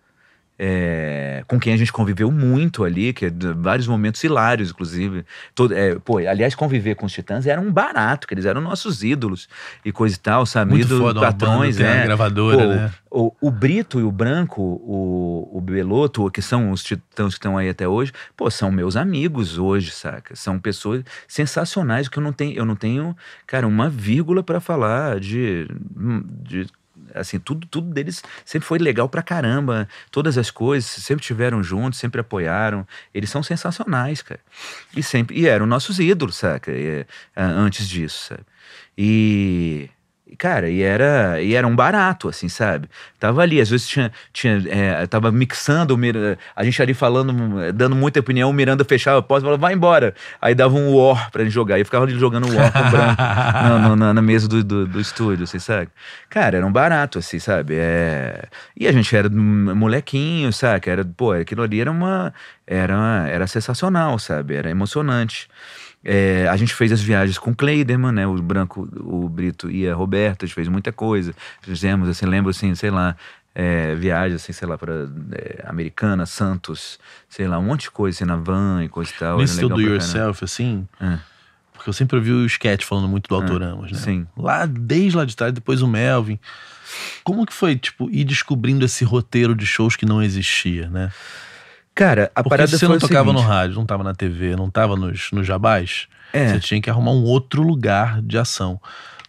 Speaker 2: É, com quem a gente conviveu muito ali, que é vários momentos hilários, inclusive. Todo, é, pô, aliás, conviver com os Titãs era um barato, que eles eram nossos ídolos e coisa e tal, sabe? Muito ídolos, foda, patrões, banda, é. gravadora, pô, né? O, o, Brito e o Branco, o, o Beloto, que são os Titãs que estão aí até hoje, pô, são meus amigos hoje, saca? São pessoas sensacionais que eu não tenho, eu não tenho, cara, uma vírgula para falar de, de assim, tudo, tudo deles sempre foi legal pra caramba. Todas as coisas sempre tiveram juntos, sempre apoiaram. Eles são sensacionais, cara. E sempre e eram nossos ídolos, saca? E, ah, antes disso, sabe? E Cara, e era, e era um barato, assim, sabe? Tava ali, às vezes tinha. tinha é, tava mixando, a gente ali falando, dando muita opinião, o Miranda fechava a porta e falava, vai embora. Aí dava um war pra gente jogar. E ficava ali jogando war com branco na, na, na, mesa do, do, do estúdio, assim, sabe? Cara, era um barato, assim, sabe? É... E a gente era molequinho, sabe? Era, pô, aquilo ali era uma. Era, era sensacional, sabe? Era emocionante. É, a gente fez as viagens com Kleiderman, né? O Branco, o Brito e a Roberta, a gente fez muita coisa. Fizemos, assim, lembro assim, sei lá, é, viagens, assim, sei lá, para é, Americana, Santos, sei lá, um monte de coisa, assim, na van e coisa e tal. Nesse do yourself, caramba. assim, é. porque eu sempre vi o Sketch falando muito
Speaker 1: do é, Autoramas, né? Sim. Lá, desde lá de trás, depois o Melvin. Como que foi, tipo, ir descobrindo esse roteiro de shows que não existia, né? Cara, a Porque parada você foi não tocava seguinte. no rádio, não tava na TV, não tava nos, nos jabás, é. você tinha que arrumar um outro lugar de ação.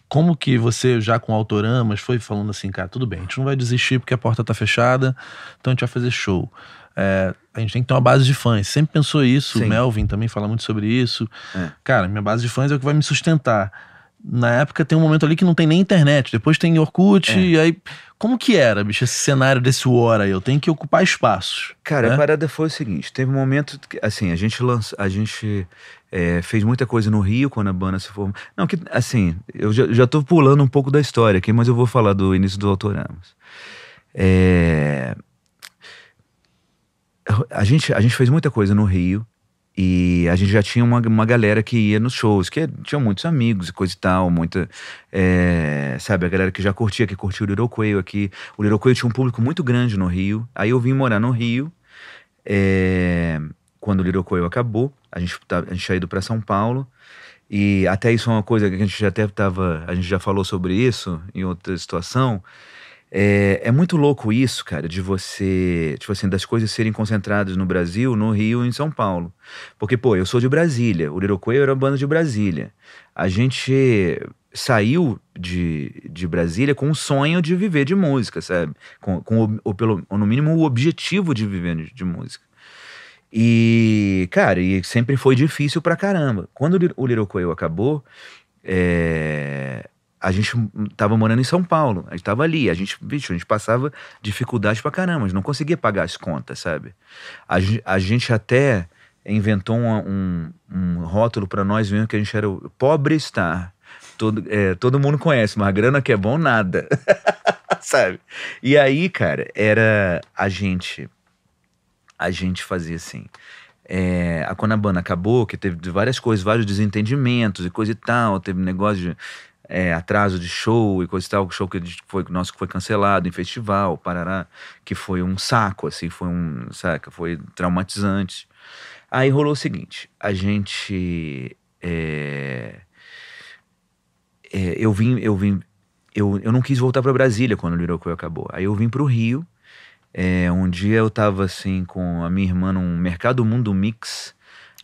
Speaker 1: Como que você, já com autoramas, foi falando assim, cara, tudo bem, a gente não vai desistir porque a porta tá fechada, então a gente vai fazer show. É, a gente tem que ter uma base de fãs. Sempre pensou isso, Sim. o Melvin também fala muito sobre isso. É. Cara, minha base de fãs é o que vai me sustentar na época tem um momento ali que não tem nem internet, depois tem Orkut, é. e aí. Como que era, bicho,
Speaker 2: esse cenário desse War aí? Eu tenho que ocupar espaços. Cara, né? a parada foi o seguinte: teve um momento que, assim, a gente lança, a gente é, fez muita coisa no Rio quando a banda se formou. Não, que, assim, eu já, já tô pulando um pouco da história aqui, mas eu vou falar do início do Autoramas. É... A gente, a gente fez muita coisa no Rio, e a gente já tinha uma, uma galera que ia nos shows, que tinha muitos amigos e coisa e tal, muita. É, sabe, a galera que já curtia, que curtia o Quail aqui. O Quail tinha um público muito grande no Rio. Aí eu vim morar no Rio. É, quando o Quail acabou, a gente, tá, a gente tinha ido para São Paulo. E até isso é uma coisa que a gente já até tava. A gente já falou sobre isso em outra situação. É, é, muito louco isso, cara, de você, tipo assim, das coisas serem concentradas no Brasil, no Rio e em São Paulo. Porque, pô, eu sou de Brasília, o Liroquei era uma banda de Brasília. A gente saiu de, de Brasília com o sonho de viver de música, sabe? Com, com ou pelo, ou no mínimo, o objetivo de viver de, de música. E, cara, e sempre foi difícil pra caramba. Quando o Liroquei acabou, é a gente tava morando em São Paulo, a gente tava ali, a gente, bicho, a gente passava dificuldade pra caramba, a gente não conseguia pagar as contas, sabe? A, a gente até inventou um, um, um rótulo para nós mesmo que a gente era o pobre estar. Todo, é, todo mundo conhece, mas a grana que é bom, nada. sabe? E aí, cara, era a gente. A gente fazia assim. É, a Conabana acabou, que teve várias coisas, vários desentendimentos e coisa e tal, teve negócio de é, atraso de show e coisa e tal, show que foi nosso que foi cancelado em festival, Parará, que foi um saco, assim, foi um, saca, foi traumatizante. Aí rolou o seguinte, a gente, é, é, eu vim, eu vim, eu, eu não quis voltar para Brasília quando o Liroquei acabou, aí eu vim para o Rio, é, um dia eu tava assim com a minha irmã num Mercado Mundo Mix,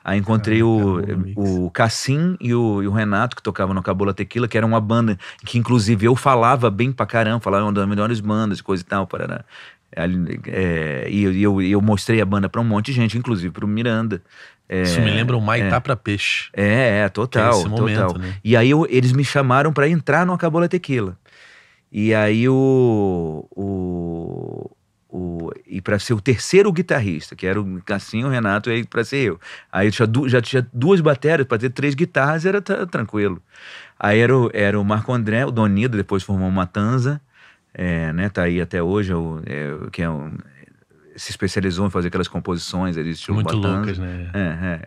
Speaker 2: Aí encontrei o, o Cassim e o, e o, Renato, que tocavam no Cabola Tequila, que era uma banda que, inclusive, eu falava bem pra caramba, falava uma das melhores bandas, coisa e tal, para É, e eu, eu, mostrei a banda para um monte de gente, inclusive para o Miranda. É, Isso me lembra o Maitá é,
Speaker 1: para Peixe.
Speaker 2: É, é, total. É momento, total. Né? E aí eu, eles me chamaram para entrar no Acabola Tequila. E aí o, o, o, e para ser o terceiro guitarrista, que era o Cassinho, o Renato, e aí para ser eu. Aí já, já tinha duas baterias, para ter três guitarras era tranquilo. Aí era o, era o Marco André, o Donido, depois formou uma Tanza, é, né, tá aí até hoje, é o, é, que é um, se especializou em fazer aquelas composições ali, estilo Muito Batanza. loucas, né? É, é.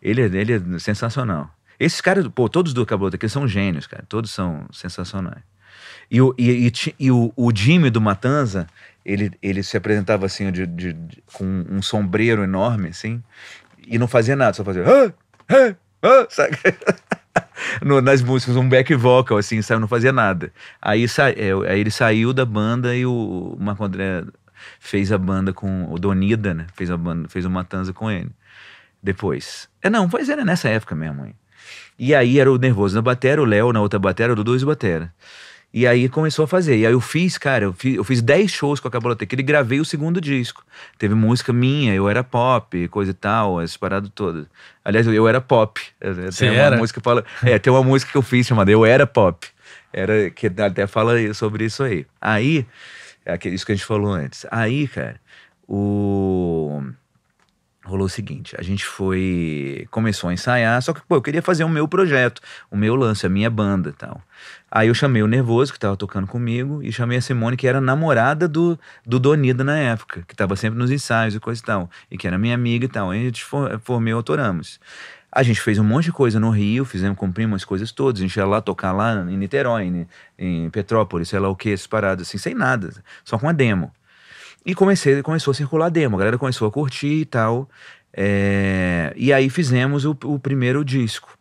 Speaker 2: Ele, é, ele é sensacional. Esses caras, pô, todos do Cabota aqui são gênios, cara. Todos são sensacionais. E, o, e, e, e o, o Jimmy do Matanza, ele, ele se apresentava assim, de, de, de, com um sombreiro enorme, assim, e não fazia nada, só fazia. Ah, ah, ah, sabe? no, nas músicas, um back vocal, assim, sabe? Não fazia nada. Aí, sa, é, aí ele saiu da banda e o Marco André fez a banda com. O Donida, né? Fez, a banda, fez uma tanza com ele. Depois. É, não, pois era nessa época mesmo. Hein? E aí era o Nervoso na batera, o Léo na outra batera, o Dudu e o Batera. E aí começou a fazer. E aí eu fiz, cara, eu fiz, eu fiz 10 shows com a Cabola Tequila e gravei o segundo disco. Teve música minha, eu era pop, coisa e tal, essas paradas todas. Aliás, eu era pop. Você tem era? música fala, é, tem uma música que eu fiz chamada Eu Era Pop. Era, que até fala sobre isso aí. Aí, é isso que a gente falou antes. Aí, cara, o rolou o seguinte: a gente foi. começou a ensaiar, só que, pô, eu queria fazer o meu projeto, o meu lance, a minha banda e tal. Aí eu chamei o Nervoso, que tava tocando comigo, e chamei a Simone, que era namorada do, do Donida na época, que tava sempre nos ensaios e coisa e tal, e que era minha amiga e tal. Aí a gente for, formei o Autoramos. A gente fez um monte de coisa no Rio, fizemos, cumprimos umas coisas todas. A gente ia lá tocar lá em Niterói, em, né, em Petrópolis, sei lá o que, essas paradas, assim, sem nada, só com a demo. E comecei, começou a circular demo, a galera começou a curtir e tal. É, e aí fizemos o, o primeiro disco.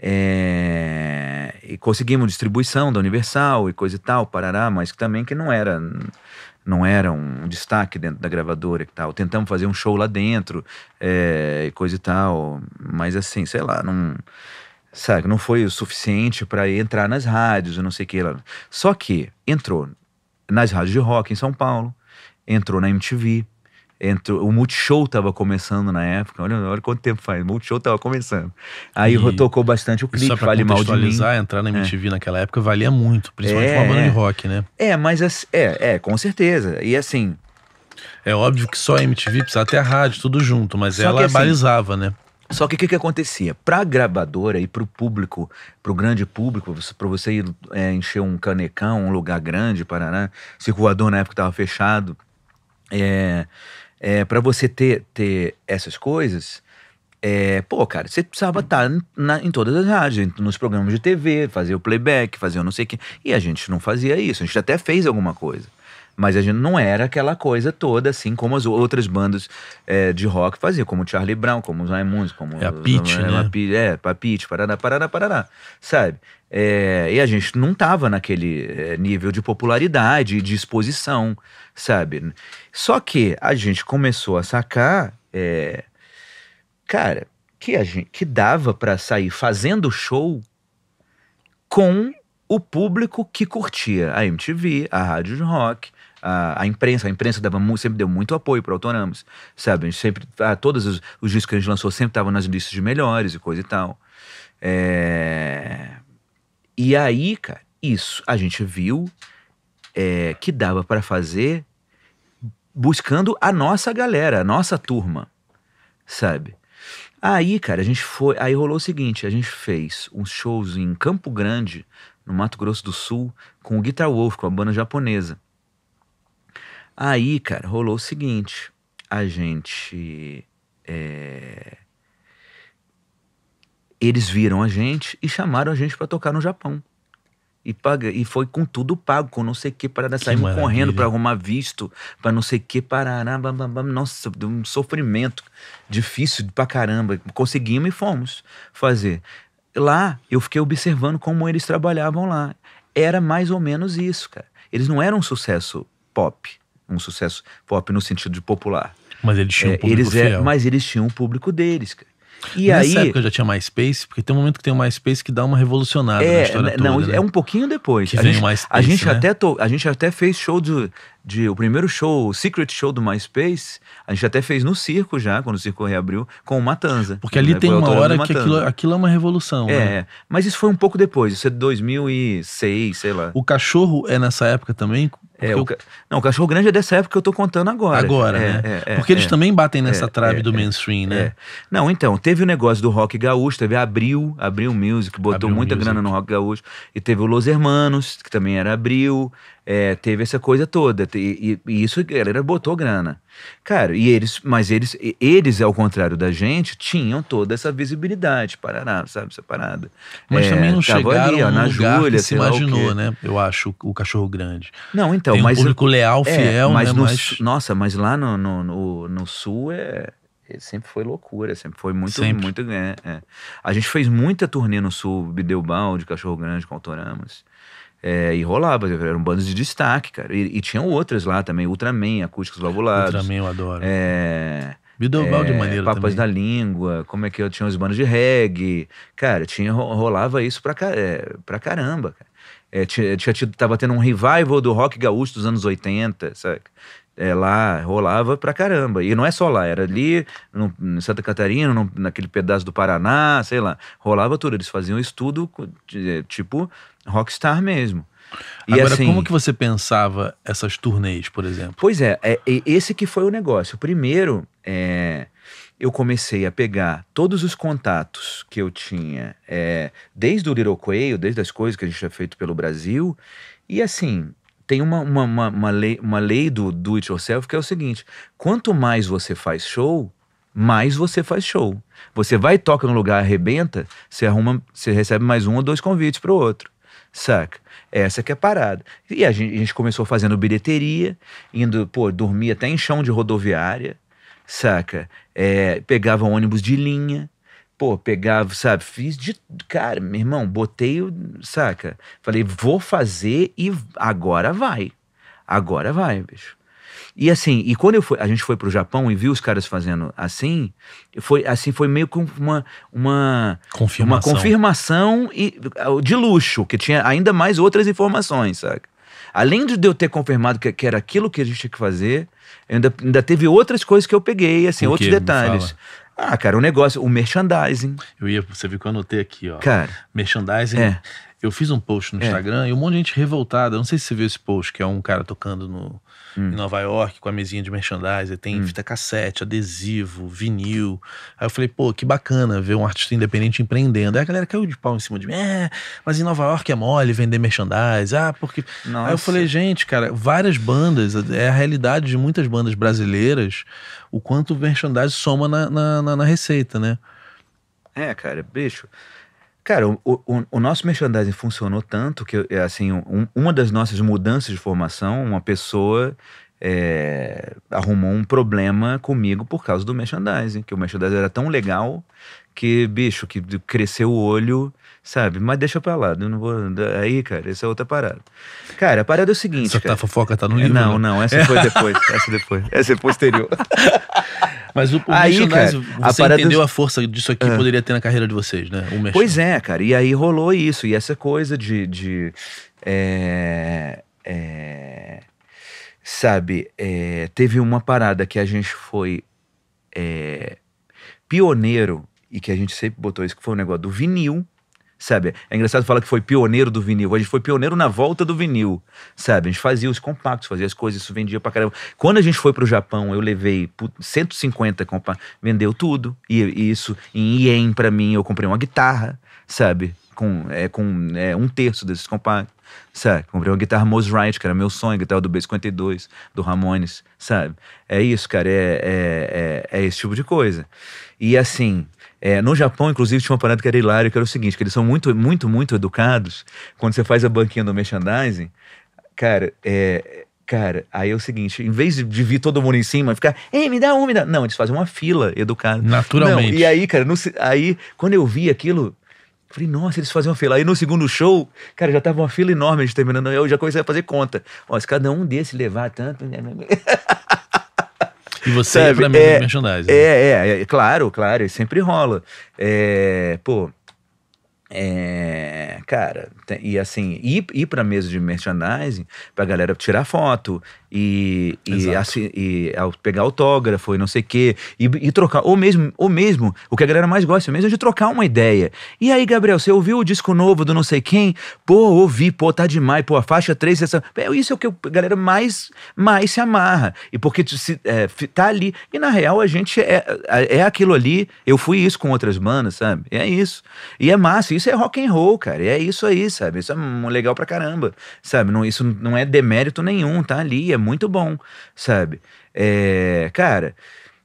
Speaker 2: É, e conseguimos distribuição da Universal e coisa e tal, parará, mas que também que não era não era um destaque dentro da gravadora e tal. Tentamos fazer um show lá dentro é, e coisa e tal, mas assim, sei lá, não sabe, não foi o suficiente para entrar nas rádios, eu não sei o que lá. Só que entrou nas rádios de rock em São Paulo, entrou na MTV, entrou, o Multishow tava começando na época, olha, olha quanto tempo faz, o Multishow tava começando. Aí e, tocou bastante o clipe, só pra Vale Mal de Mim. entrar na MTV é. naquela época valia muito, principalmente é, uma banda de rock, né? É, mas assim, é, é, com certeza. E assim... É óbvio que só a MTV precisava ter a rádio, tudo junto, mas ela assim, balizava, né? Só que o que, que, acontecia? Para a gravadora e para o público, para o grande público, para você ir é, encher um canecão, um lugar grande, Paraná, circulador na época estava fechado, é, é, para você ter, ter essas coisas, é, pô, cara, você precisava estar tá em todas as rádios, nos programas de TV, fazer o playback, fazer o não sei o quê. E a gente não fazia isso, a gente até fez alguma coisa. Mas a gente não era aquela coisa toda, assim como as outras bandas é, de rock faziam, como o Charlie Brown, como os Raimundos, como. É a Pitch, né? A, é, a Pitch, parará, parará, parará. Sabe? É, e a gente não estava naquele é, nível de popularidade, de exposição, sabe? Só que a gente começou a sacar, é, cara, que a gente que dava para sair fazendo show com o público que curtia a MTV, a rádio de rock, a, imprensa, a imprensa dava sempre deu muito apoio para Autoramos, sabe? Sempre, a, ah, todos os, os, discos que a gente lançou sempre estavam nas listas de melhores e coisa e tal. É... E aí, cara, isso a gente viu é, que dava para fazer buscando a nossa galera, a nossa turma, sabe? Aí, cara, a gente foi. Aí rolou o seguinte: a gente fez uns shows em Campo Grande, no Mato Grosso do Sul, com o Guitar Wolf, com a banda japonesa. Aí, cara, rolou o seguinte: a gente. É... Eles viram a gente e chamaram a gente para tocar no Japão. E, paga, e foi com tudo pago, com não sei que parada. Saímos correndo para arrumar visto, para não sei que parar, Bam, Nossa, um sofrimento difícil pra caramba. Conseguimos e fomos fazer. Lá, eu fiquei observando como eles trabalhavam lá. Era mais ou menos isso, cara. Eles não eram um sucesso pop um sucesso pop no sentido de popular. Mas eles tinham é, um público eles é, fiel. mas eles tinham um público deles, cara. E Nessa aí, época
Speaker 1: eu já tinha MySpace, porque tem um momento que tem o MySpace que dá uma revolucionada
Speaker 2: é, na história né, toda, Não, né? é um pouquinho depois. Que a vem gente, o MySpace, a gente né? até to, a gente até fez show de, de o primeiro show, o Secret Show do MySpace, a gente até fez no circo já, quando o circo reabriu, com o Matanza. Porque ali né? tem uma hora que aquilo,
Speaker 1: aquilo, é uma revolução. É, né?
Speaker 2: mas isso foi um pouco depois, isso é 2006, sei lá. O cachorro é nessa época também? É, o ca... Não, o cachorro grande é dessa época que eu tô contando agora. Agora, é, né? É, é Porque eles é. também batem é, nessa trave do mainstream, né? Não, então, teve o negócio do rock gaúcho, teve Abril, Abril Music, botou Abril muita Music. grana no rock gaúcho, e teve o Los Hermanos, que também era Abril. É, teve essa coisa toda. E, e, e, isso a galera botou grana. Cara, e eles, mas eles, eles, ao contrário da gente, tinham toda essa visibilidade, parará, sabe, essa parada. Mas é, também não chegaram ali, ó, na Júlia, se imaginou, né? Eu acho, o Cachorro Grande. Não, então, Tem um mas... público leal, é, fiel, mas né? No, mas... Nossa, mas lá no, no, no, no Sul é, é sempre foi loucura, sempre foi muito, sempre. muito. é. é. A gente fez muita turnê no sul, Bideubal, de Cachorro Grande, com Autoramas. É, e rolava, eram bandas de destaque, cara. E, e tinham outras lá também, Ultraman, Acústicos Valvulados. Ultraman eu adoro. É, Bidobal é, de maneira Papas também. da Língua, como é que eu tinha os bandos de reggae. Cara, tinha, rolava isso pra, é, pra caramba, cara. É, tinha, tinha, tava tendo um revival do rock gaúcho dos anos 80, sabe? é, lá rolava pra caramba. E não é só lá, era ali no, em Santa Catarina, no, naquele pedaço do Paraná, sei lá. Rolava tudo. Eles faziam estudo é, tipo rockstar mesmo.
Speaker 1: E Agora, assim, como que
Speaker 2: você pensava essas turnês, por exemplo? Pois é, é esse que foi o negócio. Primeiro, é, eu comecei a pegar todos os contatos que eu tinha, é, desde o Little Coelho, desde as coisas que a gente tinha feito pelo Brasil, e assim, tem uma, uma, uma, uma, lei, uma lei do do it yourself que é o seguinte: quanto mais você faz show, mais você faz show. Você vai, toca no lugar, arrebenta, você arruma, você recebe mais um ou dois convites para o outro. Saca? Essa que é a parada. E a gente, a gente começou fazendo bilheteria, indo, pô, dormir até em chão de rodoviária, saca? É, pegava ônibus de linha, pô, pegava, sabe? Fiz de. Cara, meu irmão, botei o. Saca? Falei, vou fazer e agora vai. Agora vai, bicho. E assim, e quando eu fui, a gente foi pro Japão e viu os caras fazendo assim, foi assim, foi meio com uma uma confirmação, uma confirmação e, de luxo, que tinha ainda mais outras informações, saca? Além de eu ter confirmado que, que era aquilo que a gente tinha que fazer, ainda, ainda teve outras coisas que eu peguei, assim, o outros que? detalhes. Ah, cara, o negócio, o merchandising. Eu ia, você viu que eu anotei aqui, ó. Cara. Merchandising.
Speaker 1: É. Eu fiz um post no é. Instagram e um monte de gente revoltada. Não sei se você viu esse post, que é um cara tocando no, hum. em Nova York com a mesinha de merchandise. Tem hum. fita cassete, adesivo, vinil. Aí eu falei, pô, que bacana ver um artista independente empreendendo. Aí a galera caiu de pau em cima de mim. É, mas em Nova York é mole vender merchandise. Ah, porque. Nossa. Aí eu falei, gente, cara, várias bandas, é, é a realidade de muitas bandas brasileiras, o quanto o merchandising soma na, na, na, na receita,
Speaker 2: né? É, cara, bicho. Cara, o, o, o, nosso merchandising funcionou tanto que, é, assim, um, uma das nossas mudanças de formação, uma pessoa é, arrumou um problema comigo por causa do merchandising, que o merchandising era tão legal que, bicho, que cresceu o olho, sabe? Mas deixa pra lá, não vou... Aí, cara, essa é outra parada. Cara, a parada é o seguinte... Essa cara, tá, fofoca tá no livro? Não, né? não, essa foi depois, essa depois, essa é posterior. Mas o, o aí, cara, você a entendeu dos... a força disso aqui é. poderia
Speaker 1: ter na carreira de vocês, né? pois
Speaker 2: é, cara. E aí rolou isso. E essa coisa de... de é, é, sabe, é, teve uma parada que a gente foi é, pioneiro e que a gente sempre botou isso, que foi o um negócio do vinil sabe? É engraçado falar que foi pioneiro do vinil. A gente foi pioneiro na volta do vinil, sabe? A gente fazia os compactos, fazia as coisas, isso vendia pra caramba. Quando a gente foi pro Japão, eu levei 150 compactos, vendeu tudo. E, e isso em ien pra mim, eu comprei uma guitarra, sabe? Com, é, com é, um terço desses compactos, sabe? Comprei uma guitarra Mose Wright, que era meu sonho, guitarra do B52, do Ramones, sabe? É isso, cara, é, é, é, é esse tipo de coisa. E assim, é, no Japão, inclusive, tinha uma parada que era hilária, que era o seguinte, que eles são muito, muito, muito educados. Quando você faz a banquinha do merchandising, cara, é, Cara, aí é o seguinte, em vez de, de vir todo mundo em cima, e ficar, ei, me dá um, me dá. Não, eles fazem uma fila educada. Naturalmente. Não, e aí, cara, no, aí, quando eu vi aquilo, Falei, nossa, eles faziam uma fila. Aí no segundo show, cara, já tava uma fila enorme de terminando. Eu já comecei a fazer conta. Ó, se cada um desse levar tanto. Né, né, né? E você Sabe, pra mim é, merchandising. É, né? É, é, é, claro, claro, sempre rola. É, pô, é, cara, e assim, ir, ir pra mesa de merchandising pra galera tirar foto, e, e, assim, e pegar autógrafo e não sei o quê, e, e, trocar, ou mesmo, ou mesmo, o que a galera mais gosta mesmo é de trocar uma ideia. E aí, Gabriel, você ouviu o disco novo do não sei quem? Pô, ouvi, pô, tá demais, pô, a faixa 3, essa... É isso é o que a galera mais, mais se amarra, e porque se, é, tá ali, e na real a gente é, é, é aquilo ali, eu fui isso com outras manas, sabe? É isso. E é massa, isso é rock and roll, cara, é isso aí, sabe? Isso é legal pra caramba, sabe? Não, isso não é demérito nenhum, tá ali, é muito bom, sabe? É, cara,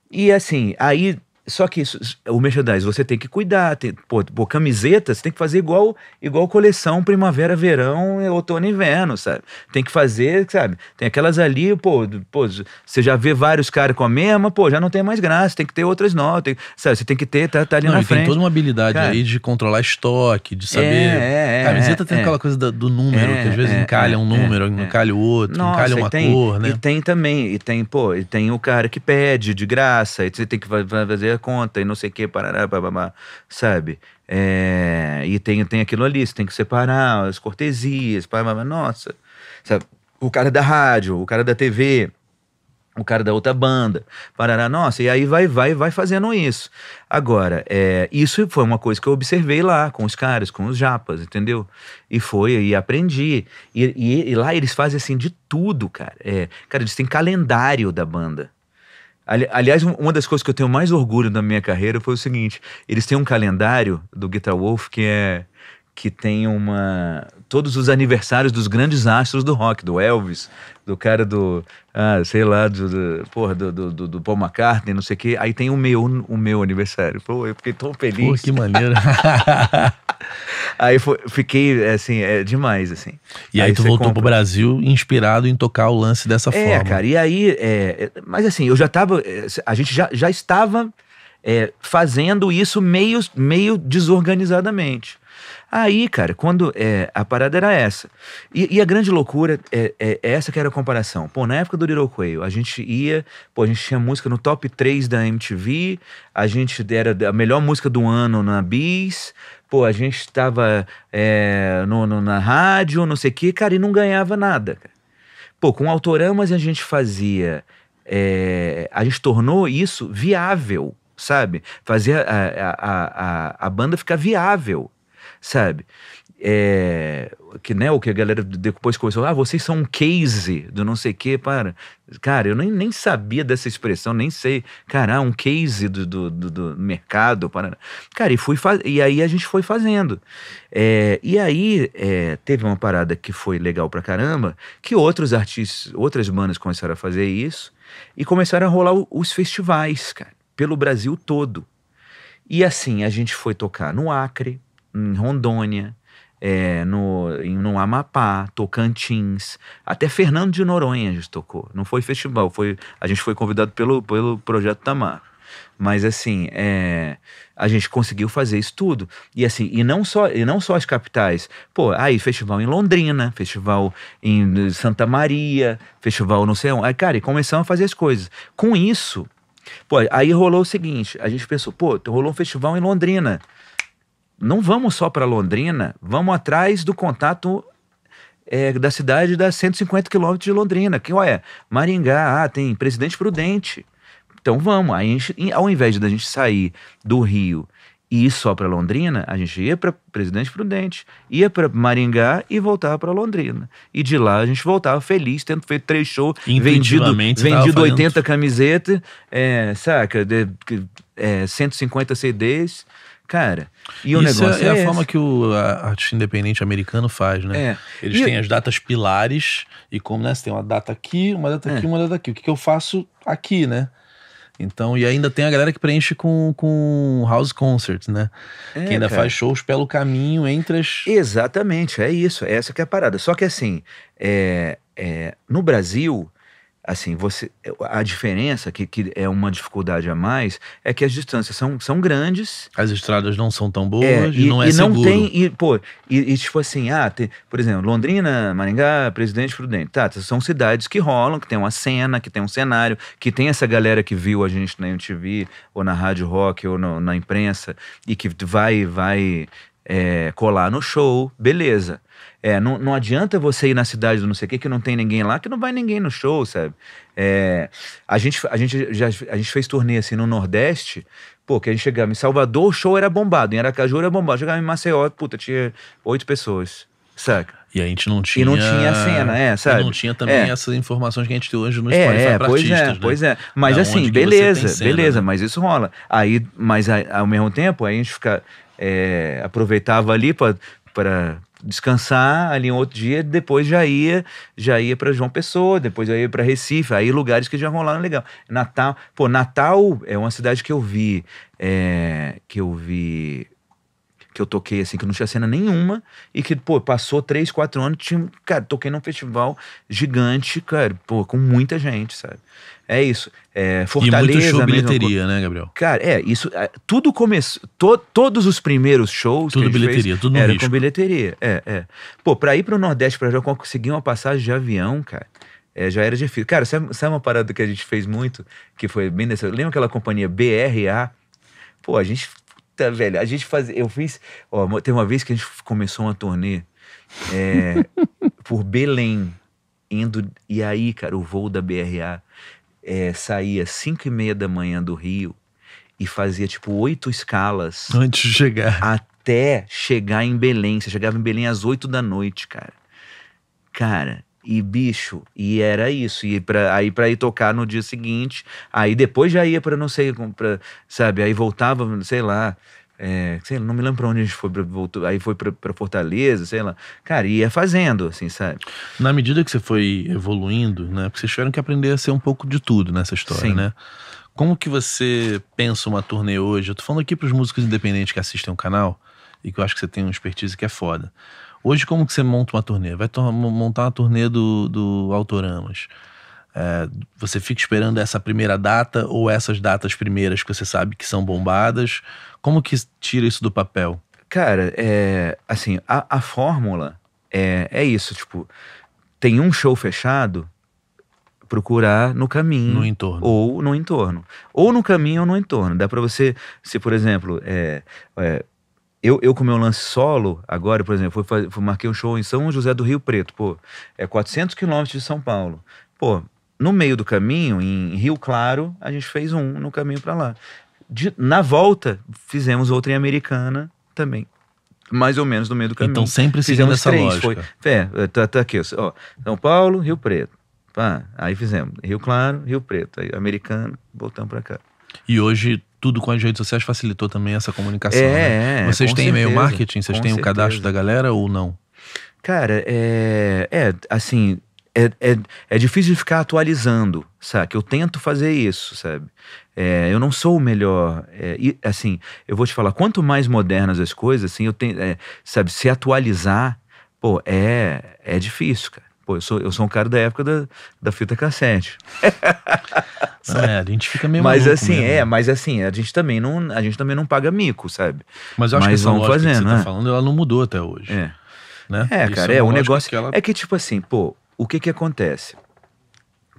Speaker 2: e assim, aí só que isso, o merchandising você tem que cuidar, tem, pô, pô, camiseta, você tem que fazer igual igual coleção primavera, verão, é outono e inverno, sabe? Tem que fazer, sabe? Tem aquelas ali, pô, pô você já vê vários caras com a mesma, pô, já não tem mais graça, tem que ter outras notas, sabe? Você tem que ter, tá, tá ali não, na frente. Tem toda uma habilidade cara, aí
Speaker 1: de controlar estoque, de saber. É, é, é camiseta é, tem aquela coisa do, do número, é, que às vezes encalha um número,
Speaker 2: encalha o outro, Nossa, encalha uma tem, cor, né? E tem também, e tem, pô, e tem o cara que pede de graça, e você tem que fazer a conta e não sei o que, parará, bababá, sabe? É, e tem, tem aquilo ali, você tem que separar as cortesias, bababá, nossa, sabe? O cara da rádio, o cara da TV, o cara da outra banda, parará, nossa, e aí vai, vai, vai fazendo isso. Agora, é, isso foi uma coisa que eu observei lá com os caras, com os japas, entendeu? E foi, e aprendi. E, e, e lá eles fazem assim de tudo, cara. É, cara, eles têm calendário da banda. Ali, aliás, uma das coisas que eu tenho mais orgulho da minha carreira foi o seguinte: eles têm um calendário do Guitar Wolf que é que tem uma todos os aniversários dos grandes astros do rock, do Elvis, do cara do, ah, sei lá, do, do, porra, do, do, do Paul McCartney, não sei o quê. Aí tem o meu, o meu aniversário. Pô, eu fiquei tão feliz. Pô, que maneiro. aí foi, fiquei, assim, é demais, assim. E aí, aí tu voltou compra. pro Brasil inspirado em tocar o lance dessa é, forma. É, cara, e aí, é, mas assim, eu já tava, é, a gente já, já estava é, fazendo isso meio, meio desorganizadamente. Aí, cara, quando é, a parada era essa. E, e a grande loucura é, é, é, essa que era a comparação. Pô, na época do Little Quail, a gente ia, pô, a gente tinha música no top 3 da MTV, a gente era a melhor música do ano na Bis, pô, a gente estava é, no, no, na rádio, não sei o quê, cara, e não ganhava nada, cara. Pô, com Autoramas a gente fazia. É, a gente tornou isso viável, sabe? Fazer a, a, a, a, banda ficar viável sabe? É, que, né, o que a galera depois começou, ah, vocês são um case do não sei o que, para. Cara, eu nem, nem sabia dessa expressão, nem sei. Cara, ah, um case do, do, do, do mercado. Para... Cara, e, fui e aí a gente foi fazendo. É, e aí é, teve uma parada que foi legal pra caramba, que outros artistas, outras bandas começaram a fazer isso e começaram a rolar os festivais, cara, pelo Brasil todo. E assim, a gente foi tocar no Acre, em Rondônia, é, no, no Amapá, Tocantins, até Fernando de Noronha a gente tocou. Não foi festival, foi a gente foi convidado pelo, pelo Projeto Tamar. Mas assim, é, a gente conseguiu fazer isso tudo. E assim, e não só, e não só as capitais. Pô, aí festival em Londrina, festival em Santa Maria, festival não sei onde. Aí, cara, e começamos a fazer as coisas. Com isso, pô, aí rolou o seguinte, a gente pensou, pô, rolou um festival em Londrina não vamos só para Londrina, vamos atrás do contato é, da cidade das 150 quilômetros de Londrina, que olha, Maringá, ah, tem Presidente Prudente. Então vamos, a gente, ao invés da gente sair do Rio e ir só para Londrina, a gente ia para Presidente Prudente, ia para Maringá e voltava para Londrina. E de lá a gente voltava feliz, tendo feito três shows, vendido, vendido 80 camisetas, é, saca, de, é, 150 CDs. Cara, e o Isso negócio é, é a é esse. forma que o artista independente
Speaker 1: americano faz, né? É. Eles e têm eu... as datas pilares e como, né? Você tem uma data aqui, uma data é. aqui, uma data aqui. O que, que eu faço aqui, né? Então, e ainda tem a galera que preenche com, com house concerts, né? É, que ainda cara. faz
Speaker 2: shows pelo caminho entre as. Exatamente, é isso. Essa que é a parada. Só que assim, é, é, no Brasil, assim, você a diferença que, que é uma dificuldade a mais é que as distâncias são, são grandes. As estradas não são tão boas é, e, não é e seguro. não tem e pô, e, e tipo assim, ah, tem, por exemplo, Londrina, Maringá, Presidente Prudente, tá, tá, são cidades que rolam, que tem uma cena, que tem um cenário, que tem essa galera que viu a gente na MTV ou na rádio rock ou no, na imprensa e que vai vai é, colar no show, beleza. É, não, não adianta você ir na cidade do não sei o que que não tem ninguém lá, que não vai ninguém no show, sabe? É, a, gente, a, gente já, a gente fez turnê assim no Nordeste, pô, que a gente chegava em Salvador, o show era bombado, em Aracaju era bombado, chegava em Maceió, puta, tinha oito pessoas, saca? E a gente não tinha. E não tinha a cena, é, sabe? E não tinha também é.
Speaker 1: essas informações que a gente
Speaker 2: tem hoje no é, Spotify é, pra pois é, artistas, é, né? Pois é. Mas da assim, beleza, cena, beleza, né? mas isso rola. Aí, mas aí, ao mesmo tempo, aí a gente fica é, aproveitava ali para descansar ali um outro dia, depois já ia, já ia para João Pessoa, depois já ia para Recife, aí lugares que já rolaram legal. Natal, pô, Natal é uma cidade que eu vi, é, que eu vi que eu toquei, assim, que não tinha cena nenhuma, e que, pô, passou três, quatro anos, tinha, cara, toquei num festival gigante, cara, pô, com muita gente, sabe? É isso. É, Fortaleza. E muito show bilheteria, né, Gabriel? Cara, é, isso. É, tudo começou. To, todos os primeiros shows. Tudo bilheteria, fez, tudo no Era risco. com bilheteria. É, é. Pô, pra ir pro Nordeste, pra já conseguir uma passagem de avião, cara. É, já era difícil. Cara, sabe, sabe uma parada que a gente fez muito, que foi bem nessa? Lembra aquela companhia BRA? Pô, a gente. Puta, velho, a gente fazia. Eu fiz. Ó, tem uma vez que a gente começou uma turnê é, por Belém, indo. E aí, cara, o voo da BRA é, saía às 5 e meia da manhã do Rio e fazia tipo oito escalas. Antes de chegar. Até chegar em Belém. Você chegava em Belém às 8 da noite, cara. Cara, e bicho, e era isso. E pra, aí para ir tocar no dia seguinte, aí depois já ia para não sei, pra, sabe? Aí voltava, sei lá, é, sei lá, não me lembro pra onde a gente foi, pra, voltou, aí foi pra, pra, Fortaleza, sei lá. Cara, ia fazendo, assim, sabe?
Speaker 1: Na medida que você foi evoluindo, né? Porque vocês tiveram que aprender a ser um pouco de tudo nessa história, Sim. né? Como que você pensa uma turnê hoje? Eu tô falando aqui pros músicos independentes que assistem o canal e que eu acho que você tem uma expertise que é foda. Hoje, como que você monta uma turnê? Vai montar uma turnê do, do Autoramas. É, você fica esperando essa primeira data ou essas datas primeiras que você sabe que são
Speaker 2: bombadas? Como que tira isso do papel? Cara, é. Assim, a, a fórmula é, é isso. Tipo, tem um show fechado, procurar no caminho. No entorno. Ou no entorno. Ou no caminho ou no entorno. Dá para você, se por exemplo, é, é, eu, eu com meu lance solo, agora, por exemplo, fui, fui, marquei um show em São José do Rio Preto, pô, é 400 quilômetros de São Paulo. Pô, no meio do caminho, em Rio Claro, a gente fez um no caminho para lá. De, na volta, fizemos outra em Americana também. Mais ou menos no meio do caminho. Então sempre fizemos essa três, lógica. Foi, é, tá, tá aqui, ó, São Paulo, Rio Preto. aí fizemos Rio Claro, Rio Preto, aí Americano, voltamos para cá.
Speaker 1: E hoje tudo com as redes sociais facilitou também essa comunicação. É, né? É, Vocês têm e-mail marketing? Vocês têm o um cadastro da galera ou não?
Speaker 2: Cara, é, é assim, é, é, é difícil ficar atualizando, sabe? que Eu tento fazer isso, sabe? É, eu não sou o melhor. É, e, assim, eu vou te falar, quanto mais modernas as coisas, assim, eu tenho, é, sabe, se atualizar, pô, é, é difícil, cara. Pô, eu sou, eu sou um cara da época da, da fita cassete. é, a gente fica meio Mas assim, mesmo. é, né? mas assim, a gente também não, a gente também não paga mico, sabe? Mas eu acho mas que essa fazendo, que você tá né? tá falando, ela não mudou até hoje. É. Né? É, cara, é, é um negócio. Que ela... É que, tipo assim, pô, o que que acontece?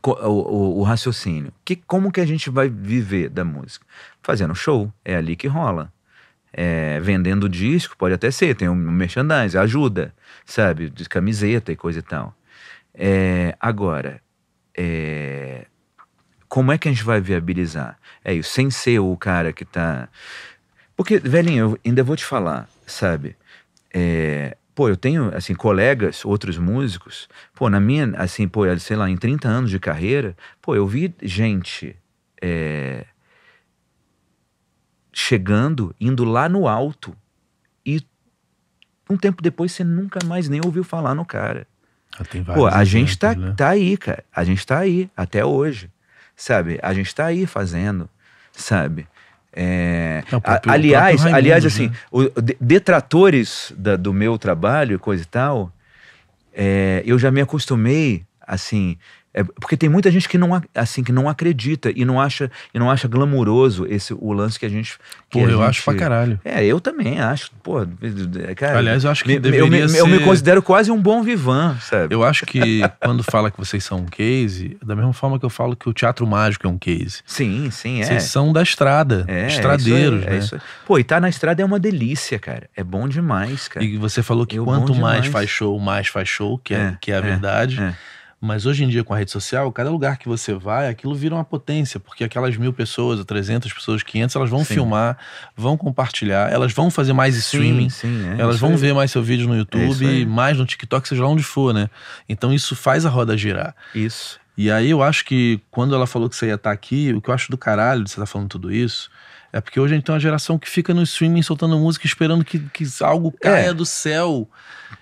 Speaker 2: O, o, o, raciocínio. Que, como que a gente vai viver da música? Fazendo show, é ali que rola. É, vendendo disco, pode até ser, tem um merchandising, ajuda, sabe? De camiseta e coisa e tal. É, agora, é, como é que a gente vai viabilizar? É isso, sem ser o cara que tá. Porque, velhinho, eu ainda vou te falar, sabe? É, Pô, eu tenho, assim, colegas, outros músicos, pô, na minha, assim, pô, sei lá, em 30 anos de carreira, pô, eu vi gente é, chegando, indo lá no alto e um tempo depois você nunca mais nem ouviu falar no cara. Ah, pô, a gente tá, né? tá aí, cara. A gente tá aí até hoje, sabe? A gente tá aí fazendo, sabe? É, é próprio, aliás, Raimundo, aliás, assim, né? o, detratores da, do meu trabalho, coisa e tal, é, eu já me acostumei, assim, é, porque tem muita gente que não, assim, que não acredita e não acha e não acha glamuroso esse, o lance que a gente. Que pô, a eu gente... acho pra caralho. É, eu também acho. Pô, é, cara, Aliás, eu acho que me, deveria eu, me, ser... eu me considero quase um bom vivan,
Speaker 1: sabe? Eu acho que quando fala que vocês são um case, da mesma forma que eu falo que o teatro mágico é um case. Sim, sim, é. Vocês são da estrada, é, estradeiros, é né? aí, né? É pô, e tá na estrada é uma delícia, cara. É bom demais, cara. E você falou que eu quanto mais faz show, mais faz show, que é, é que é a é, verdade. É. Mas hoje em dia, com a rede social, cada lugar que você vai, aquilo vira uma potência, porque aquelas mil pessoas, 300 pessoas, 500, elas vão sim. filmar, vão compartilhar, elas vão fazer mais streaming, sim,
Speaker 2: sim, é, elas vão aí. ver
Speaker 1: mais seu vídeo no é YouTube, é mais no TikTok, seja lá onde for, né? Então isso faz a roda girar. Isso. E aí eu acho que quando ela falou que você ia estar tá aqui, o que eu acho do caralho de você estar tá falando tudo isso é porque hoje a gente tem uma geração que fica no streaming soltando música esperando que, que algo caia é. do céu.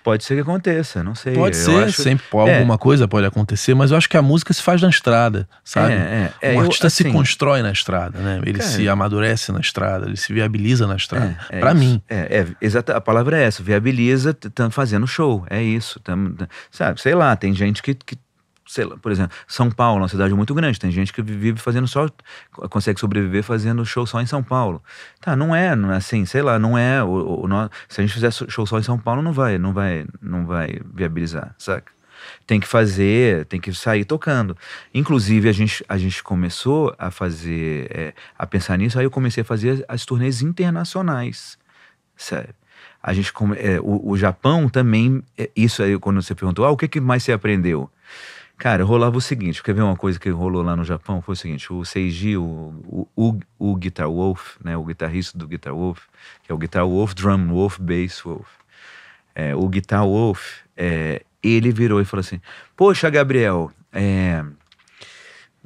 Speaker 1: Pode ser que aconteça, não sei. Pode eu ser, acho... sempre é. alguma coisa pode acontecer, mas eu acho que a música se faz na estrada, sabe? É, é, é o artista eu, assim, se constrói na estrada, né? Ele cara, se amadurece na estrada,
Speaker 2: ele se viabiliza na estrada. É, é para mim. É, é exata, a palavra é essa, viabiliza, fazendo show, é isso. sabe, sei lá, tem gente que, que sei lá, por exemplo, São Paulo é uma cidade muito grande, tem gente que vive fazendo só, consegue sobreviver fazendo show só em São Paulo. Tá, não é, não é assim, sei lá, não é, o, o, se a gente fizer show só em São Paulo, não vai, não vai, não vai viabilizar, saca? Tem que fazer, tem que sair tocando. Inclusive, a gente, a gente começou a fazer, é, a pensar nisso, aí eu comecei a fazer as turnês internacionais, Sério? a gente é, o, o, Japão também é, isso aí quando você perguntou ah, o que que mais você aprendeu Cara, rolava o seguinte, quer ver uma coisa que rolou lá no Japão? Foi o seguinte, o Seiji, o, o, o, o Guitar Wolf, né, o guitarrista do Guitar Wolf, que é o Guitar Wolf, Drum Wolf, Bass Wolf. É, o Guitar Wolf, é, ele virou e falou assim, poxa, Gabriel, é...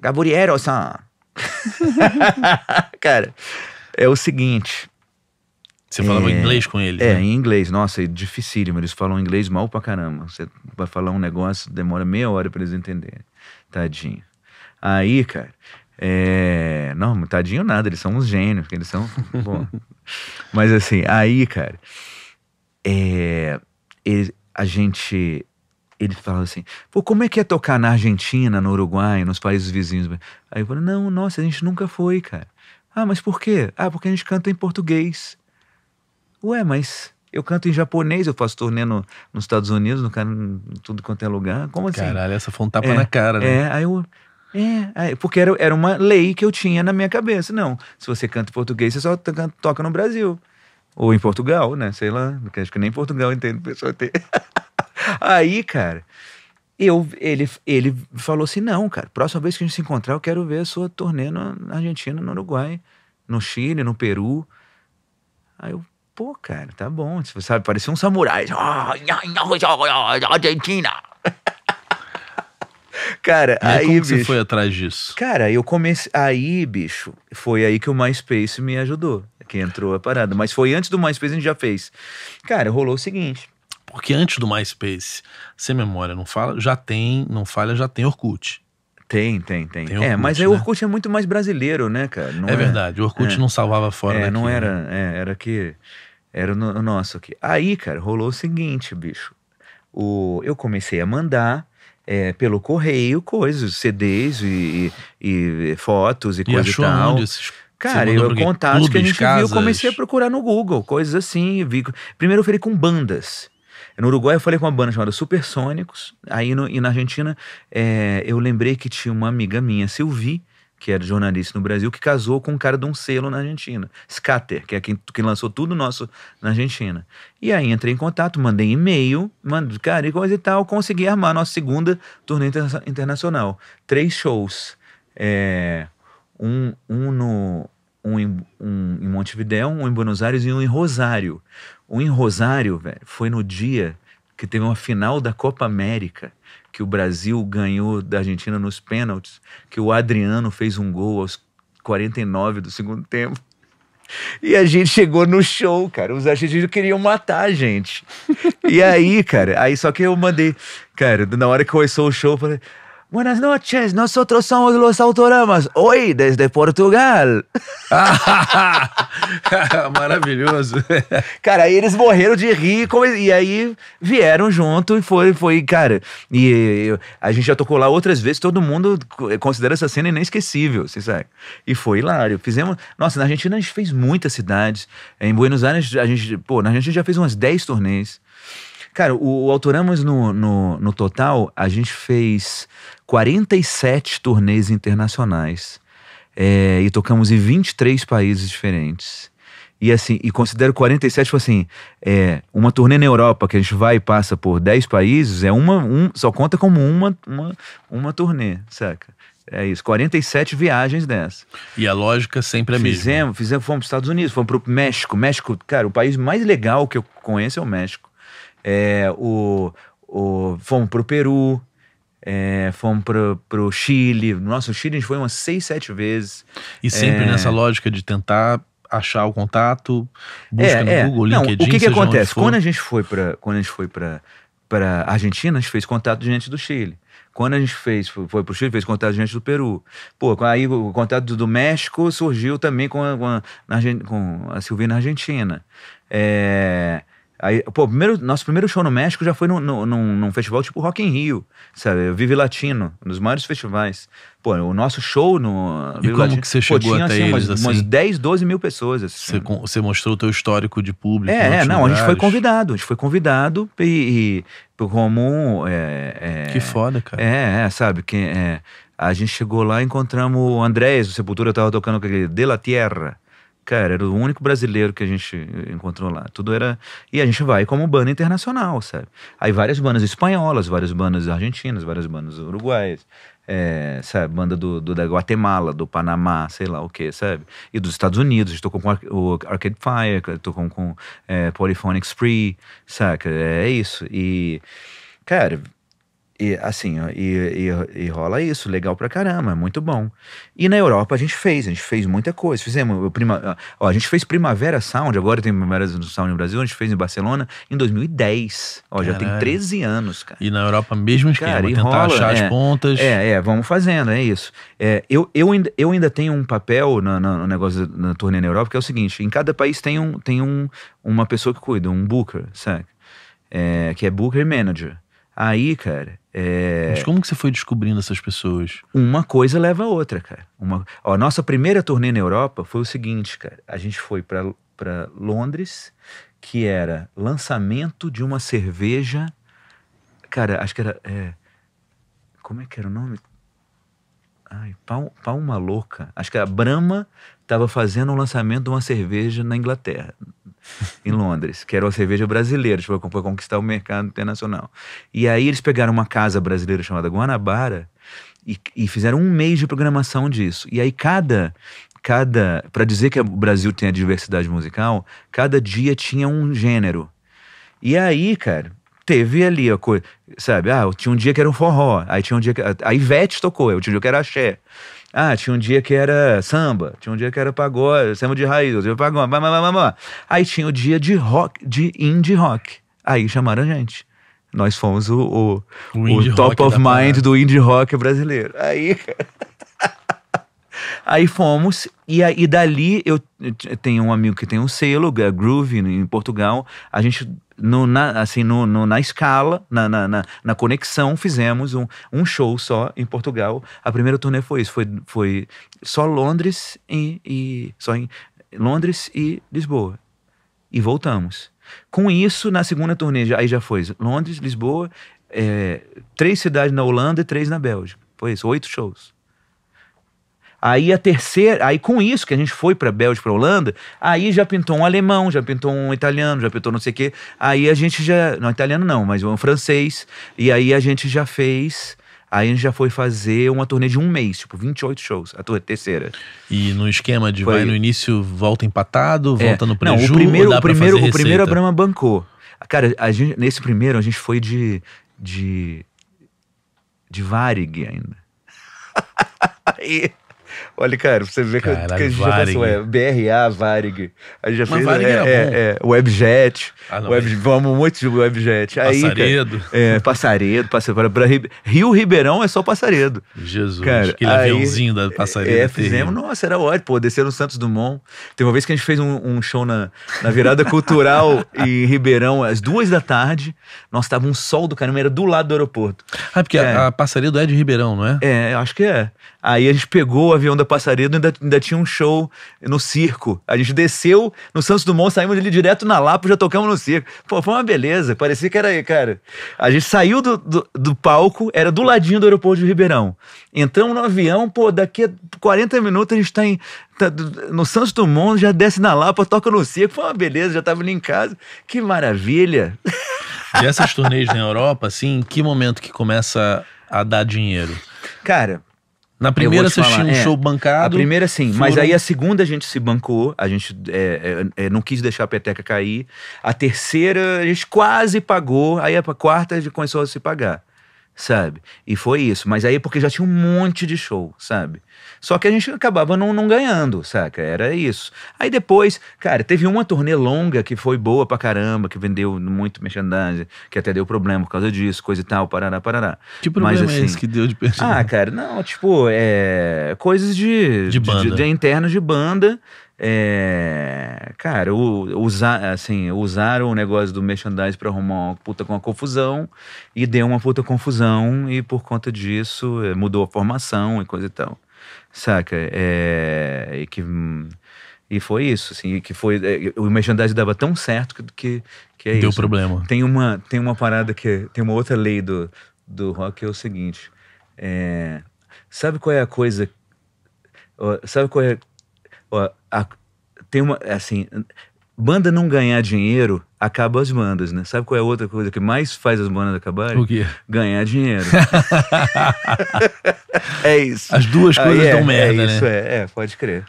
Speaker 2: Gaburiero-san. Cara, é o seguinte, você falava é, inglês com eles? É, né? em inglês. Nossa, é dificílimo. Eles falam inglês mal pra caramba. Você vai falar um negócio, demora meia hora para eles entenderem. Tadinho. Aí, cara, é... Não, tadinho nada, eles são uns gênios, eles são. Bom. Mas assim, aí, cara, é... Ele, a gente. Ele fala assim, pô, como é que é tocar na Argentina, no Uruguai, nos países vizinhos? Aí eu falo, não, nossa, a gente nunca foi, cara. Ah, mas por quê? Ah, porque a gente canta em português. Ué, mas eu canto em japonês, eu faço turnê no, nos Estados Unidos, no, em tudo quanto é lugar. Como assim? Caralho, essa foi um tapa é, na cara, né? É, aí eu. É, aí, porque era, era uma lei que eu tinha na minha cabeça. Não, se você canta em português, você só toca no Brasil. Ou em Portugal, né? Sei lá, porque acho que nem em Portugal entendo pessoa ter. aí, cara, eu, ele, ele falou assim: não, cara, próxima vez que a gente se encontrar, eu quero ver a sua turnê na Argentina, no Uruguai, no Chile, no Peru. Aí eu, pô, cara, tá bom. Você sabe, parecia um samurai. Ah, Argentina. cara, e aí, como bicho, você foi atrás disso? Cara, eu comecei. Aí, bicho, foi aí que o MySpace me ajudou. Que entrou a parada. Mas foi antes do MySpace a gente já fez. Cara, rolou o seguinte. Porque antes
Speaker 1: do MySpace, sem memória, não fala, já tem, não falha, já tem Orkut. Tem,
Speaker 2: tem, tem. tem é, Orkut, é, mas aí o né? Orkut é muito mais brasileiro, né, cara? Não é, é verdade, o Orkut é, não salvava fora é, daqui, não era, né? é, era que era o nosso aqui. Aí, cara, rolou o seguinte, bicho. O, eu comecei a mandar é, pelo correio coisas, CDs e, e, e fotos e, e coisa e tal. Onde esses Cara, eu contatos que a gente casas. viu, eu comecei a procurar no Google, coisas assim. Vi. Primeiro eu falei com bandas. No Uruguai eu falei com uma banda chamada Supersônicos. Aí no, e na Argentina é, eu lembrei que tinha uma amiga minha, Silvi, que era jornalista no Brasil, que casou com um cara de um selo na Argentina. Scatter, que é quem, quem lançou tudo nosso na Argentina. E aí entrei em contato, mandei e-mail, mandei, cara, e coisa e tal, consegui armar nossa segunda turnê internacional. Três shows. É, um, um no. Um em, um em Montevidéu, um em Buenos Aires e um em Rosário. Um em Rosário, velho, foi no dia que teve uma final da Copa América que o Brasil ganhou da Argentina nos pênaltis, que o Adriano fez um gol aos 49 do segundo tempo. E a gente chegou no show, cara. Os argentinos queriam matar a gente. E aí, cara, aí só que eu mandei, cara, na hora que começou o show, eu falei, Buenas noches, nosotros somos los Autoramas, hoy desde Portugal.
Speaker 1: Maravilhoso.
Speaker 2: Cara, aí eles morreram de rir e aí vieram junto e foi, foi cara. E a gente já tocou lá outras vezes, todo mundo considera essa cena inesquecível, você sabe? E foi hilário. Fizemos, nossa, na Argentina a gente fez muitas cidades. Em Buenos Aires, a gente, pô, na Argentina já fez umas 10 turnês. Cara, o, o Autoramas no, no, no total, a gente fez 47 turnês internacionais é, e tocamos em 23 países diferentes. E assim, e considero 47, tipo assim, é, uma turnê na Europa que a gente vai e passa por 10 países, é uma, um, só conta como uma, uma, uma turnê, saca? É isso, 47 viagens dessa. E a lógica sempre é fizemos, mesma. Fizemos, fomos para os Estados Unidos, fomos para o México. México, cara, o país mais legal que eu conheço é o México. É, o, o, fomos para o Peru, é, fomos pro, pro Chile. Nossa, o Chile a gente foi umas seis, sete vezes. E sempre é... nessa lógica de tentar achar o
Speaker 1: contato, busca é, no é. Google, Não, LinkedIn. o que, que acontece? Quando a gente
Speaker 2: foi para quando a gente foi para para Argentina, a gente fez contato de gente do Chile. Quando a gente fez, foi para o Chile, fez contato de gente do Peru. Pô, aí o contato do, México surgiu também com a, com a, com a Silvia na Argentina. É, Aí, pô, primeiro, nosso primeiro show no México já foi no, no, num, num, festival tipo Rock in Rio, sabe? Vive Latino, um dos maiores festivais. Pô, o nosso show no. Vive e como Latino, que você chegou pô, tinha, até assim, eles? Umas, assim? umas 10, 12 mil pessoas. Assim. Você, você mostrou o teu histórico de público. É, é não, lugares. a gente foi convidado. A gente foi convidado e. e como. É, é, que foda, cara. É, é sabe? Que, é, a gente chegou lá e encontramos o Andrés, o Sepultura tava tocando aquele De La Tierra. Cara, era o único brasileiro que a gente encontrou lá. Tudo era. E a gente vai como banda internacional, sabe? Aí várias bandas espanholas, várias bandas argentinas, várias bandas uruguaias, é, sabe? Banda do, do, da Guatemala, do Panamá, sei lá o que, sabe? E dos Estados Unidos. A gente tocou com o Arcade Fire, tocou com é, Polyphonic Spree, saca? É isso. E. Cara, e assim, e, e, e, rola isso, legal pra caramba, é muito bom. E na Europa a gente fez, a gente fez muita coisa. Fizemos prima, ó, a gente fez Primavera Sound, agora tem Primavera Sound no Brasil, a gente fez em Barcelona em 2010. Ó, já tem 13 anos, cara. E na Europa mesmo esquema, cara, tentar rola, achar é, as pontas. É, é, vamos fazendo, é isso. É, eu, eu, ainda, eu ainda tenho um papel na, na, no negócio na turnê na Europa, que é o seguinte: em cada país tem, um, tem um, uma pessoa que cuida, um booker, sabe? É, que é booker e manager. Aí, cara, é... Mas como que você foi descobrindo essas pessoas? Uma coisa leva a outra, cara. Uma... Ó, a nossa primeira turnê na Europa foi o seguinte, cara. A gente foi para Londres, que era lançamento de uma cerveja. Cara, acho que era. É... Como é que era o nome? Ai, pau, pau uma louca. Acho que a Brahma estava fazendo um lançamento de uma cerveja na Inglaterra em Londres, que era uma cerveja brasileira, tipo, para conquistar o mercado internacional. E aí eles pegaram uma casa brasileira chamada Guanabara e, e fizeram um mês de programação disso. E aí cada cada para dizer que o Brasil tem a diversidade musical, cada dia tinha um gênero. E aí, cara, teve ali a coisa, sabe? Ah, tinha um dia que era um forró, aí tinha um dia que a Ivete tocou, eu tinha um dia que era axé. Ah, tinha um dia que era samba, tinha um dia que era pagode, samba de raiz, eu pagode, vai, vai, vai, Aí tinha o dia de rock, de indie rock. Aí chamaram a gente. Nós fomos o, o, o, o top of mind do indie rock brasileiro. Aí, Aí fomos, e, e dali eu, eu tenho um amigo que tem um selo, é Groove, em Portugal. A gente no, na, assim, no, no, na escala, na, na, na, na conexão, fizemos um, um show só em Portugal. A primeira turnê foi isso, foi, foi só Londres e, e só em Londres e Lisboa. E voltamos. Com isso, na segunda turnê, aí já foi Londres, Lisboa, é, três cidades na Holanda e três na Bélgica. Foi isso, oito shows. Aí a terceira, aí com isso que a gente foi para Bélgica, para Holanda, aí já pintou um alemão, já pintou um italiano, já pintou não sei o quê. Aí a gente já, não italiano não, mas um francês. E aí a gente já fez Aí a gente já foi fazer uma turnê de um mês, tipo 28 shows, a turnê terceira. E no esquema de foi... vai no início, volta empatado, é. volta é. no prejuízo. O primeiro, o primeiro, o primeiro a Brahma bancou. Cara, a gente, nesse primeiro a gente foi de. de. de Varig ainda. Aí, Olha, cara, você vê que, Caralho, que a gente Varig. já passou. É, BRA, Varig. A gente já Mas fez. Varig é, é, é, Webjet. Ah, não, web, vamos, um monte de Webjet. Aí, passaredo. Cara, é, passaredo, passaredo. Pra, Rio Ribeirão é só passaredo. Jesus, cara, aquele aí, aviãozinho da é, passaredo. É, é fizemos, nossa, era ótimo. Pô, descer no Santos Dumont. Tem uma vez que a gente fez um, um show na, na virada cultural em Ribeirão, às duas da tarde. Nossa, tava um sol do caramba, era do lado do aeroporto. Ah, porque a, é. a passaredo é de Ribeirão, não é? É, acho que é. Aí a gente pegou o avião da Passaredo e ainda, ainda tinha um show no circo. A gente desceu no Santos Dumont, saímos dele direto na Lapa já tocamos no circo. Pô, foi uma beleza. Parecia que era, aí, cara. A gente saiu do, do, do palco, era do ladinho do aeroporto de Ribeirão. Entramos no avião, pô, daqui a 40 minutos a gente tá, em, tá no Santos Dumont, já desce na Lapa, toca no circo. Foi uma beleza, já tava ali em casa. Que maravilha.
Speaker 1: E essas turnês na Europa, assim, em que momento que começa a dar dinheiro? Cara, na primeira vocês tinha um é, show bancado. A primeira sim, foram... mas aí a
Speaker 2: segunda a gente se bancou, a gente é, é, é, não quis deixar a peteca cair. A terceira a gente quase pagou, aí a quarta a gente começou a se pagar, sabe? E foi isso, mas aí é porque já tinha um monte de show, sabe? Só que a gente acabava não, não ganhando, saca? Era isso. Aí depois, cara, teve uma turnê longa que foi boa pra caramba, que vendeu muito merchandising, que até deu problema por causa disso, coisa e tal, parará, parará. Que problema Mas, é assim, é esse que deu de perceber? Ah, cara, não, tipo, é, coisas de... De banda. De, de, de internos de banda, é, cara, o, usar, assim, usaram o negócio do merchandise para arrumar uma puta com uma confusão e deu uma puta confusão e por conta disso é, mudou a formação e coisa e tal saca? É, e que. E foi isso, assim, que foi. É, o merchandising dava tão certo que, que, que é Deu isso. problema. Tem uma, tem uma parada que. Tem uma outra lei do, do rock, é o seguinte. É, sabe qual é a coisa. sabe qual é. a, tem uma. Assim. Banda não ganhar dinheiro acaba as bandas, né? Sabe qual é a outra coisa que mais faz as bandas acabarem? O quê? Ganhar dinheiro. é isso. As duas coisas estão é, merda, é né? isso, né? É, é, pode crer.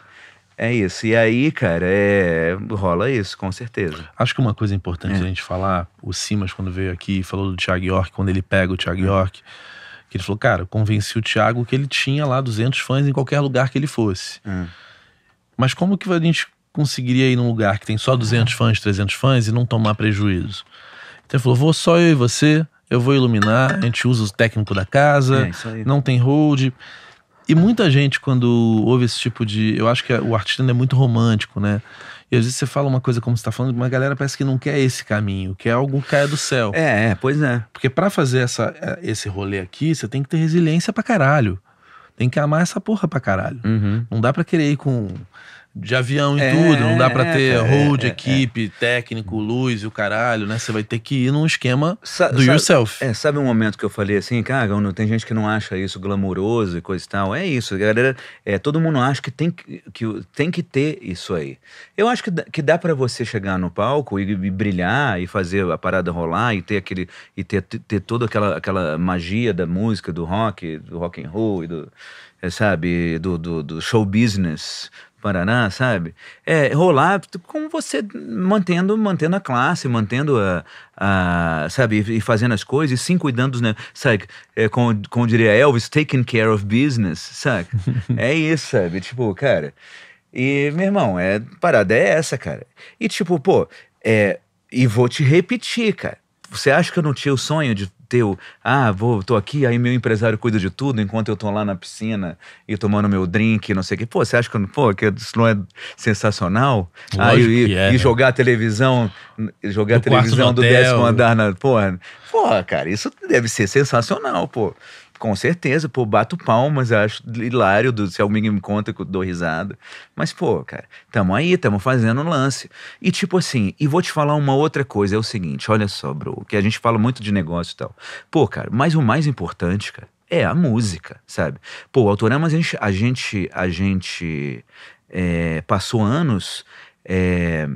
Speaker 2: É isso. E aí, cara, é, rola isso, com certeza.
Speaker 1: Acho que uma coisa importante é. a gente falar, o Simas, quando veio aqui, falou do Thiago York, quando ele pega o Thiago é. York, que ele falou, cara, convenci o Thiago que ele tinha lá 200 fãs em qualquer lugar que ele fosse. É. Mas como que a gente conseguiria ir num lugar que tem só 200 é. fãs, 300 fãs e não tomar prejuízo? Então ele falou: vou só eu e você, eu vou iluminar, a gente usa o técnico da casa, é, não tem hold. E muita gente, quando ouve esse tipo de. Eu acho que o artista ainda é muito romântico, né? E às vezes você fala uma coisa como você está falando, mas a galera parece que não quer esse caminho, quer algo que caia do céu. É, é pois é. Porque para fazer essa, é, esse rolê aqui, você tem que ter resiliência pra caralho. Tem que amar essa porra pra caralho. Uhum. Não dá pra querer ir com de avião e é, tudo, não dá para ter é, road, é, é, equipe, técnico, luz e o caralho, né? Você vai ter que ir num esquema Sa do sabe,
Speaker 2: yourself. É, sabe um momento que eu falei assim, cara, tem gente que não acha isso glamouroso e coisa e tal. É isso, galera, é, todo mundo acha que tem que, que, tem que ter isso aí. Eu acho que, que dá para você chegar no palco e, e, brilhar e fazer a parada rolar e ter aquele e ter, ter toda aquela, aquela magia da música, do rock, do rock and roll e do é, sabe, do, do, do show business Paraná, sabe? É, rolar como você mantendo, mantendo a classe, mantendo a, a sabe, e fazendo as coisas, e sim cuidando dos, né, sabe? É, como, como diria Elvis, taking care of business, sabe? é isso, sabe? Tipo, cara. E, meu irmão, é, parada é essa, cara. E, tipo, pô, é, e vou te repetir, cara. Você acha que eu não tinha o sonho de teu, ah, vou, tô aqui, aí meu empresário cuida de tudo enquanto eu tô lá na piscina e tomando meu drink, não sei o quê. Pô, você acha que, pô, que isso não é sensacional? aí ah, e, é, e né? jogar a televisão, jogar a televisão do, do décimo andar na. Porra, porra, cara, isso deve ser sensacional, pô. Com certeza, pô, bato palmas, acho hilário, do, se alguém me conta que eu dou risada. Mas, pô, cara, tamo aí, tamo fazendo um lance. E tipo assim, e vou te falar uma outra coisa, é o seguinte, olha só, bro, que a gente fala muito de negócio e tal. Pô, cara, mas o mais importante, cara, é a música, sabe? Pô, o Autorama, a gente, a gente, a gente é, passou anos... É,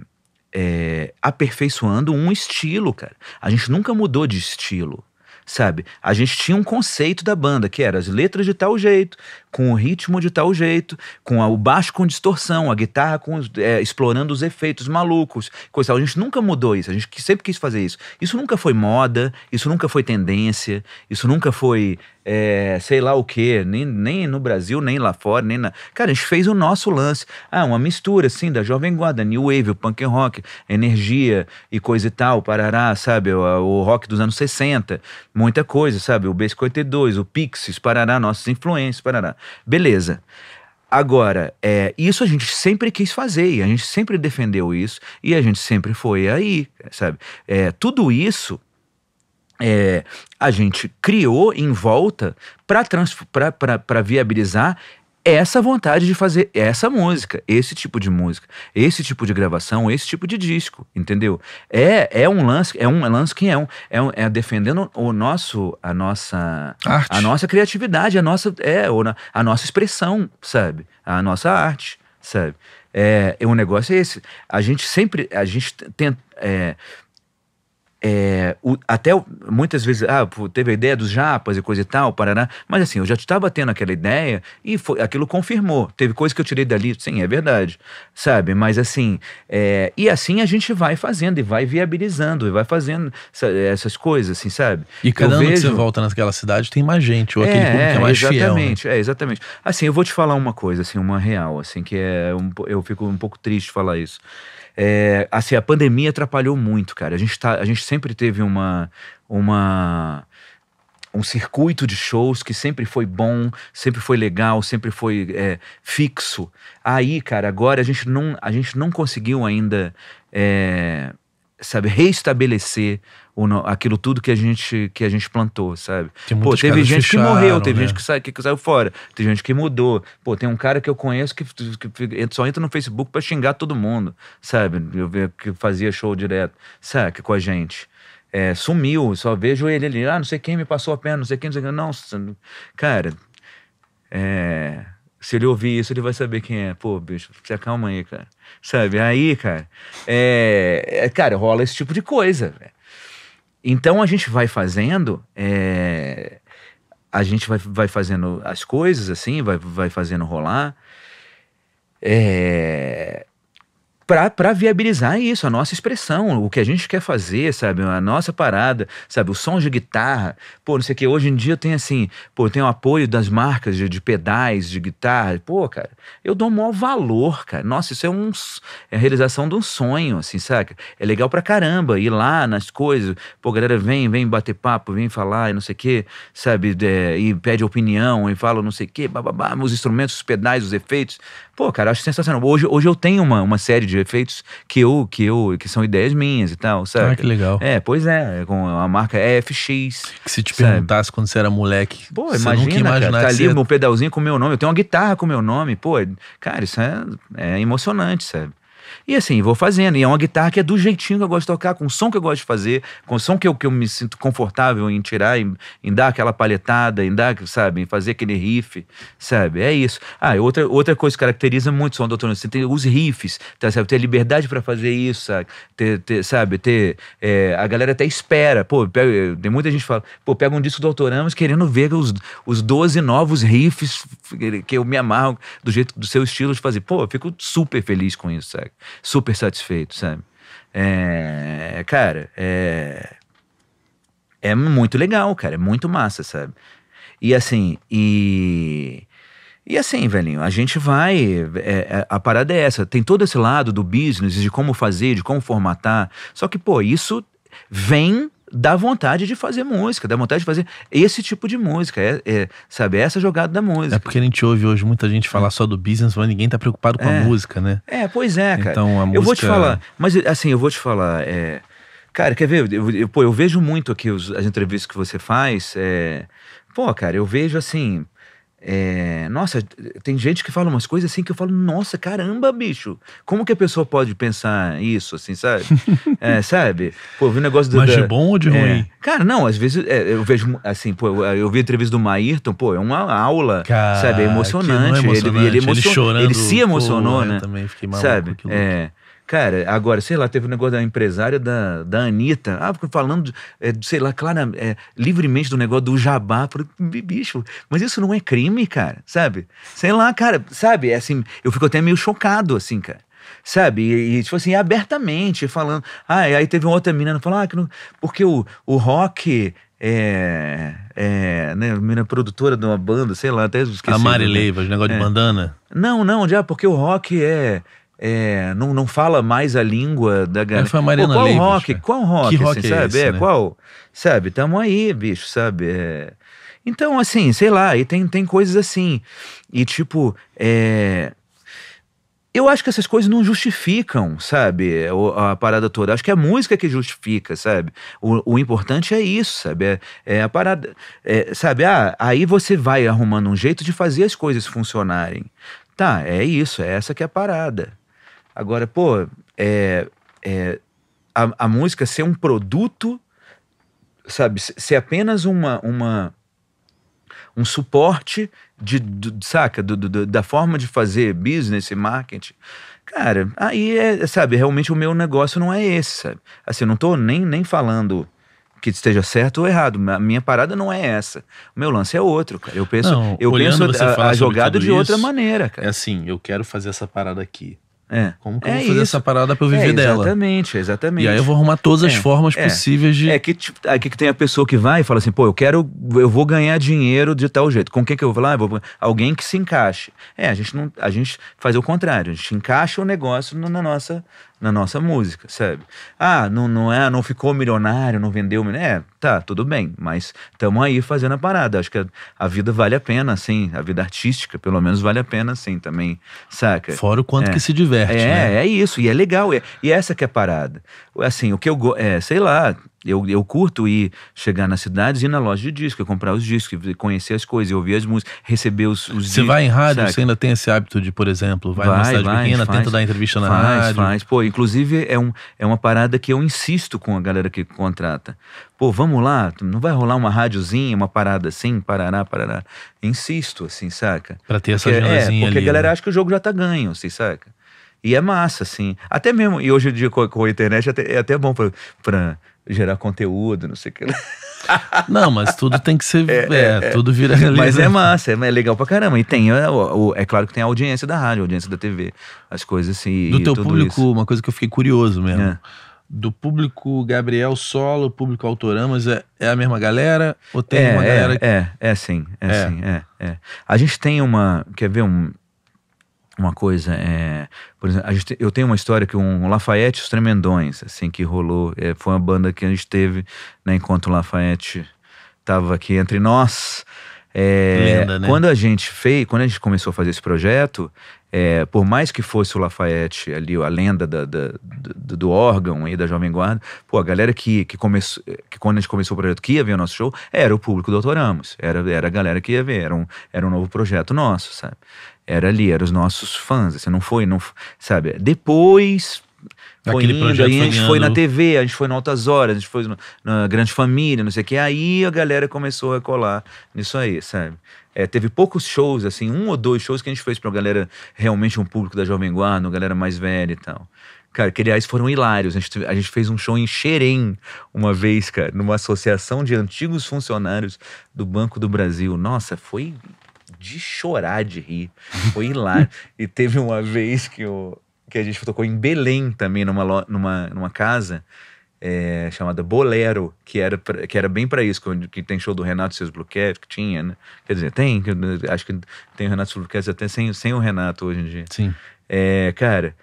Speaker 2: é, aperfeiçoando um estilo, cara. A gente nunca mudou de estilo, sabe? A gente tinha um conceito da banda, que era as letras de tal jeito, com o ritmo de tal jeito, com a, o baixo com distorção, a guitarra com os, é, explorando os efeitos malucos, coisa tal. A gente nunca mudou isso, a gente sempre quis fazer isso. Isso nunca foi moda, isso nunca foi tendência, isso nunca foi é, sei lá o que, nem, nem no Brasil, nem lá fora, nem na. Cara, a gente fez o nosso lance. Ah, uma mistura, assim, da Jovem Guarda, New Wave, o punk rock, energia e coisa e tal, parará, sabe? O, o rock dos anos 60, muita coisa, sabe? O B52, o Pixies, parará, nossas influências, parará. Beleza. Agora, é, isso a gente sempre quis fazer, e a gente sempre defendeu isso, e a gente sempre foi aí, sabe? É, tudo isso é, a gente criou em volta para viabilizar essa vontade de fazer essa música, esse tipo de música, esse tipo de gravação, esse tipo de disco, entendeu? É, é um lance, é um é lance que é um, é, um, é defendendo o nosso, a nossa, arte. a nossa criatividade, a nossa, é, a nossa expressão, sabe? A nossa arte, sabe? É, o é um negócio é esse. A gente sempre, a gente tenta, é, é, o, até muitas vezes, ah, teve a ideia dos japas e coisa e tal, parará. Mas assim, eu já estava tendo aquela ideia e foi, aquilo confirmou. Teve coisa que eu tirei dali, sim, é verdade, sabe? Mas assim, é, e assim a gente vai fazendo e vai viabilizando e vai fazendo essa, essas coisas, assim, sabe? E cada eu ano vejo... que você volta
Speaker 1: naquela cidade tem mais gente,
Speaker 2: ou é, aquele público é, é mais exatamente, fiel. Né? É, exatamente. Assim, eu vou te falar uma coisa, assim, uma real, assim, que é. Um, eu fico um pouco triste falar isso. É, assim, a pandemia atrapalhou muito, cara. A gente, tá, a gente sempre teve uma, uma um circuito de shows que sempre foi bom, sempre foi legal, sempre foi é, fixo. Aí, cara, agora a gente não, a gente não conseguiu ainda é, sabe, reestabelecer o, aquilo tudo que a gente que a gente plantou, sabe? Pô, teve gente fecharam, que morreu, teve né? gente que, sa, que, que saiu fora, teve gente que mudou. Pô, tem um cara que eu conheço que, que, que só entra no Facebook para xingar todo mundo, sabe? Eu vi que fazia show direto, sabe, com a gente. É, sumiu, só vejo ele ali, ah, não sei quem me passou a perna, não sei quem, não sei quem. Não, cara, é se ele ouvir isso, ele vai saber quem é. Pô, bicho, se acalma aí, cara. Sabe? Aí, cara, é, é cara, rola esse tipo de coisa. Então a gente vai fazendo. É, a gente vai, vai fazendo as coisas assim, vai, vai fazendo rolar. É, para viabilizar isso, a nossa expressão, o que a gente quer fazer, sabe? A nossa parada, sabe? O som de guitarra. Pô, não sei o que. Hoje em dia tem assim, pô, tem o apoio das marcas de, de pedais, de guitarra. Pô, cara, eu dou o maior valor, cara. Nossa, isso é, um, é a realização de um sonho, assim, saca? É legal pra caramba ir lá nas coisas. Pô, galera vem, vem bater papo, vem falar e não sei o que, sabe? É, e pede opinião e fala não sei o que, babá os instrumentos, os pedais, os efeitos. Pô, cara, acho sensacional. Hoje, hoje eu tenho uma, uma série de efeitos que eu, que eu, que são ideias minhas e tal, sabe? Ah, que legal. É, pois é, com a marca FX. Que se te sabe? perguntasse quando você era moleque, pô, você imagina, nunca cara, tá ali meu pedalzinho com o meu nome, eu tenho uma guitarra com o meu nome, pô, é, cara, isso é, é emocionante, sabe? E assim, vou fazendo. E é uma guitarra que é do jeitinho que eu gosto de tocar, com o som que eu gosto de fazer, com o som que eu, que eu me sinto confortável em tirar, em, em dar aquela palhetada, em dar, sabe, em fazer aquele riff, sabe? É isso. Ah, outra, outra coisa que caracteriza muito o som do autônomo, você tem os riffs, tá, sabe? Ter liberdade para fazer isso, sabe? Ter, ter sabe? Ter, é, a galera até espera. Pô, pega, tem muita gente que fala, pô, pega um disco do Autoramas querendo ver os, os 12 novos riffs que eu me amarro do jeito do seu estilo de fazer. Pô, eu fico super feliz com isso, sabe? super satisfeito, sabe? É, cara, é, é muito legal, cara, é muito massa, sabe? E assim, e. E assim, velhinho, a gente vai. É, é a parada é essa. Tem todo esse lado do business, de como fazer, de como formatar. Só que, pô, isso vem dá vontade de fazer música, dá vontade de fazer esse tipo de música, é, é sabe? É essa jogada da música. É porque a gente ouve hoje muita gente falar só do business, mas ninguém tá preocupado com é. a música, né? É, pois é, cara. Então, a música... Eu vou te falar, mas assim, eu vou te falar, é... Cara, quer ver? Eu, eu, pô, eu vejo muito aqui os, as entrevistas que você faz. É... Pô, cara, eu vejo assim. É, nossa, tem gente que fala umas coisas assim que eu falo, nossa, caramba, bicho, como que a pessoa pode pensar isso, assim, sabe? é, sabe? Pô, eu vi um negócio do. Mas de bom ou de é, ruim? Cara, não, às vezes é, eu vejo, assim, pô, eu vi a entrevista do Maírton, pô, é uma aula, cara, sabe? É emocionante. É emocionante. Ele, ele, ele, chorando, ele se emocionou, pô, né? também fiquei maluco, sabe? É. Louco. Cara, agora, sei lá, teve um negócio da empresária da, da Anitta. Ah, falando, é, sei lá, claro, é, livremente do negócio do jabá. Falei, bicho, mas isso não é crime, cara, sabe? Sei lá, cara, sabe? É assim, eu fico até meio chocado, assim, cara sabe? E, e, tipo assim, abertamente falando. Ah, e aí teve uma outra menina que falou, ah, que não, porque o, o rock é, é, né, menina produtora de uma banda, sei lá, até esqueci. A Mari Leivas, negócio é. de bandana? Não, não, já, porque o rock é, é, não, não fala mais a língua da é, galera. Foi a Mariana Pô, qual rock? Qual rock? Que assim, rock assim, é sabe? Esse, é, né? Qual? Sabe, tamo aí, bicho, sabe? É... Então, assim, sei lá, e tem, tem coisas assim. E tipo, é... Eu acho que essas coisas não justificam, sabe, a parada toda. Acho que é a música que justifica, sabe? O, o importante é isso, sabe? É, é a parada. É, sabe, ah, aí você vai arrumando um jeito de fazer as coisas funcionarem. Tá, é isso, é essa que é a parada. Agora, pô, é, é a, a, música ser um produto, sabe? Ser apenas uma, uma um suporte de, saca do, do, da forma de fazer business e marketing. Cara, aí é, sabe, realmente o meu negócio não é esse, sabe? Assim, não tô nem, nem falando que esteja certo ou errado. A minha parada não é essa. O meu lance é outro, cara. Eu penso, não, eu penso a, a jogada de isso, outra maneira, cara. É assim, eu quero fazer essa parada aqui. É. Como que eu é vou fazer isso. essa parada pra eu viver é, exatamente, dela? Exatamente, exatamente. E aí eu vou arrumar todas as é, formas é. possíveis de. É que tipo, aqui que tem a pessoa que vai e fala assim, pô, eu quero, eu vou ganhar dinheiro de tal jeito. Com quem que eu vou lá? Eu vou... Alguém que se encaixe. É, a gente não. A gente faz o contrário, a gente encaixa o negócio na nossa, na nossa música, sabe? Ah, não, não é, não ficou milionário, não vendeu, é, tá, tudo bem, mas estamos aí fazendo a parada. Acho que a, a, vida vale a pena, assim, a vida artística, pelo menos vale a pena, assim, também, saca? Fora o quanto é. que se diverte, é, né? É, é isso, e é legal, e, e essa que é a parada. Assim, o que eu, é, sei lá, eu, eu curto ir chegar nas cidades e ir na loja de disco, comprar os discos, conhecer as coisas, ouvir as músicas, receber os, os Você discos, vai em rádio, você ainda tem esse hábito de, por exemplo, vai, vai numa cidade vai, pequena, faz, tenta dar entrevista na faz, rádio. Faz, Pô, inclusive é, um, é uma parada que eu insisto com a galera que contrata. Pô, vamos lá, não vai rolar uma rádiozinha, uma parada assim, parará, parará. Insisto, assim, saca? Pra ter essa porque, É, porque a galera né? acha que o jogo já tá ganho, assim, saca? E é massa, assim. Até mesmo, e hoje em dia com, a internet é até, é até bom para gerar conteúdo, não sei o que.
Speaker 1: Não, mas tudo tem que ser. É, é, é, é. tudo vira Mas é
Speaker 2: massa, é legal pra caramba. E tem, é, é, claro que tem a audiência da rádio, a audiência da TV, as coisas assim. Do teu público, isso.
Speaker 1: uma coisa que eu fiquei curioso mesmo. É. Do
Speaker 2: público Gabriel Solo, público Autoramas, é, é a mesma galera?
Speaker 1: Ou tem uma é, galera que... É,
Speaker 2: é sim, é, sim, é, é. A gente tem uma. Quer ver um uma coisa é por exemplo gente, eu tenho uma história que um Lafayette os Tremendões assim que rolou é, foi uma banda que a gente teve né enquanto o Lafayette estava aqui entre nós é, Lenda, né? quando a gente fez quando a gente começou a fazer esse projeto é, por mais que fosse o Lafayette ali, a lenda da, da, do, do, órgão aí da Jovem Guarda, pô, a galera que, que começou, que quando a gente começou o projeto que ia ver o nosso show, era o público do Amos era, era a galera que ia ver, era um, era um novo projeto nosso, sabe? era ali, eram os nossos fãs. Você não foi, não, sabe? Depois foi Aquele indo, aí a gente foi na TV, a gente foi em Altas Horas, a gente foi na Grande Família, não sei o que. Aí a galera começou a colar nisso aí, sabe? É, teve poucos shows, assim, um ou dois shows que a gente fez pra galera, realmente um público da Jovem Guarda, uma galera mais velha e tal. Cara, que aliás foram hilários. A gente, a gente fez um show em Xerém uma vez, cara, numa associação de antigos funcionários do Banco do Brasil. Nossa, foi de chorar de rir. Foi hilário. e teve uma vez que, o que a gente tocou em Belém também, numa, numa, numa casa. É, chamada Bolero, que era, pra, que era bem para isso, que, que tem show do Renato Seus Bluquetes, que tinha, né? Quer dizer, tem, acho que tem o Renato Seus Bluquetes até sem, sem o Renato hoje em dia. Sim. É, cara,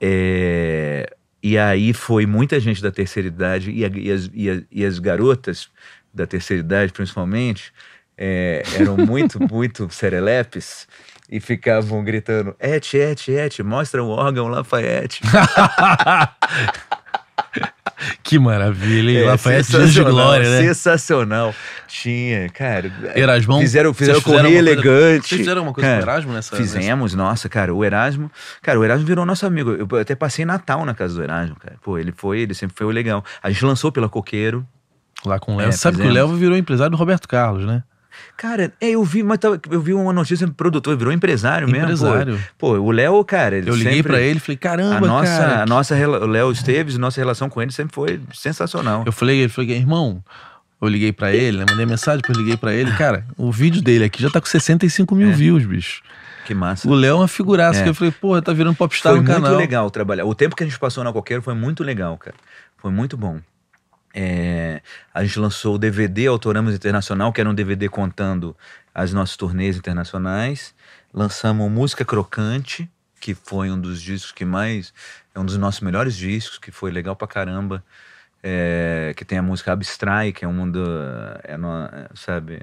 Speaker 2: é, e aí foi muita gente da terceira idade e, a, e, as, e, a, e as garotas da terceira idade, principalmente, é, eram muito, muito serelepes e ficavam gritando: Et, et, et, mostra o órgão Lafayette.
Speaker 1: que maravilha, hein? É, Lafayette dia de Glória, né?
Speaker 2: Sensacional. Tinha, cara. Erasmão. Fizeram, fizeram, fizeram correr elegante. Vocês fizeram uma coisa cara, com o Erasmo nessa? Fizemos, nessa... nossa, cara. O Erasmo. Cara, o Erasmo virou nosso amigo. Eu até passei Natal na casa do Erasmo, cara. Pô, ele foi, ele sempre foi o legal. A gente lançou pela Coqueiro. Lá com o Léo. É, Sabe fizemos. que o Léo virou empresário do Roberto Carlos, né? Cara, é, eu vi, mas eu vi uma notícia produtor, virou empresário, empresário. mesmo. Pô, pô o Léo, cara, ele Eu liguei sempre, pra ele falei, caramba, a nossa, cara. A nossa, o Léo Esteves, nossa relação com ele sempre foi sensacional. Eu falei, ele falou, irmão, eu liguei para ele,
Speaker 1: né? mandei mensagem, depois liguei para ele. Cara, o vídeo dele aqui já tá com 65 mil é. views, bicho. Que massa. O Léo é uma figuraça é. que eu falei,
Speaker 2: pô, tá virando popstar foi no canal. Foi muito legal trabalhar. O tempo que a gente passou na qualquer foi muito legal, cara. Foi muito bom. É, a gente lançou o DVD Autoramas Internacional, que era um DVD contando as nossas turnês internacionais. Lançamos Música Crocante, que foi um dos discos que mais. É um dos nossos melhores discos, que foi legal pra caramba. É, que tem a música Abstrai, que é uma da. É uma, sabe?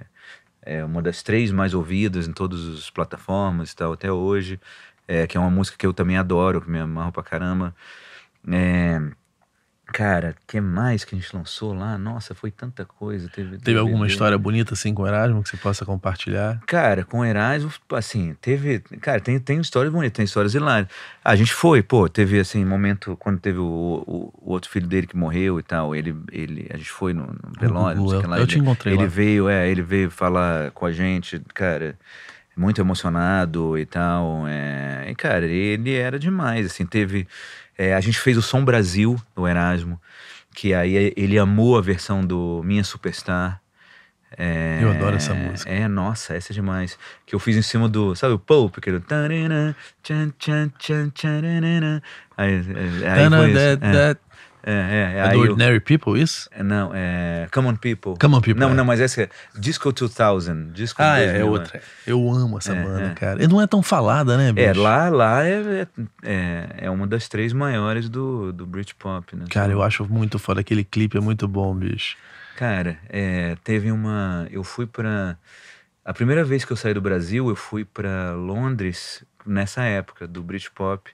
Speaker 2: É uma das três mais ouvidas em todas as plataformas e tal, até hoje. É, que é uma música que eu também adoro, que me amarro pra caramba. É, Cara, que mais que a gente lançou lá? Nossa, foi tanta coisa. Teve, teve, teve alguma história
Speaker 1: bonita assim com o Erasmo que você possa compartilhar?
Speaker 2: Cara, com o Erasmo, assim, teve. Cara, tem, tem histórias bonitas, tem histórias hilárias. A gente foi, pô, teve assim, momento quando teve o, o, o outro filho dele que morreu e tal. Ele, ele, a gente foi no, no eu, lá, eu ele, te encontrei. Ele lá. veio, é, ele veio falar com a gente, cara muito emocionado e tal. É, e, cara, ele era demais, assim, teve é, a gente fez o Som Brasil no Erasmo, que aí ele amou a versão do Minha Superstar. É, eu adoro essa música. É, nossa, essa é demais. Que eu fiz em cima do, sabe, o Pope, aquele. Aí, aí foi isso. É. É, é, é, é Ordinary eu... People, isso? É, não, é Common People. Common People. Não, é. não, mas essa é Disco 2000. Disco ah, 2000, é, é, outra. Eu amo essa banda,
Speaker 1: cara. E não é tão falada, né, bicho? É, lá,
Speaker 2: lá é, é, é uma das três maiores do, do Britpop, né? Cara, eu acho
Speaker 1: muito foda. Aquele
Speaker 2: clipe é muito bom, bicho. Cara, teve uma... Eu fui pra... A primeira vez que eu saí do Brasil, eu fui para Londres nessa época do Britpop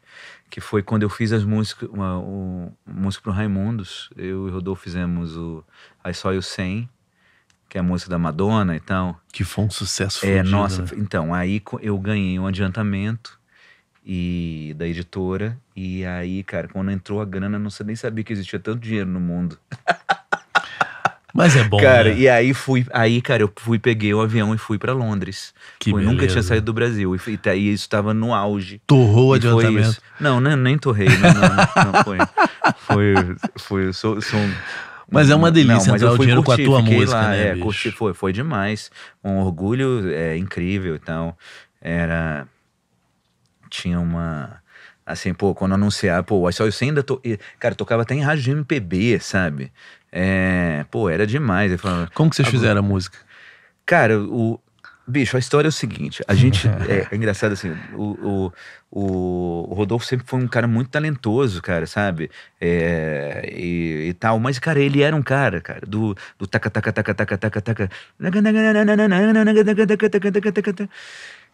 Speaker 2: que foi quando eu fiz as músicas, uma, o, música pro Raimundos, eu e o Rodolfo fizemos o I Saw You Sem, que é a música da Madonna e então, tal. Que foi um sucesso É, fundido, nossa, né? então, aí eu ganhei um adiantamento e da editora, e aí, cara, quando entrou a grana, não nem sabia que existia tanto dinheiro no mundo. Mas é bom. Cara, né? e aí fui. Aí, cara, eu fui, peguei o avião e fui para Londres. Que eu nunca tinha saído do Brasil. E, e isso tava no auge. Torrou o adiantamento. Não, nem, né, nem torrei. Né, não, não, não foi. Foi. foi sou, sou um, mas é uma delícia não, entrar o dinheiro curtir, com a tua música, lá, né? É, curtir foi, foi demais. Um orgulho é, incrível e tal. Era. Tinha uma. Assim, pô, quando anunciar, pô, só eu ainda. To... Cara, tocava até em rádio de MPB, sabe? É, pô, era demais. Eu falava, Como que vocês agora... Ah, fizeram a música? Cara, o. Bicho, a história é o seguinte: a gente. é, é, engraçado assim, o, o, o, Rodolfo sempre foi um cara muito talentoso, cara, sabe? É, e, e, tal, mas, cara, ele era um cara, cara, do, do taca, taca, taca, taca, taca, taca.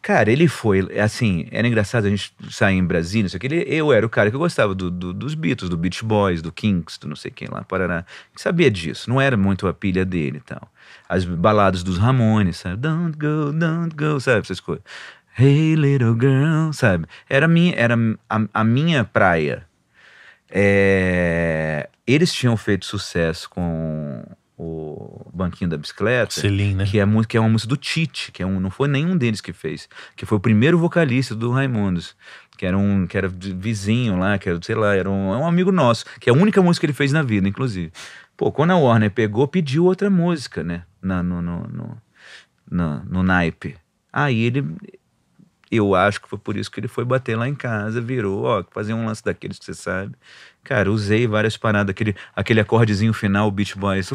Speaker 2: Cara, ele foi, assim, era engraçado a gente sair em Brasília, isso aqui. Ele, eu era o cara que gostava do, do, dos Beatles, do Beach Boys, do Kings, do não sei quem lá, Paraná. Que sabia disso, não era muito a pilha dele e tal. As baladas dos Ramones, sabe? Don't go, don't go, sabe? Essas coisas. Hey little girl, sabe? Era, minha, era a, a minha praia. É, eles tinham feito sucesso com o Banquinho da Bicicleta, né? que, é, que é uma música do Tite, que é um, não foi nenhum deles que fez, que foi o primeiro vocalista do Raimundos, que era um que era vizinho lá, que era, sei lá, era um, é um amigo nosso, que é a única música que ele fez na vida, inclusive. Pô, quando a Warner pegou, pediu outra música, né, na, no, no, no, no, no naipe. Aí ele, eu acho que foi por isso que ele foi bater lá em casa, virou, ó, fazer um lance daqueles que você sabe, Cara, usei várias paradas, aquele, aquele acordezinho final, Beach Boys.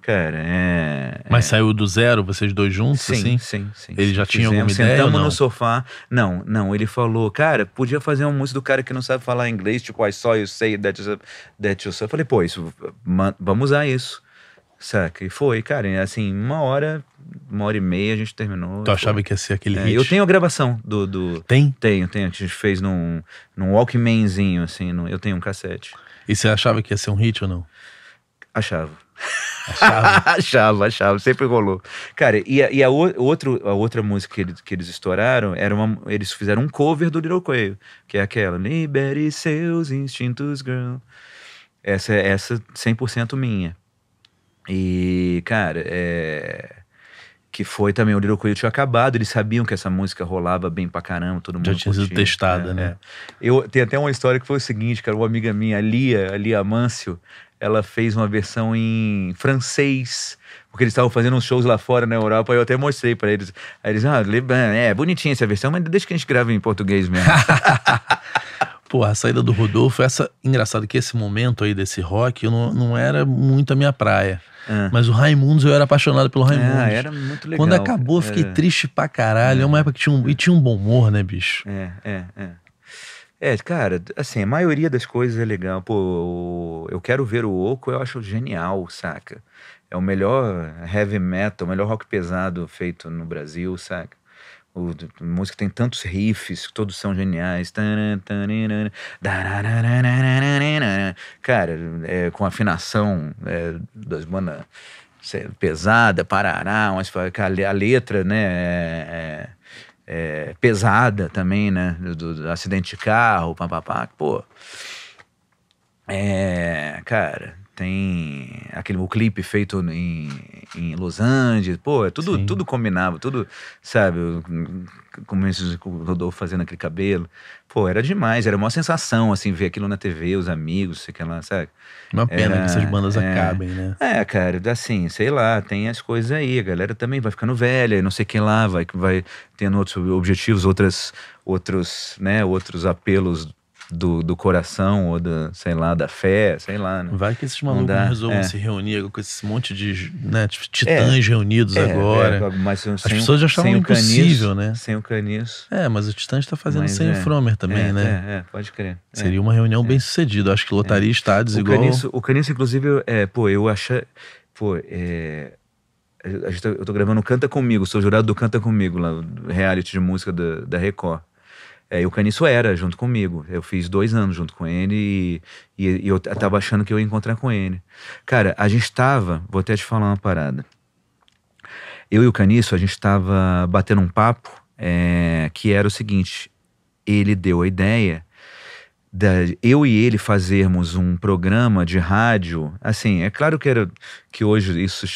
Speaker 2: Cara, é. é. Mas é. saiu do zero, vocês dois juntos, sim, assim? Sim, sim. Ele já tinha Fizemos, alguma ideia? Sentamos no sofá. Não, não. Ele falou, cara, podia fazer um música do cara que não sabe falar inglês, tipo, I saw you say that you, that you saw. Eu falei, pô, isso, vamos usar isso. Saca? E foi, cara, assim, uma hora uma hora e meia a gente terminou. Tu achava que ia ser aquele é, hit? Eu tenho a gravação do, do... Tem? Tenho, tenho. Que a gente fez num, num Walkmanzinho, assim. Eu tenho um cassete. E você achava que ia ser um hit ou não? Achava. Achava. achava, achava, sempre rolou. Cara, e, a, e a, o, outro, a outra música que eles, que eles estouraram era uma. Eles fizeram um cover do Little Coelho, que é aquela. Libere seus instintos, girl. Essa, é essa 100% minha. E, cara, é que foi também o Little Coelho tinha acabado, eles sabiam que essa música rolava bem pra caramba, todo mundo Já tinha sido testada, é, né? É. Eu tem até uma história que foi o seguinte, cara, uma amiga minha, a Lia, a Lia Amâncio, ela fez uma versão em francês, porque eles estavam fazendo uns shows lá fora na Europa, eu até mostrei para eles. Aí eles, ah, é bonitinha essa versão, mas deixa que a gente grave em português mesmo. Pô, a saída do Rodolfo, essa.
Speaker 1: Engraçado que esse momento aí desse rock não, não era muito a minha praia. É. Mas o Raimundos, eu era apaixonado pelo é, Raimundos. É, era muito legal. Quando acabou, eu fiquei era... triste pra caralho. É. é. uma época que tinha um, e tinha um bom humor, né, bicho?
Speaker 2: É, é, é. É, cara, assim, a maioria das coisas é legal. Pô, eu quero ver o Oco, eu acho genial, saca? É o melhor heavy metal, o melhor rock pesado feito no Brasil, saca? O, a música tem tantos riffs, todos são geniais. Cara, é, com afinação é, das bandas pesada, parará, umas, a letra, né? É, é, pesada também, né? Do, do, acidente de carro, papapá. Pô. É, cara, tem aquele o clipe feito em, em Los Angeles, pô, é tudo, tudo combinava, tudo, sabe, com o Rodolfo fazendo aquele cabelo, pô, era demais, era uma sensação, assim, ver aquilo na TV, os amigos, sei que lá, sabe?
Speaker 1: Uma pena era, que essas bandas
Speaker 2: é, acabem, né? É, cara, assim, sei lá, tem as coisas aí, a galera também vai ficando velha, não sei quem lá, vai, vai tendo outros objetivos, outras, outros, né, outros apelos do, do coração ou da sei lá, da fé, sei lá, né? Vai que esses malucos dá, resolvam é. se
Speaker 1: reunir com esse monte de né, é. titãs é, reunidos é, agora. É, mas sem, As pessoas já achavam impossível, caniço, né? Sem o caniço. É, mas o Titãs está fazendo mas sem o é, Fromer também, né? É, pode crer. Seria uma reunião bem sucedida.
Speaker 2: Acho que lotaria estádios o igual. Caniço, o Caniço, inclusive, é, pô, eu achei. Pô, é. Tá, eu tô gravando Canta Comigo, sou jurado do Canta Comigo, lá, reality de música da, da Record. É, e o Caniço era junto comigo. Eu fiz dois anos junto com ele e, e, e eu tava achando que eu ia encontrar com ele. Cara, a gente tava, vou até te falar uma parada. Eu e o Caniço, a gente tava batendo um papo é, que era o seguinte: ele deu a ideia da, eu e ele fazermos um programa de rádio. Assim, é claro que era que hoje isso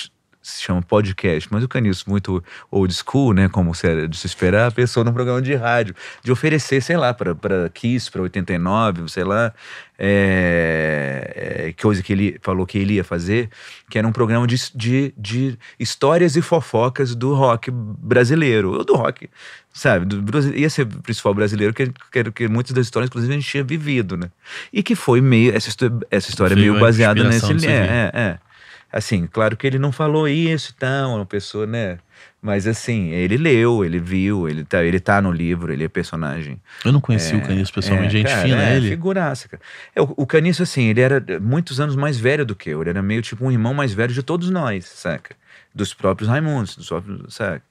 Speaker 2: se chama podcast, mas o Caniço, muito old school, né? Como se era de se esperar, a pessoa num programa de rádio, de oferecer, sei lá, para Kiss, para 89, sei lá, é, é, coisa que ele falou que ele ia fazer, que era um programa de, de, de histórias e fofocas do rock brasileiro, ou do rock, sabe? Do, ia ser o principal brasileiro, que, que, que muitas das histórias, inclusive, a gente tinha vivido, né? E que foi meio. Essa, essa história Sim, é meio baseada nesse. É, é, é. Assim, claro que ele não falou isso então, uma pessoa, né? Mas assim, ele leu, ele viu, ele tá, ele tá no livro, ele é personagem. Eu não conhecia é, o Caniço é, pessoalmente, é, gente cara, fina é, ele. Figuraça, cara. É, o, o assim, ele era muitos anos mais velho do que eu. Ele era meio tipo um irmão mais velho de todos nós, saca? Dos próprios Raimundos, dos próprios, saca?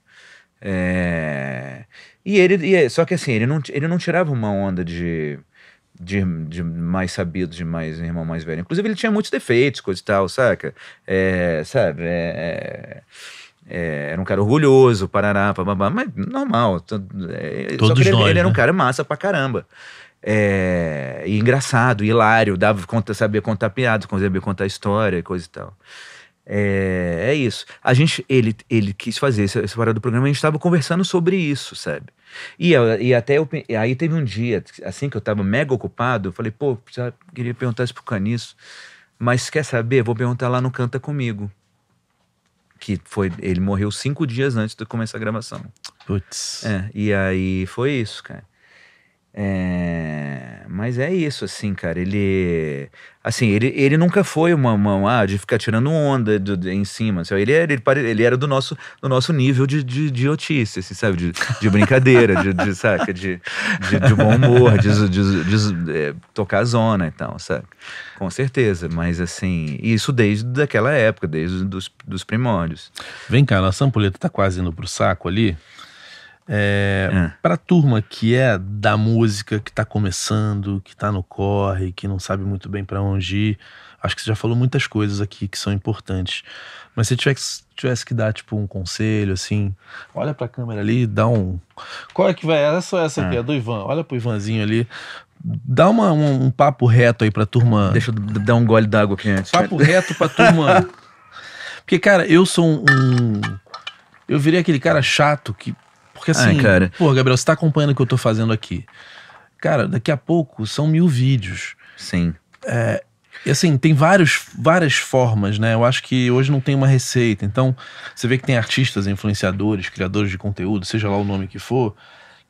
Speaker 2: É... E ele, e, é, só que assim, ele não, ele não tirava uma onda de de, de, mais sabido, de mais irmão mais velho. Inclusive, ele tinha muitos defeitos, coisa e tal, saca? É, sabe? É, é, é era um cara orgulhoso, parará, bababá, mas normal. É, Todos ele, nós, ele né? era um né? cara massa pra caramba. É, e engraçado, hilário, dava, conta, sabia contar piadas, sabia contar história, coisa e tal. É, é isso. A gente, ele, ele quis fazer esse essa do programa, a gente estava conversando sobre isso, sabe? E, eu, e até eu, aí teve um dia, assim que eu estava mega ocupado, eu falei, pô, queria perguntar isso pro Caniço, mas quer saber? Vou perguntar lá no Canta Comigo. Que foi, ele morreu cinco dias antes de começar a gravação. Putz. É, e aí foi isso, cara. É, mas é isso, assim, cara. Ele. Assim, ele, ele nunca foi uma mão ah, de ficar tirando onda do, de, em cima. Assim, ele, era, ele, ele, era do nosso, do nosso nível de, de, de otice, assim, sabe? De, de brincadeira, de, de, saca? De, de, de bom humor, de, de, é, tocar zona e tal, saca? Com certeza. Mas assim, isso desde aquela época, desde os dos primórdios. Vem cá, a Sampoleta tá quase indo pro saco ali. É, é. Para a
Speaker 1: turma que é da música, que está começando, que está no corre, que não sabe muito bem para onde ir, acho que você já falou muitas coisas aqui que são importantes. Mas se tivesse, tivesse que dar tipo um conselho, assim, olha para a câmera ali, dá um. Qual é que vai? Essa é só essa aqui, é, é do Ivan. Olha pro Ivanzinho ali. Dá uma, um, um, papo reto aí pra turma.
Speaker 2: Deixa eu dar um gole d'água aqui antes. Papo
Speaker 1: reto pra turma. Porque, cara, eu sou um, um. Eu virei aquele cara chato que porque assim, cara. pô, Gabriel, você tá acompanhando o que eu tô fazendo aqui. Cara, daqui a pouco são mil vídeos. Sim. É, e assim, tem vários, várias formas, né? Eu acho que hoje não tem uma receita. Então, você vê que tem artistas, influenciadores, criadores de conteúdo, seja lá o nome que for,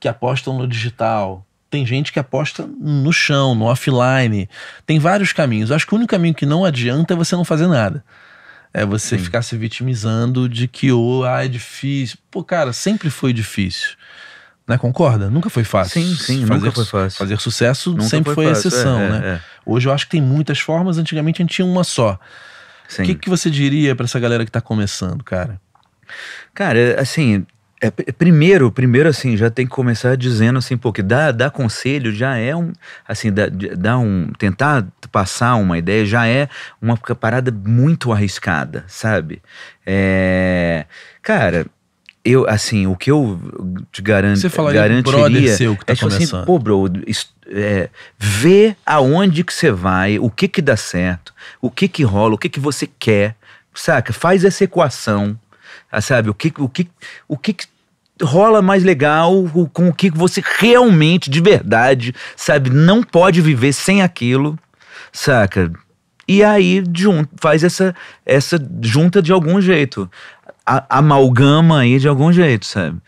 Speaker 1: que apostam no digital. Tem gente que aposta no chão, no offline. Tem vários caminhos. Eu acho que o único caminho que não adianta é você não fazer nada é você Sim. ficar se vitimizando de que, oh, ah, é difícil. Pô, cara, sempre foi difícil. Né, concorda? Nunca foi fácil. Sim, sim, fazer, nunca foi fácil. Fazer sucesso nunca sempre foi, foi exceção, é, é né? É, é. Hoje eu acho que tem muitas formas, antigamente a gente tinha uma só. O que, que você diria para essa galera que tá começando,
Speaker 2: cara? Cara, assim, é, primeiro, primeiro assim, já tem que começar dizendo assim, porque dar, dar conselho já é um, assim, dar, dar um, tentar passar uma ideia já é uma parada muito arriscada, sabe? É, cara, eu, assim, o que eu te garanto, Você falaria garantiria seu que tá é tipo assim, pô, bro, é, vê aonde que você vai, o que que dá certo, o que que rola, o que que você quer, saca? Faz essa equação ah, sabe? O que, o que, o que rola mais legal, com o que você realmente, de verdade, sabe, não pode viver sem aquilo, saca? E aí jun, faz essa, essa junta de algum jeito, a, amalgama aí de algum jeito, sabe?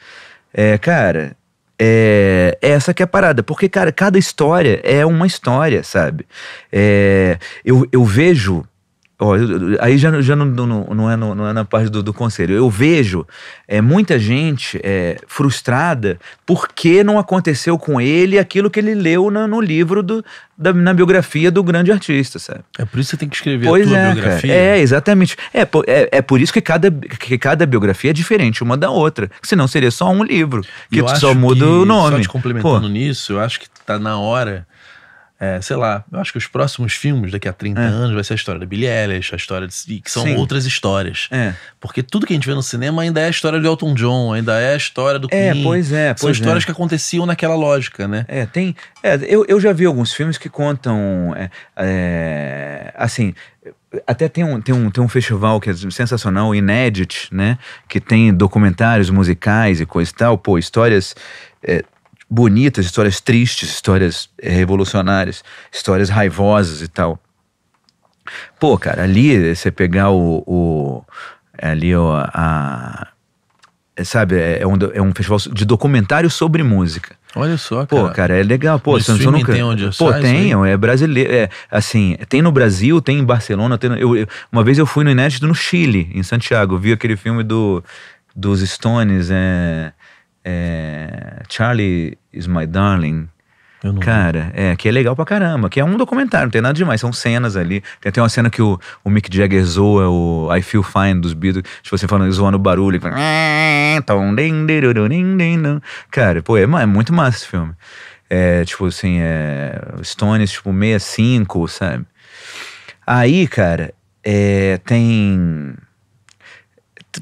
Speaker 2: É, cara, é, é essa que é a parada. Porque, cara, cada história é uma história, sabe? É, eu, eu vejo Ó, eu, aí já, já não, não, não, é, não, é na parte do, do conselho. Eu vejo é, muita gente é, frustrada porque não aconteceu com ele aquilo que ele leu no, no livro, do, da, na biografia do grande artista, sabe? É por isso que você tem que escrever pois a tua é, biografia. Cara, é, exatamente. É, é, é por isso que cada, que cada biografia é diferente uma da outra. Senão seria só um livro, que eu só muda que, o nome. Só te complementando Pô. nisso, eu acho que tá na hora é, sei lá, eu acho que os próximos
Speaker 1: filmes daqui a 30 é. anos vai ser a história da Billie Eilish, a história de, que são Sim. outras histórias. É. Porque tudo que a gente vê no cinema ainda é a história do Elton John, ainda é a história do é, Queen. É, pois é. são é. histórias que
Speaker 2: aconteciam naquela lógica, né? É, tem... É, eu, eu já vi alguns filmes que contam... assim... Até tem um, tem, um, tem um festival que é sensacional, Inedit, né? Que tem documentários musicais e coisa e tal, pô, histórias bonitas, histórias tristes, histórias eh, revolucionárias, histórias raivosas e tal. Pô, cara, ali você pegar o. o ali, ó, a. É, sabe, é, é um, é um festival de documentário sobre música. Olha só, cara. Pô, cara, é legal. Pô, Mas você nunca... tem onde Pô, tem, é brasileiro. É, assim, tem no Brasil, tem em Barcelona. Tem no... eu, eu, uma vez eu fui no Inédito no Chile, em Santiago. Vi aquele filme do, dos Stones, é... É, Charlie is my darling. Cara, vi. é, que é legal pra caramba, que é um documentário, não tem nada demais, são cenas ali. Tem até uma cena que o, o Mick Jagger zoa o I Feel Fine dos Beatles, tipo assim, falando, zoando o barulho. cara, pô, é, é muito massa esse filme. É, tipo assim, é, Stones, tipo, 65, sabe? Aí, cara, é, tem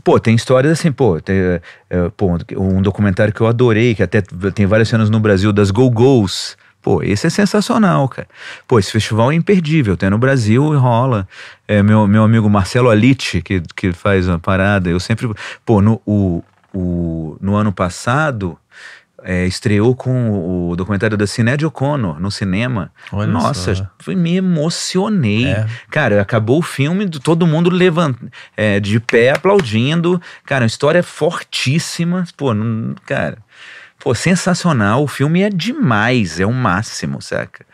Speaker 2: Pô, tem histórias assim, pô, tem, é, é, pô, um documentário que eu adorei, que até tem várias cenas no Brasil, das Go-Go's. Pô, esse é sensacional, cara. Pô, esse festival é imperdível, tem no Brasil e rola. É, meu, meu amigo Marcelo Alite, que, que faz uma parada, eu sempre. Pô, no, o, o, no ano passado, é, estreou com o documentário da Sinéad O'Connor no cinema. Olha Nossa, Foi, me emocionei. É. Cara, acabou o filme, todo mundo levant, é, de pé aplaudindo. Cara, uma história fortíssima. Pô, não, cara, pô, sensacional. O filme é demais, é o máximo, saca?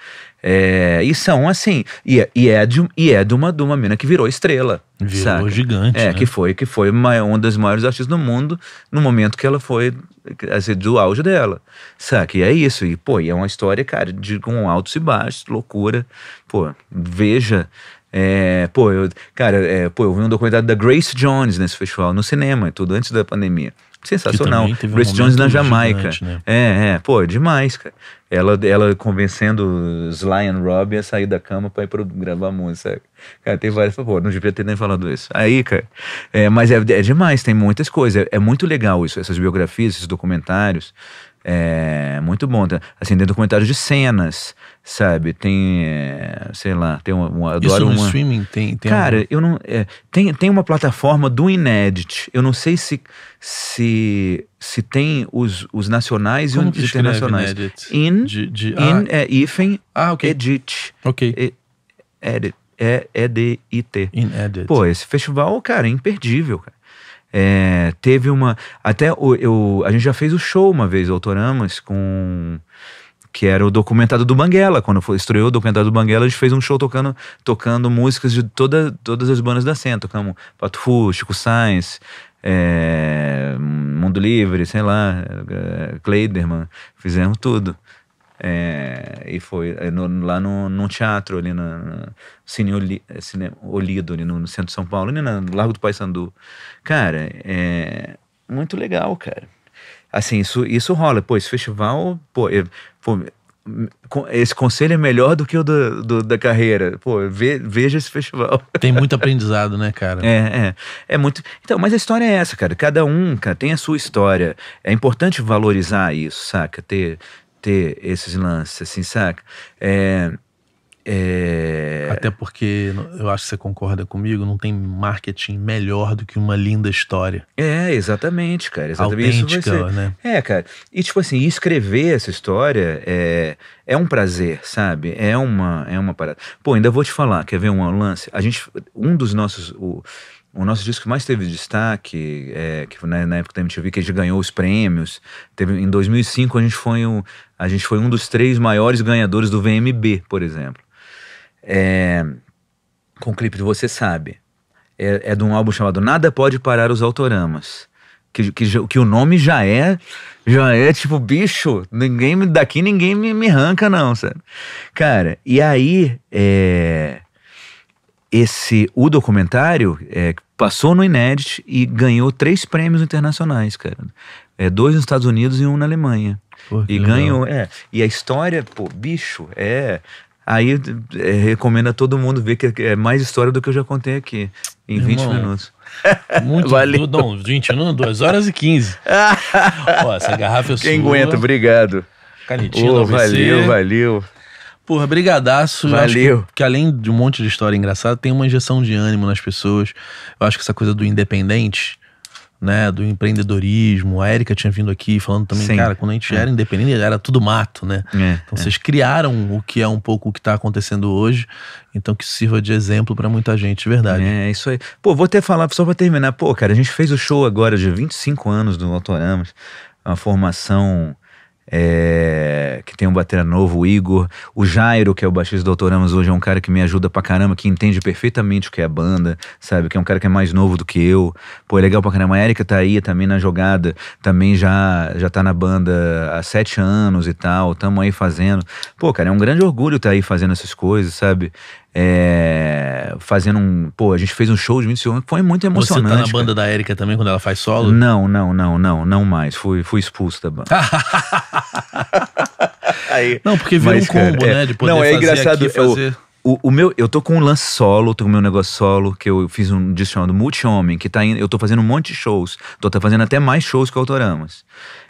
Speaker 2: É, e são assim, e é, e é, de, e é de, uma, de uma mina que virou estrela. Virou saca? gigante. É, né? que foi que foi uma, um dos maiores artistas do mundo no momento que ela foi assim, do auge dela. Saca? E é isso. E, pô, é uma história, cara, de com altos e baixos, loucura. Pô, veja. É, pô, eu, cara, é, pô, eu vi um documentário da Grace Jones nesse festival, no cinema, tudo antes da pandemia sensacional. Grace um Jones na Jamaica. Gigante, né? É, é, pô, demais, cara. Ela, ela convencendo Sly Robbie a sair da cama pra ir pra gravar música. Cara, tem várias. Pô, não devia ter nem falado isso. Aí, cara. É, mas é, é demais, tem muitas coisas. É, é muito legal isso, essas biografias, esses documentários. É muito bom. Assim, tem documentários de cenas, sabe? Tem, é, sei lá, tem um adoro Isso no uma... streaming tem, tem Cara, algum... eu não. É, tem, tem uma plataforma do Inedit. Eu não sei se se, se tem os, os nacionais Como e os internacionais. Inedit? In, de, de, in ah, é hífen, ah, okay. edit. Ok. E, edit. É, é D-I-T. Pô, esse festival, cara, é imperdível, cara. É, teve uma. Até o, eu, a gente já fez o show uma vez, o Autoramas, com. Que era o documentário do Banguela. Quando foi, estreou o documentário do Banguela, a gente fez um show tocando, tocando músicas de toda, todas as bandas da cena. Tocamos Fu, Chico Sainz, é, Mundo Livre, sei lá, é, Kleiderman, fizemos tudo. É, e foi é, no, lá no, num teatro ali na, na Cine, Oli, é, Cine Olido, ali no, no, centro de São Paulo, ali na, no Largo do Paissandu. Cara, é muito legal, cara. Assim, isso, isso rola. Pô, esse festival, pô, eu, é, pô esse conselho é melhor do que o do, do, da carreira. Pô, ve, veja esse festival. Tem muito aprendizado, né, cara? É, é. É muito. Então, mas a história é essa, cara. Cada um, cara, tem a sua história. É importante valorizar isso, saca? Ter, ter esses lances, assim, saca? É, é...
Speaker 1: Até porque eu acho que você concorda comigo, não tem marketing melhor do que uma linda
Speaker 2: história. É, exatamente, cara. Exatamente. Autêntica, isso né? É, cara. E tipo assim, escrever essa história é, é um prazer, sabe? É uma, é uma parada. Pô, ainda vou te falar, quer ver um lance? A gente, um dos nossos... O, o nosso disco que mais teve destaque, é, que na, na, época da MTV, que a gente ganhou os prêmios, teve, em 2005 a gente foi um, a gente foi um dos três maiores ganhadores do VMB, por exemplo. É, com o clipe de Você Sabe. É, é de um álbum chamado Nada Pode Parar os Autoramas. Que, que, que o nome já é, já é tipo, bicho, ninguém daqui ninguém me, me arranca, não, sabe? Cara, e aí, é, esse, o documentário é, passou no Inédit e ganhou três prêmios internacionais, cara é, dois nos Estados Unidos e um na Alemanha. Pô, e ganhou, é. E a história, pô, bicho, é. Aí é, recomendo a todo mundo ver que é mais história do que eu já contei aqui, em Meu 20 irmão, minutos. Muito, Valeu. Não, 20 não, 2 horas e 15. Ó, essa garrafa eu é Quem sua. aguenta, obrigado.
Speaker 1: Canetinha oh, Valeu, valeu. Porra, brigadaço. Valeu. Que, que, além de um monte de história engraçada, tem uma injeção de ânimo nas pessoas. Eu acho que essa coisa do independente né, do empreendedorismo. A Érica tinha vindo aqui falando também, Sim. cara, quando a gente é. era independente era tudo mato, né? É, é. então é. vocês criaram o que é um pouco o que está acontecendo hoje, então
Speaker 2: que sirva de exemplo para muita gente, de verdade. É, isso aí. Pô, vou até falar só para terminar. Pô, cara, a gente fez o show agora de 25 anos do Autoramas, uma formação é, que tem um batera novo, o Igor. O Jairo, que é o baixista do Autoramos hoje, é um cara que me ajuda pra caramba, que entende perfeitamente o que é a banda, sabe? Que é um cara que é mais novo do que eu. Pô, é legal pra caramba. A Erika tá aí também na jogada, também já, já tá na banda há sete anos e tal, tamo aí fazendo. Pô, cara, é um grande orgulho tá aí fazendo essas coisas, sabe? É, fazendo um. Pô, a gente fez um show de que foi muito emocionante. Você tá na banda
Speaker 1: da Érica também
Speaker 2: quando ela faz solo? Não, não, não, não, não mais. Fui, fui expulso da banda. Aí. Não, porque virou Mas, um combo, cara, é, né? de poder não, é fazer engraçado. Aqui, fazer... Eu, o, o, meu, eu tô com um lance solo, tô com o meu negócio solo, que eu fiz um disco chamado Multi-Homem, que tá indo, eu tô fazendo um monte de shows. Tô tá fazendo até mais shows que o Autoramas.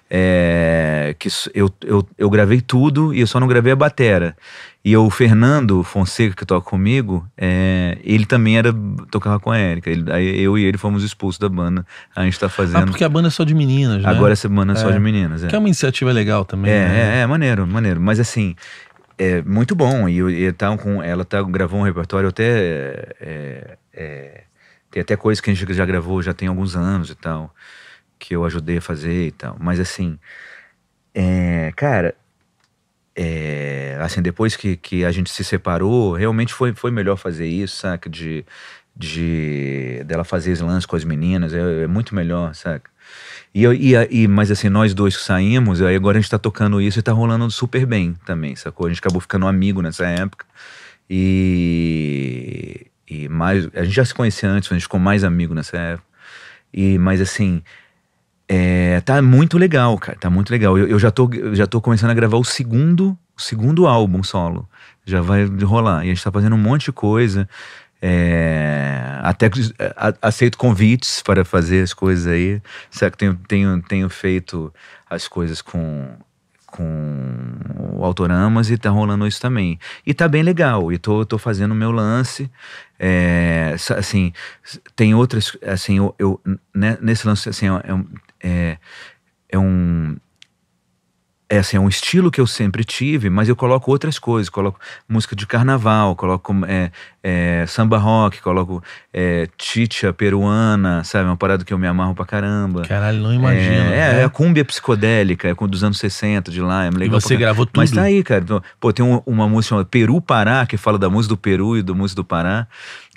Speaker 2: É, que eu, eu, eu gravei tudo e eu só não gravei a batera. E o Fernando Fonseca, que toca comigo, é, ele também era tocava com a Érica. Ele, eu e ele fomos expulsos da banda. A gente tá fazendo. Ah, porque
Speaker 1: a banda é só de meninas, né? Agora essa banda é, é só de é. meninas. É. Que é
Speaker 2: uma iniciativa legal também. É, né? é, é maneiro, maneiro. Mas assim, é muito bom. E, e tá com, ela tá, gravou um repertório até. É, é, tem até coisas que a gente já gravou já tem alguns anos e tal que eu ajudei a fazer e tal. Mas assim, é, cara, é, assim, depois que, que a gente se separou, realmente foi, foi melhor fazer isso, saca? De, de dela fazer slams com as meninas, é, é muito melhor, saca? E, e, e, mas assim, nós dois que saímos, aí agora a gente tá tocando isso e tá rolando super bem também, sacou? A gente acabou ficando amigo nessa época. E, e mais. A gente já se conhecia antes, a gente ficou mais amigo nessa época. E, mas assim, é, tá muito legal, cara. Tá muito legal. Eu, eu já, tô, já tô começando a gravar o segundo, o segundo álbum solo. Já vai rolar. E a gente tá fazendo um monte de coisa. É, até é, aceito convites para fazer as coisas aí. Será que tenho, tenho, tenho feito as coisas com, com o Autoramas e tá rolando isso também. E tá bem legal, e tô, tô fazendo o meu lance. É, assim, tem outras, assim, eu, eu né, nesse lance, assim, eu, é eu é, é um é assim, é um estilo que eu sempre tive, mas eu coloco outras coisas, coloco música de carnaval, coloco é, é, samba rock, coloco é, chicha peruana, sabe, é uma parada que eu me amarro pra caramba. Caralho, não imagino. É, é né? é, a cumbia psicodélica, é dos anos 60 de lá, é legal. E você gravou tudo? Mas tá aí, cara, pô, tem um, uma música chamada Peru Pará, que fala da música do Peru e do música do Pará,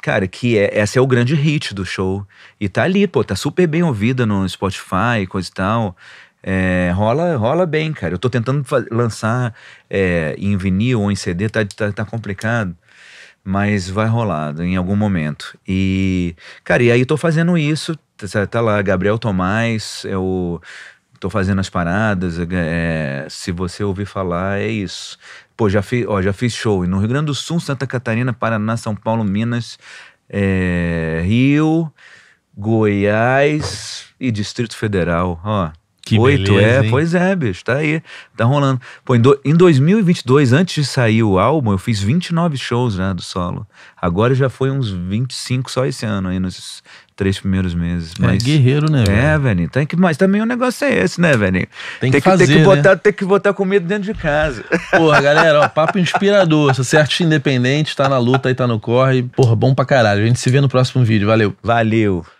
Speaker 2: Cara, que é, essa é o grande hit do show. E tá ali, pô, tá super bem ouvida no Spotify, coisa e tal. É, rola, rola bem, cara. Eu tô tentando lançar é, em vinil ou em CD, tá, tá, tá, complicado. Mas vai rolar em algum momento. E, cara, e aí tô fazendo isso. Tá, tá, tá lá, Gabriel Tomás, é o. Tô fazendo as paradas. É, se você ouvir falar, é isso. Pô, já fiz, ó, já fiz show no Rio Grande do Sul, Santa Catarina, Paraná, São Paulo, Minas, é, Rio, Goiás e Distrito Federal. Ó, que oito, beleza, é, hein? pois é, bicho, tá aí, tá rolando. Pô, em, do, em 2022, antes de sair o álbum, eu fiz 29 shows já né, do solo. Agora já foi uns 25 só esse ano aí, nos três primeiros meses. É mas... É guerreiro, né, velho? É, velho. Tem que... Mas também o negócio é esse, né, velho? Tem, tem, que, fazer, tem que botar, né? Tem que botar comida dentro de casa.
Speaker 1: Porra, galera, ó, papo inspirador. Se você é artista independente, tá na luta aí, tá no corre. Porra, bom pra caralho. A gente se vê no próximo vídeo. Valeu. Valeu.